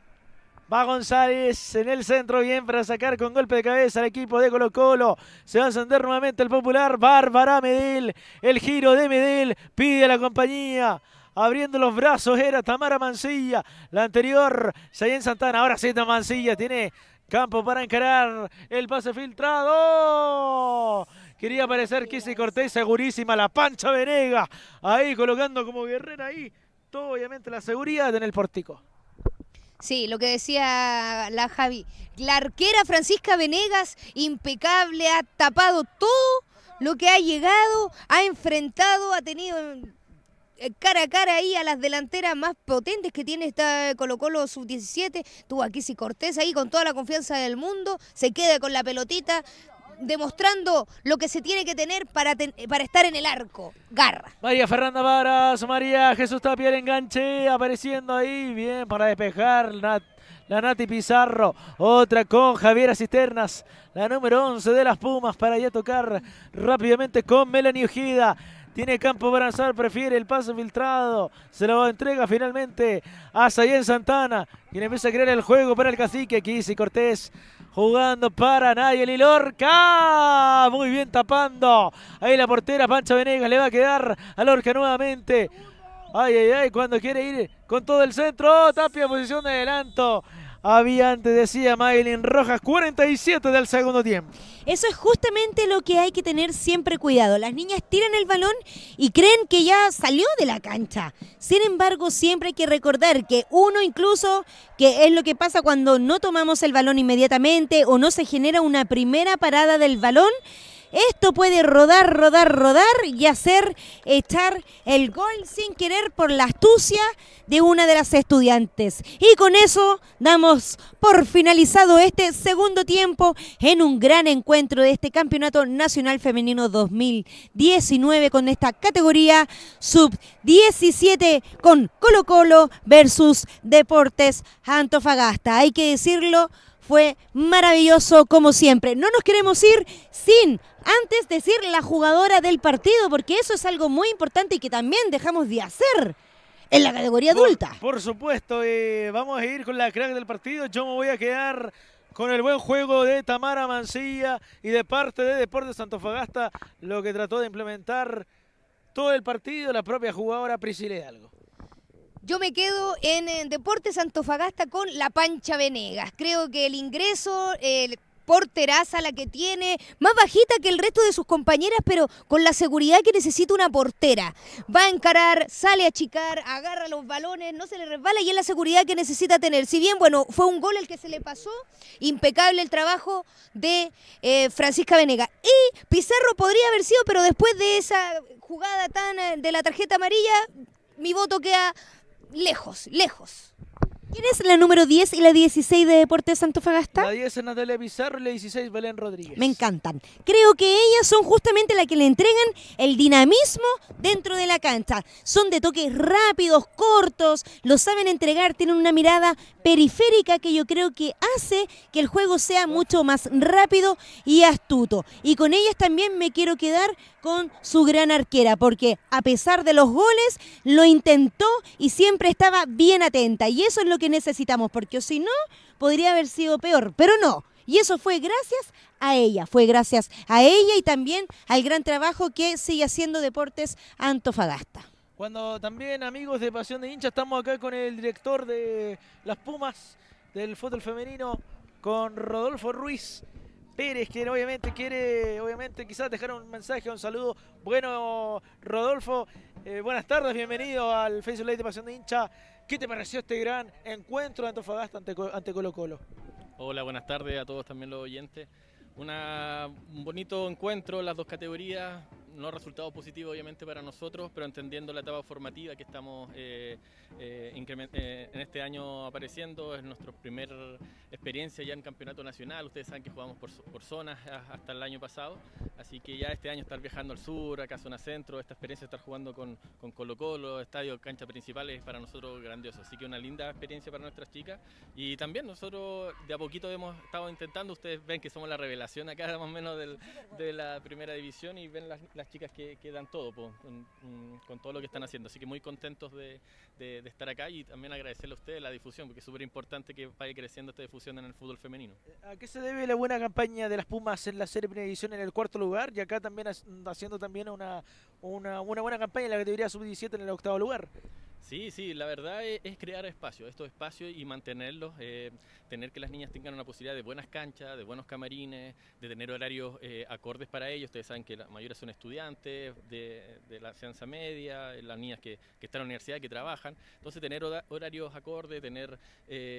Va González en el centro, bien para sacar con golpe de cabeza al equipo de Colo Colo. Se va a encender nuevamente el popular Bárbara Medel. El giro de Medel pide a la compañía abriendo los brazos era Tamara Mancilla, la anterior Sayen Santana, ahora sí Mancilla tiene campo para encarar el pase filtrado. Quería parecer que se Cortés, segurísima, la pancha Venega, ahí colocando como guerrera ahí, todo obviamente la seguridad en el portico. Sí, lo que decía la Javi. La arquera Francisca Venegas, impecable, ha tapado todo lo que ha llegado, ha enfrentado, ha tenido eh, cara a cara ahí a las delanteras más potentes que tiene esta Colo Colo sub-17. Tuvo aquí si Cortés ahí con toda la confianza del mundo, se queda con la pelotita, demostrando lo que se tiene que tener para, para estar en el arco. Garra. María Fernanda Varas, María Jesús Tapia, el enganche apareciendo ahí, bien para despejar La Nati Pizarro, otra con Javiera Cisternas, la número 11 de las Pumas para ya tocar rápidamente con Melanie Ujida Tiene campo para lanzar, prefiere el paso filtrado. Se lo entrega finalmente a Sayen Santana, quien empieza a crear el juego para el cacique. dice Cortés jugando para nadie y Lorca. Muy bien tapando. Ahí la portera Pancha Venegas le va a quedar a Lorca nuevamente. Ay, ay, ay, cuando quiere ir con todo el centro. Oh, Tapia posición de adelanto había antes, decía Maylin Rojas, 47 del segundo tiempo. Eso es justamente lo que hay que tener siempre cuidado. Las niñas tiran el balón y creen que ya salió de la cancha. Sin embargo, siempre hay que recordar que uno incluso, que es lo que pasa cuando no tomamos el balón inmediatamente o no se genera una primera parada del balón, esto puede rodar, rodar, rodar y hacer echar el gol sin querer por la astucia de una de las estudiantes. Y con eso damos por finalizado este segundo tiempo en un gran encuentro de este Campeonato Nacional Femenino 2019 con esta categoría sub-17 con Colo Colo versus Deportes Antofagasta. Hay que decirlo, fue maravilloso como siempre. No nos queremos ir sin antes decir la jugadora del partido, porque eso es algo muy importante y que también dejamos de hacer en la categoría adulta. Por, supuesto, y eh, vamos a ir con la crack del partido. Yo me voy a quedar con el buen juego de Tamara Mancilla y de parte de Deportes Santofagasta, lo que trató de implementar todo el partido la propia jugadora Priscila Hidalgo. Yo me quedo en, Deportes Antofagasta con la Pancha Venegas. Creo que el ingreso, el porteraza la que tiene, más bajita que el resto de sus compañeras, pero con la seguridad que necesita una portera. Va a encarar, sale a achicar, agarra los balones, no se le resbala y es la seguridad que necesita tener. Si bien, bueno, fue un gol el que se le pasó, impecable el trabajo de eh, Francisca Venegas. Y Pizarro podría haber sido, pero después de esa jugada tan eh, de la tarjeta amarilla, mi voto queda lejos, lejos. ¿Quién es la número 10 y la 16 de Deportes Santofagasta? La 10 es Natalia Pizarro y la 16 Belén Rodríguez. Me encantan. Creo que ellas son justamente las que le entregan el dinamismo dentro de la cancha. Son de toques rápidos, cortos, lo saben entregar, tienen una mirada periférica que yo creo que hace que el juego sea mucho más rápido y astuto. Y con ellas también me quiero quedar con su gran arquera, porque a pesar de los goles, lo intentó y siempre estaba bien atenta. Y eso es lo que necesitamos, porque si no, podría haber sido peor, pero no. Y eso fue gracias a ella, fue gracias a ella y también al gran trabajo que sigue haciendo Deportes Antofagasta. Cuando también amigos de Pasión de Hincha estamos acá con el director de las Pumas del fútbol femenino, con Rodolfo Ruiz Pérez, que obviamente quiere, obviamente quizás dejar un mensaje, un saludo. Bueno, Rodolfo, eh, buenas tardes, bienvenido al Facebook de Pasión de Hincha. ¿Qué te pareció este gran encuentro de Antofagasta ante, Colo Colo? Hola, buenas tardes a todos también los oyentes. Una, un bonito encuentro, las dos categorías, no resultado positivo obviamente para nosotros, pero entendiendo la etapa formativa que estamos eh, eh, eh, en este año apareciendo, es nuestra primera experiencia ya en campeonato nacional, ustedes saben que jugamos por, zonas hasta el año pasado, así que ya este año estar viajando al sur, acá zona centro, esta experiencia de estar jugando con, con Colo Colo, estadio, cancha principal es para nosotros grandioso, así que una linda experiencia para nuestras chicas y también nosotros de a poquito hemos estado intentando, ustedes ven que somos la revelación acá más o menos del, de la primera división y ven las chicas que, dan todo mm, con, todo lo que están haciendo. Así que muy contentos de, estar acá y también agradecerle a ustedes la difusión, porque es súper importante que vaya creciendo esta difusión en el fútbol femenino. Eh, ¿A qué se debe la buena campaña de las Pumas en la serie primera edición en el cuarto lugar y acá también haciendo también una, una buena campaña en la categoría sub-17 en el octavo lugar? Sí, sí, la verdad e-, es, crear espacio, estos espacios y mantenerlos, eh, tener que las niñas tengan una posibilidad de buenas canchas, de buenos camarines, de tener horarios eh, acordes para ellos. Ustedes saben que las mayores son estudiantes de, la ciencia media, eh, las niñas que, están en la universidad, que trabajan. Entonces, tener horarios acordes, tener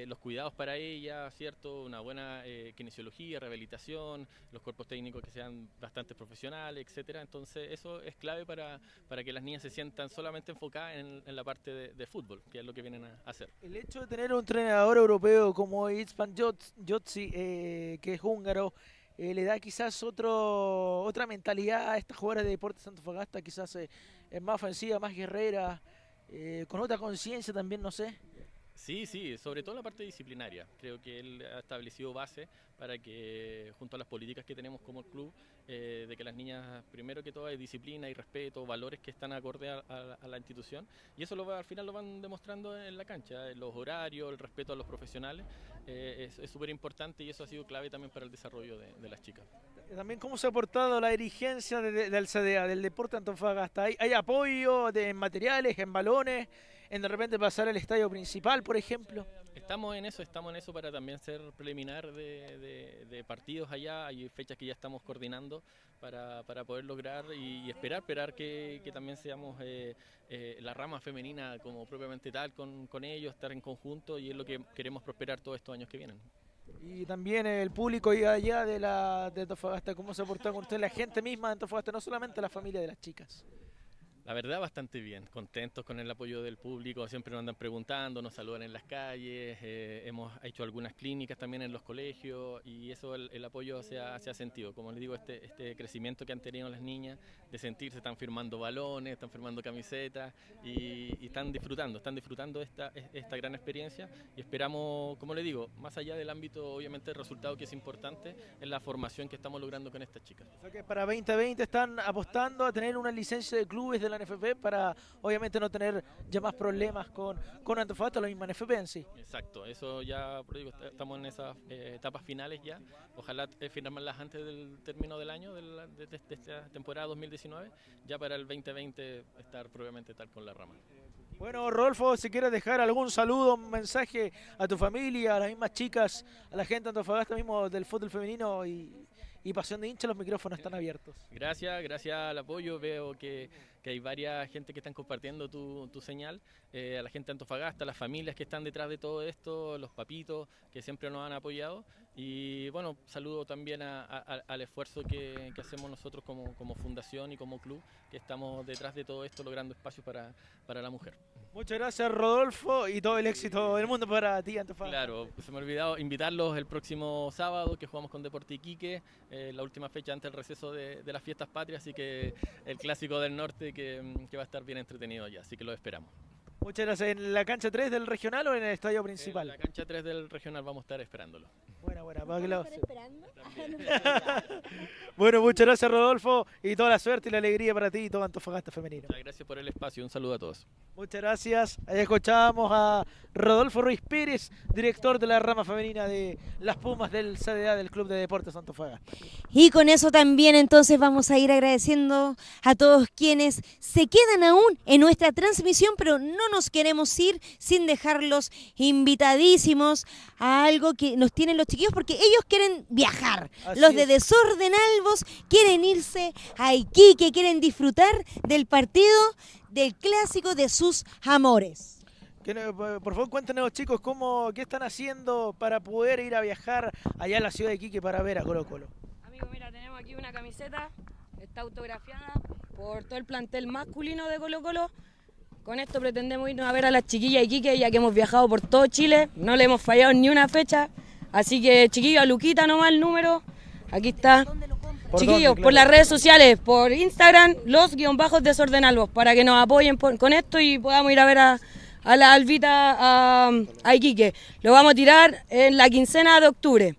los cuidados para ellas, ¿cierto? Una buena kinesiología, rehabilitación, los cuerpos técnicos que sean bastante profesionales, etcétera. Entonces, eso es clave para, para que las niñas se sientan solamente enfocadas en, en la parte de, fútbol, que es lo que vienen a hacer. El hecho de tener un entrenador europeo como Ispan Jotzi, eh, que es húngaro, eh, le da quizás otro, otra mentalidad a estas jugadoras de deporte santofagasta quizás eh, es más ofensiva, más guerrera, con otra conciencia también, no sé. Sí, sí, sobre todo la parte disciplinaria. Creo que él ha establecido base para que, junto a las políticas que tenemos como el club, eh, de que las niñas, primero que todo, hay disciplina y respeto, valores que están acorde a, la institución. Y eso lo, al final lo van demostrando en la cancha, los horarios, el respeto a los profesionales. Eh, es súper importante y eso ha sido clave también para el desarrollo de, las chicas. Eh, también cómo se ha aportado la dirigencia del CDA, del Deporte Antofagasta. ¿Hay, hay apoyo de, en materiales, en balones? en de repente pasar al estadio principal, por ejemplo. Estamos en eso, estamos en eso para también ser preliminar de, partidos allá. Hay fechas que ya estamos coordinando para, poder lograr y, esperar, esperar que, también seamos eh, eh, la rama femenina como propiamente tal con, ellos, estar en conjunto y es lo que queremos prosperar todos estos años que vienen. Y también el público y allá de la Antofagasta, cómo se portado con usted, la gente misma de Antofagasta, no solamente la familia de las chicas. La verdad, bastante bien, contentos con el apoyo del público, siempre nos andan preguntando, nos saludan en las calles, eh, hemos hecho algunas clínicas también en los colegios y eso el, apoyo se ha, se ha, sentido. Como les digo, este, este crecimiento que han tenido las niñas, de sentirse, están firmando balones, están firmando camisetas y, están disfrutando, están disfrutando esta, esta gran experiencia y esperamos, como les digo, más allá del ámbito, obviamente, el resultado que es importante, es la formación que estamos logrando con estas chicas. que para 2020 están apostando a tener una licencia de clubes de la NFP para obviamente no tener ya más problemas con, con Antofagasta, la misma NFP en sí. Exacto, eso ya estamos en esas eh, etapas finales ya, ojalá eh, firmarlas antes del término del año, de, esta temporada 2019, ya para el 2020 estar probablemente tal con la rama. Bueno, Rolfo, si quieres dejar algún saludo, un mensaje a tu familia, a las mismas chicas, a la gente de Antofagasta mismo del fútbol femenino y, y pasión de hincha, los micrófonos están abiertos. Gracias, gracias al apoyo. Veo que que hay varias gente que están compartiendo tu, tu señal, eh, a la gente de Antofagasta, a las familias que están detrás de todo esto, los papitos que siempre nos han apoyado. Y bueno, saludo también al esfuerzo que, hacemos nosotros como, fundación y como club, que estamos detrás de todo esto logrando espacios para, para la mujer. Muchas gracias Rodolfo y todo el éxito del mundo para ti Antofagasta. Claro, se me ha olvidado invitarlos el próximo sábado que jugamos con Deporte Iquique, eh, la última fecha antes del receso de, las fiestas patrias, así que el clásico del norte que, que va a estar bien entretenido allá, así que lo esperamos. Muchas gracias. ¿En la cancha 3 del regional o en el estadio principal? En la cancha 3 del regional vamos a estar esperándolo. bueno, muchas gracias Rodolfo y toda la suerte y la alegría para ti y todo Antofagasta Femenino. gracias por el espacio, un saludo a todos. Muchas gracias. Ahí escuchábamos a Rodolfo Ruiz Pérez, director de la rama femenina de las Pumas del CDA del Club de Deportes Antofagasta. Y con eso también entonces vamos a ir agradeciendo a todos quienes se quedan aún en nuestra transmisión, pero no nos queremos ir sin dejarlos invitadísimos a algo que nos tienen los chicos porque ellos quieren viajar. los de Desorden Albos quieren irse a Iquique, quieren disfrutar del partido del clásico de sus amores. Eh, por favor, cuéntenos, chicos, cómo, qué están haciendo para poder ir a viajar allá a la ciudad de Iquique para ver a Colo Colo. Amigo, mira, tenemos aquí una camiseta, está autografiada por todo el plantel masculino de Colo Colo. Con esto pretendemos irnos a ver a las chiquillas de Iquique, ya que hemos viajado por todo Chile, no le hemos fallado ni una fecha. Así que, chiquillos, a Luquita nomás el número. Aquí está. chiquillos, por las redes sociales, por Instagram, los guión bajos desordenalvos, para que nos apoyen con esto y podamos ir a ver a, a la albita a, a, Iquique. Lo vamos a tirar en la quincena de octubre.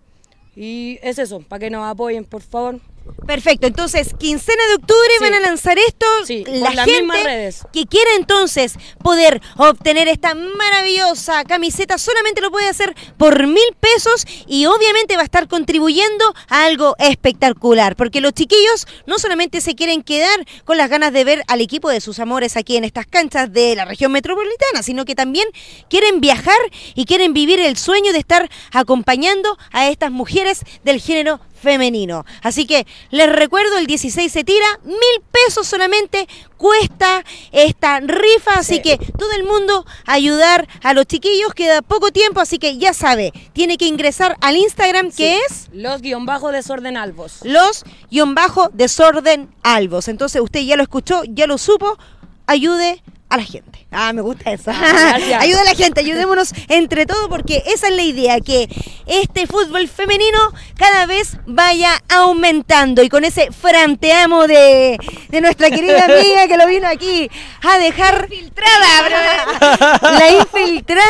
Y es eso, para que nos apoyen, por favor. Perfecto, entonces, quincena de octubre van a lanzar esto. Sí, las gente redes. que quiera entonces poder obtener esta maravillosa camiseta solamente lo puede hacer por mil pesos y obviamente va a estar contribuyendo a algo espectacular, porque los chiquillos no solamente se quieren quedar con las ganas de ver al equipo de sus amores aquí en estas canchas de la región metropolitana, sino que también quieren viajar y quieren vivir el sueño de estar acompañando a estas mujeres del género femenino. Así que les recuerdo, el 16 se tira, mil pesos solamente cuesta esta rifa, así que todo el mundo ayudar a los chiquillos, queda poco tiempo, así que ya sabe, tiene que ingresar al Instagram que es... Los guión bajo desorden alvos Los guión bajo desorden alvos Entonces usted ya lo escuchó, ya lo supo, ayude a la gente. Ah, me gusta eso. Ayuda a la gente, ayudémonos entre todos porque esa es la idea, que este fútbol femenino cada vez vaya aumentando. Y con ese franteamo de, nuestra querida amiga que lo vino aquí a dejar... Infiltrada, La infiltrada,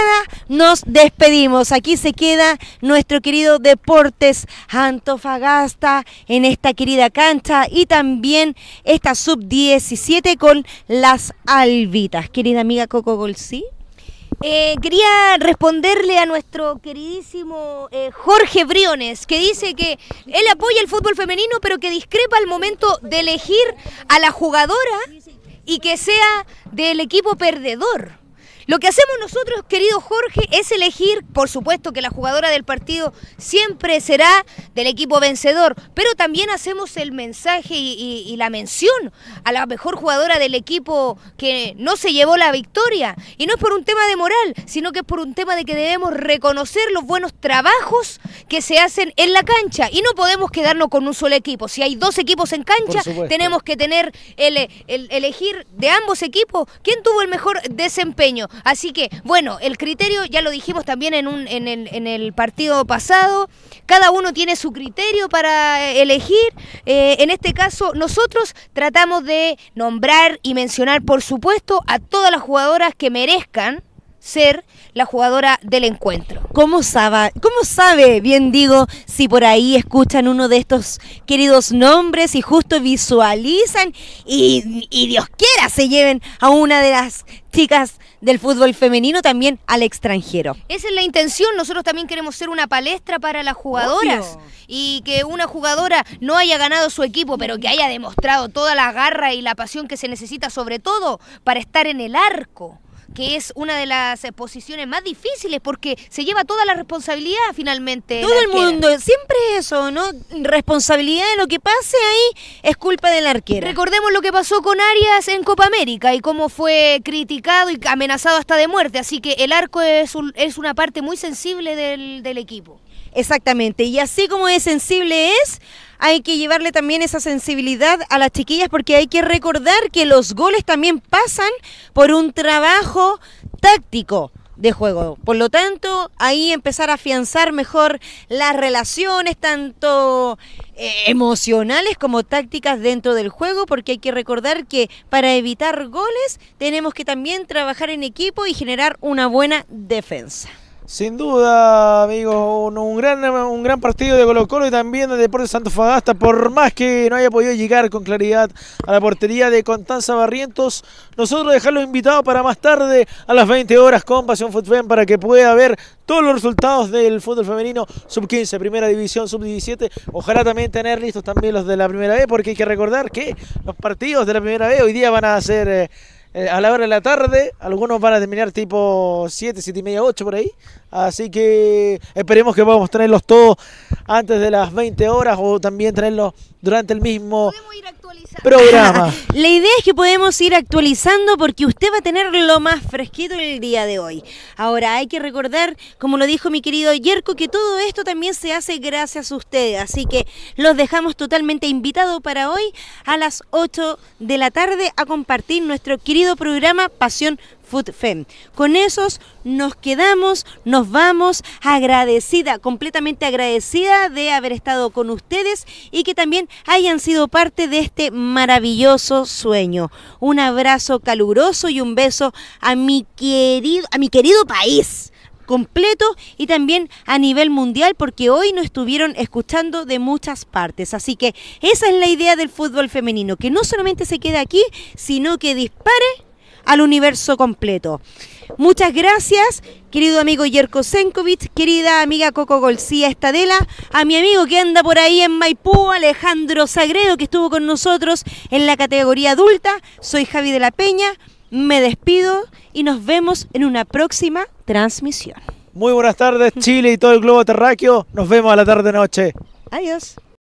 nos despedimos. Aquí se queda nuestro querido Deportes Antofagasta en esta querida cancha y también esta sub-17 con las Albi querida amiga Coco Golsi. Eh, quería responderle a nuestro queridísimo eh, Jorge Briones, que dice que él apoya el fútbol femenino, pero que discrepa al momento de elegir a la jugadora y que sea del equipo perdedor. Lo que hacemos nosotros, querido Jorge, es elegir, por supuesto que la jugadora del partido siempre será del equipo vencedor, pero también hacemos el mensaje y, la mención a la mejor jugadora del equipo que no se llevó la victoria. Y no es por un tema de moral, sino que es por un tema de que debemos reconocer los buenos trabajos que se hacen en la cancha. Y no podemos quedarnos con un solo equipo. Si hay dos equipos en cancha, tenemos que tener el, elegir de ambos equipos quién tuvo el mejor desempeño. Así que, bueno, el criterio, ya lo dijimos también en, un, en, el, en el partido pasado, cada uno tiene su criterio para eh, elegir. Eh, en este caso, nosotros tratamos de nombrar y mencionar, por supuesto, a todas las jugadoras que merezcan ser la jugadora del encuentro. ¿Cómo sabe, sabe, bien digo, si por ahí escuchan uno de estos queridos nombres y justo visualizan y, Dios quiera se lleven a una de las chicas del fútbol femenino también al extranjero. Esa es la intención, nosotros también queremos ser una palestra para las jugadoras y que una jugadora no haya ganado su equipo, pero que haya demostrado toda la garra y la pasión que se necesita sobre todo para estar en el arco que es una de las eh, posiciones más difíciles porque se lleva toda la responsabilidad finalmente. Todo el mundo, siempre eso, ¿no? Responsabilidad de lo que pase ahí es culpa del arquero. Recordemos lo que pasó con Arias en Copa América y cómo fue criticado y amenazado hasta de muerte, así que el arco es, es una parte muy sensible del, del equipo. Exactamente, y así como es sensible es, hay que llevarle también esa sensibilidad a las chiquillas porque hay que recordar que los goles también pasan por un trabajo táctico de juego. Por lo tanto, ahí empezar a afianzar mejor las relaciones, tanto eh, emocionales como tácticas dentro del juego, porque hay que recordar que para evitar goles tenemos que también trabajar en equipo y generar una buena defensa. Sin duda, amigos, un, gran, un gran partido de Colo Colo y también de Deportes Santo Fagasta, por más que no haya podido llegar con claridad a la portería de Constanza Barrientos. Nosotros dejarlos invitados para más tarde a las 20 horas con Pasión Fútbol para que pueda ver todos los resultados del fútbol femenino sub-15, primera división, sub-17. Ojalá también tener listos también los de la primera B, porque hay que recordar que los partidos de la primera B hoy día van a ser... Eh, eh, a la hora de la tarde. Algunos van a terminar tipo 7, 7 y media, 8 por ahí. Así que esperemos que podamos tenerlos todos antes de las 20 horas o también traerlos durante el mismo programa. La idea es que podemos ir actualizando porque usted va a tener lo más fresquito el día de hoy. Ahora, hay que recordar, como lo dijo mi querido Yerko, que todo esto también se hace gracias a ustedes. Así que los dejamos totalmente invitados para hoy a las 8 de la tarde a compartir nuestro querido programa Pasión Fem. Con esos nos quedamos, nos vamos agradecida, completamente agradecida de haber estado con ustedes y que también hayan sido parte de este maravilloso sueño. Un abrazo caluroso y un beso a mi querido, a mi querido país completo y también a nivel mundial porque hoy nos estuvieron escuchando de muchas partes. Así que esa es la idea del fútbol femenino, que no solamente se queda aquí, sino que dispare al universo completo. Muchas gracias, querido amigo Yerko Senkovic, querida amiga Coco Golcía Estadela, a mi amigo que anda por ahí en Maipú, Alejandro Sagredo, que estuvo con nosotros en la categoría adulta. Soy Javi de la Peña, me despido y nos vemos en una próxima transmisión. Muy buenas tardes, Chile y todo el globo terráqueo. Nos vemos a la tarde-noche. Adiós.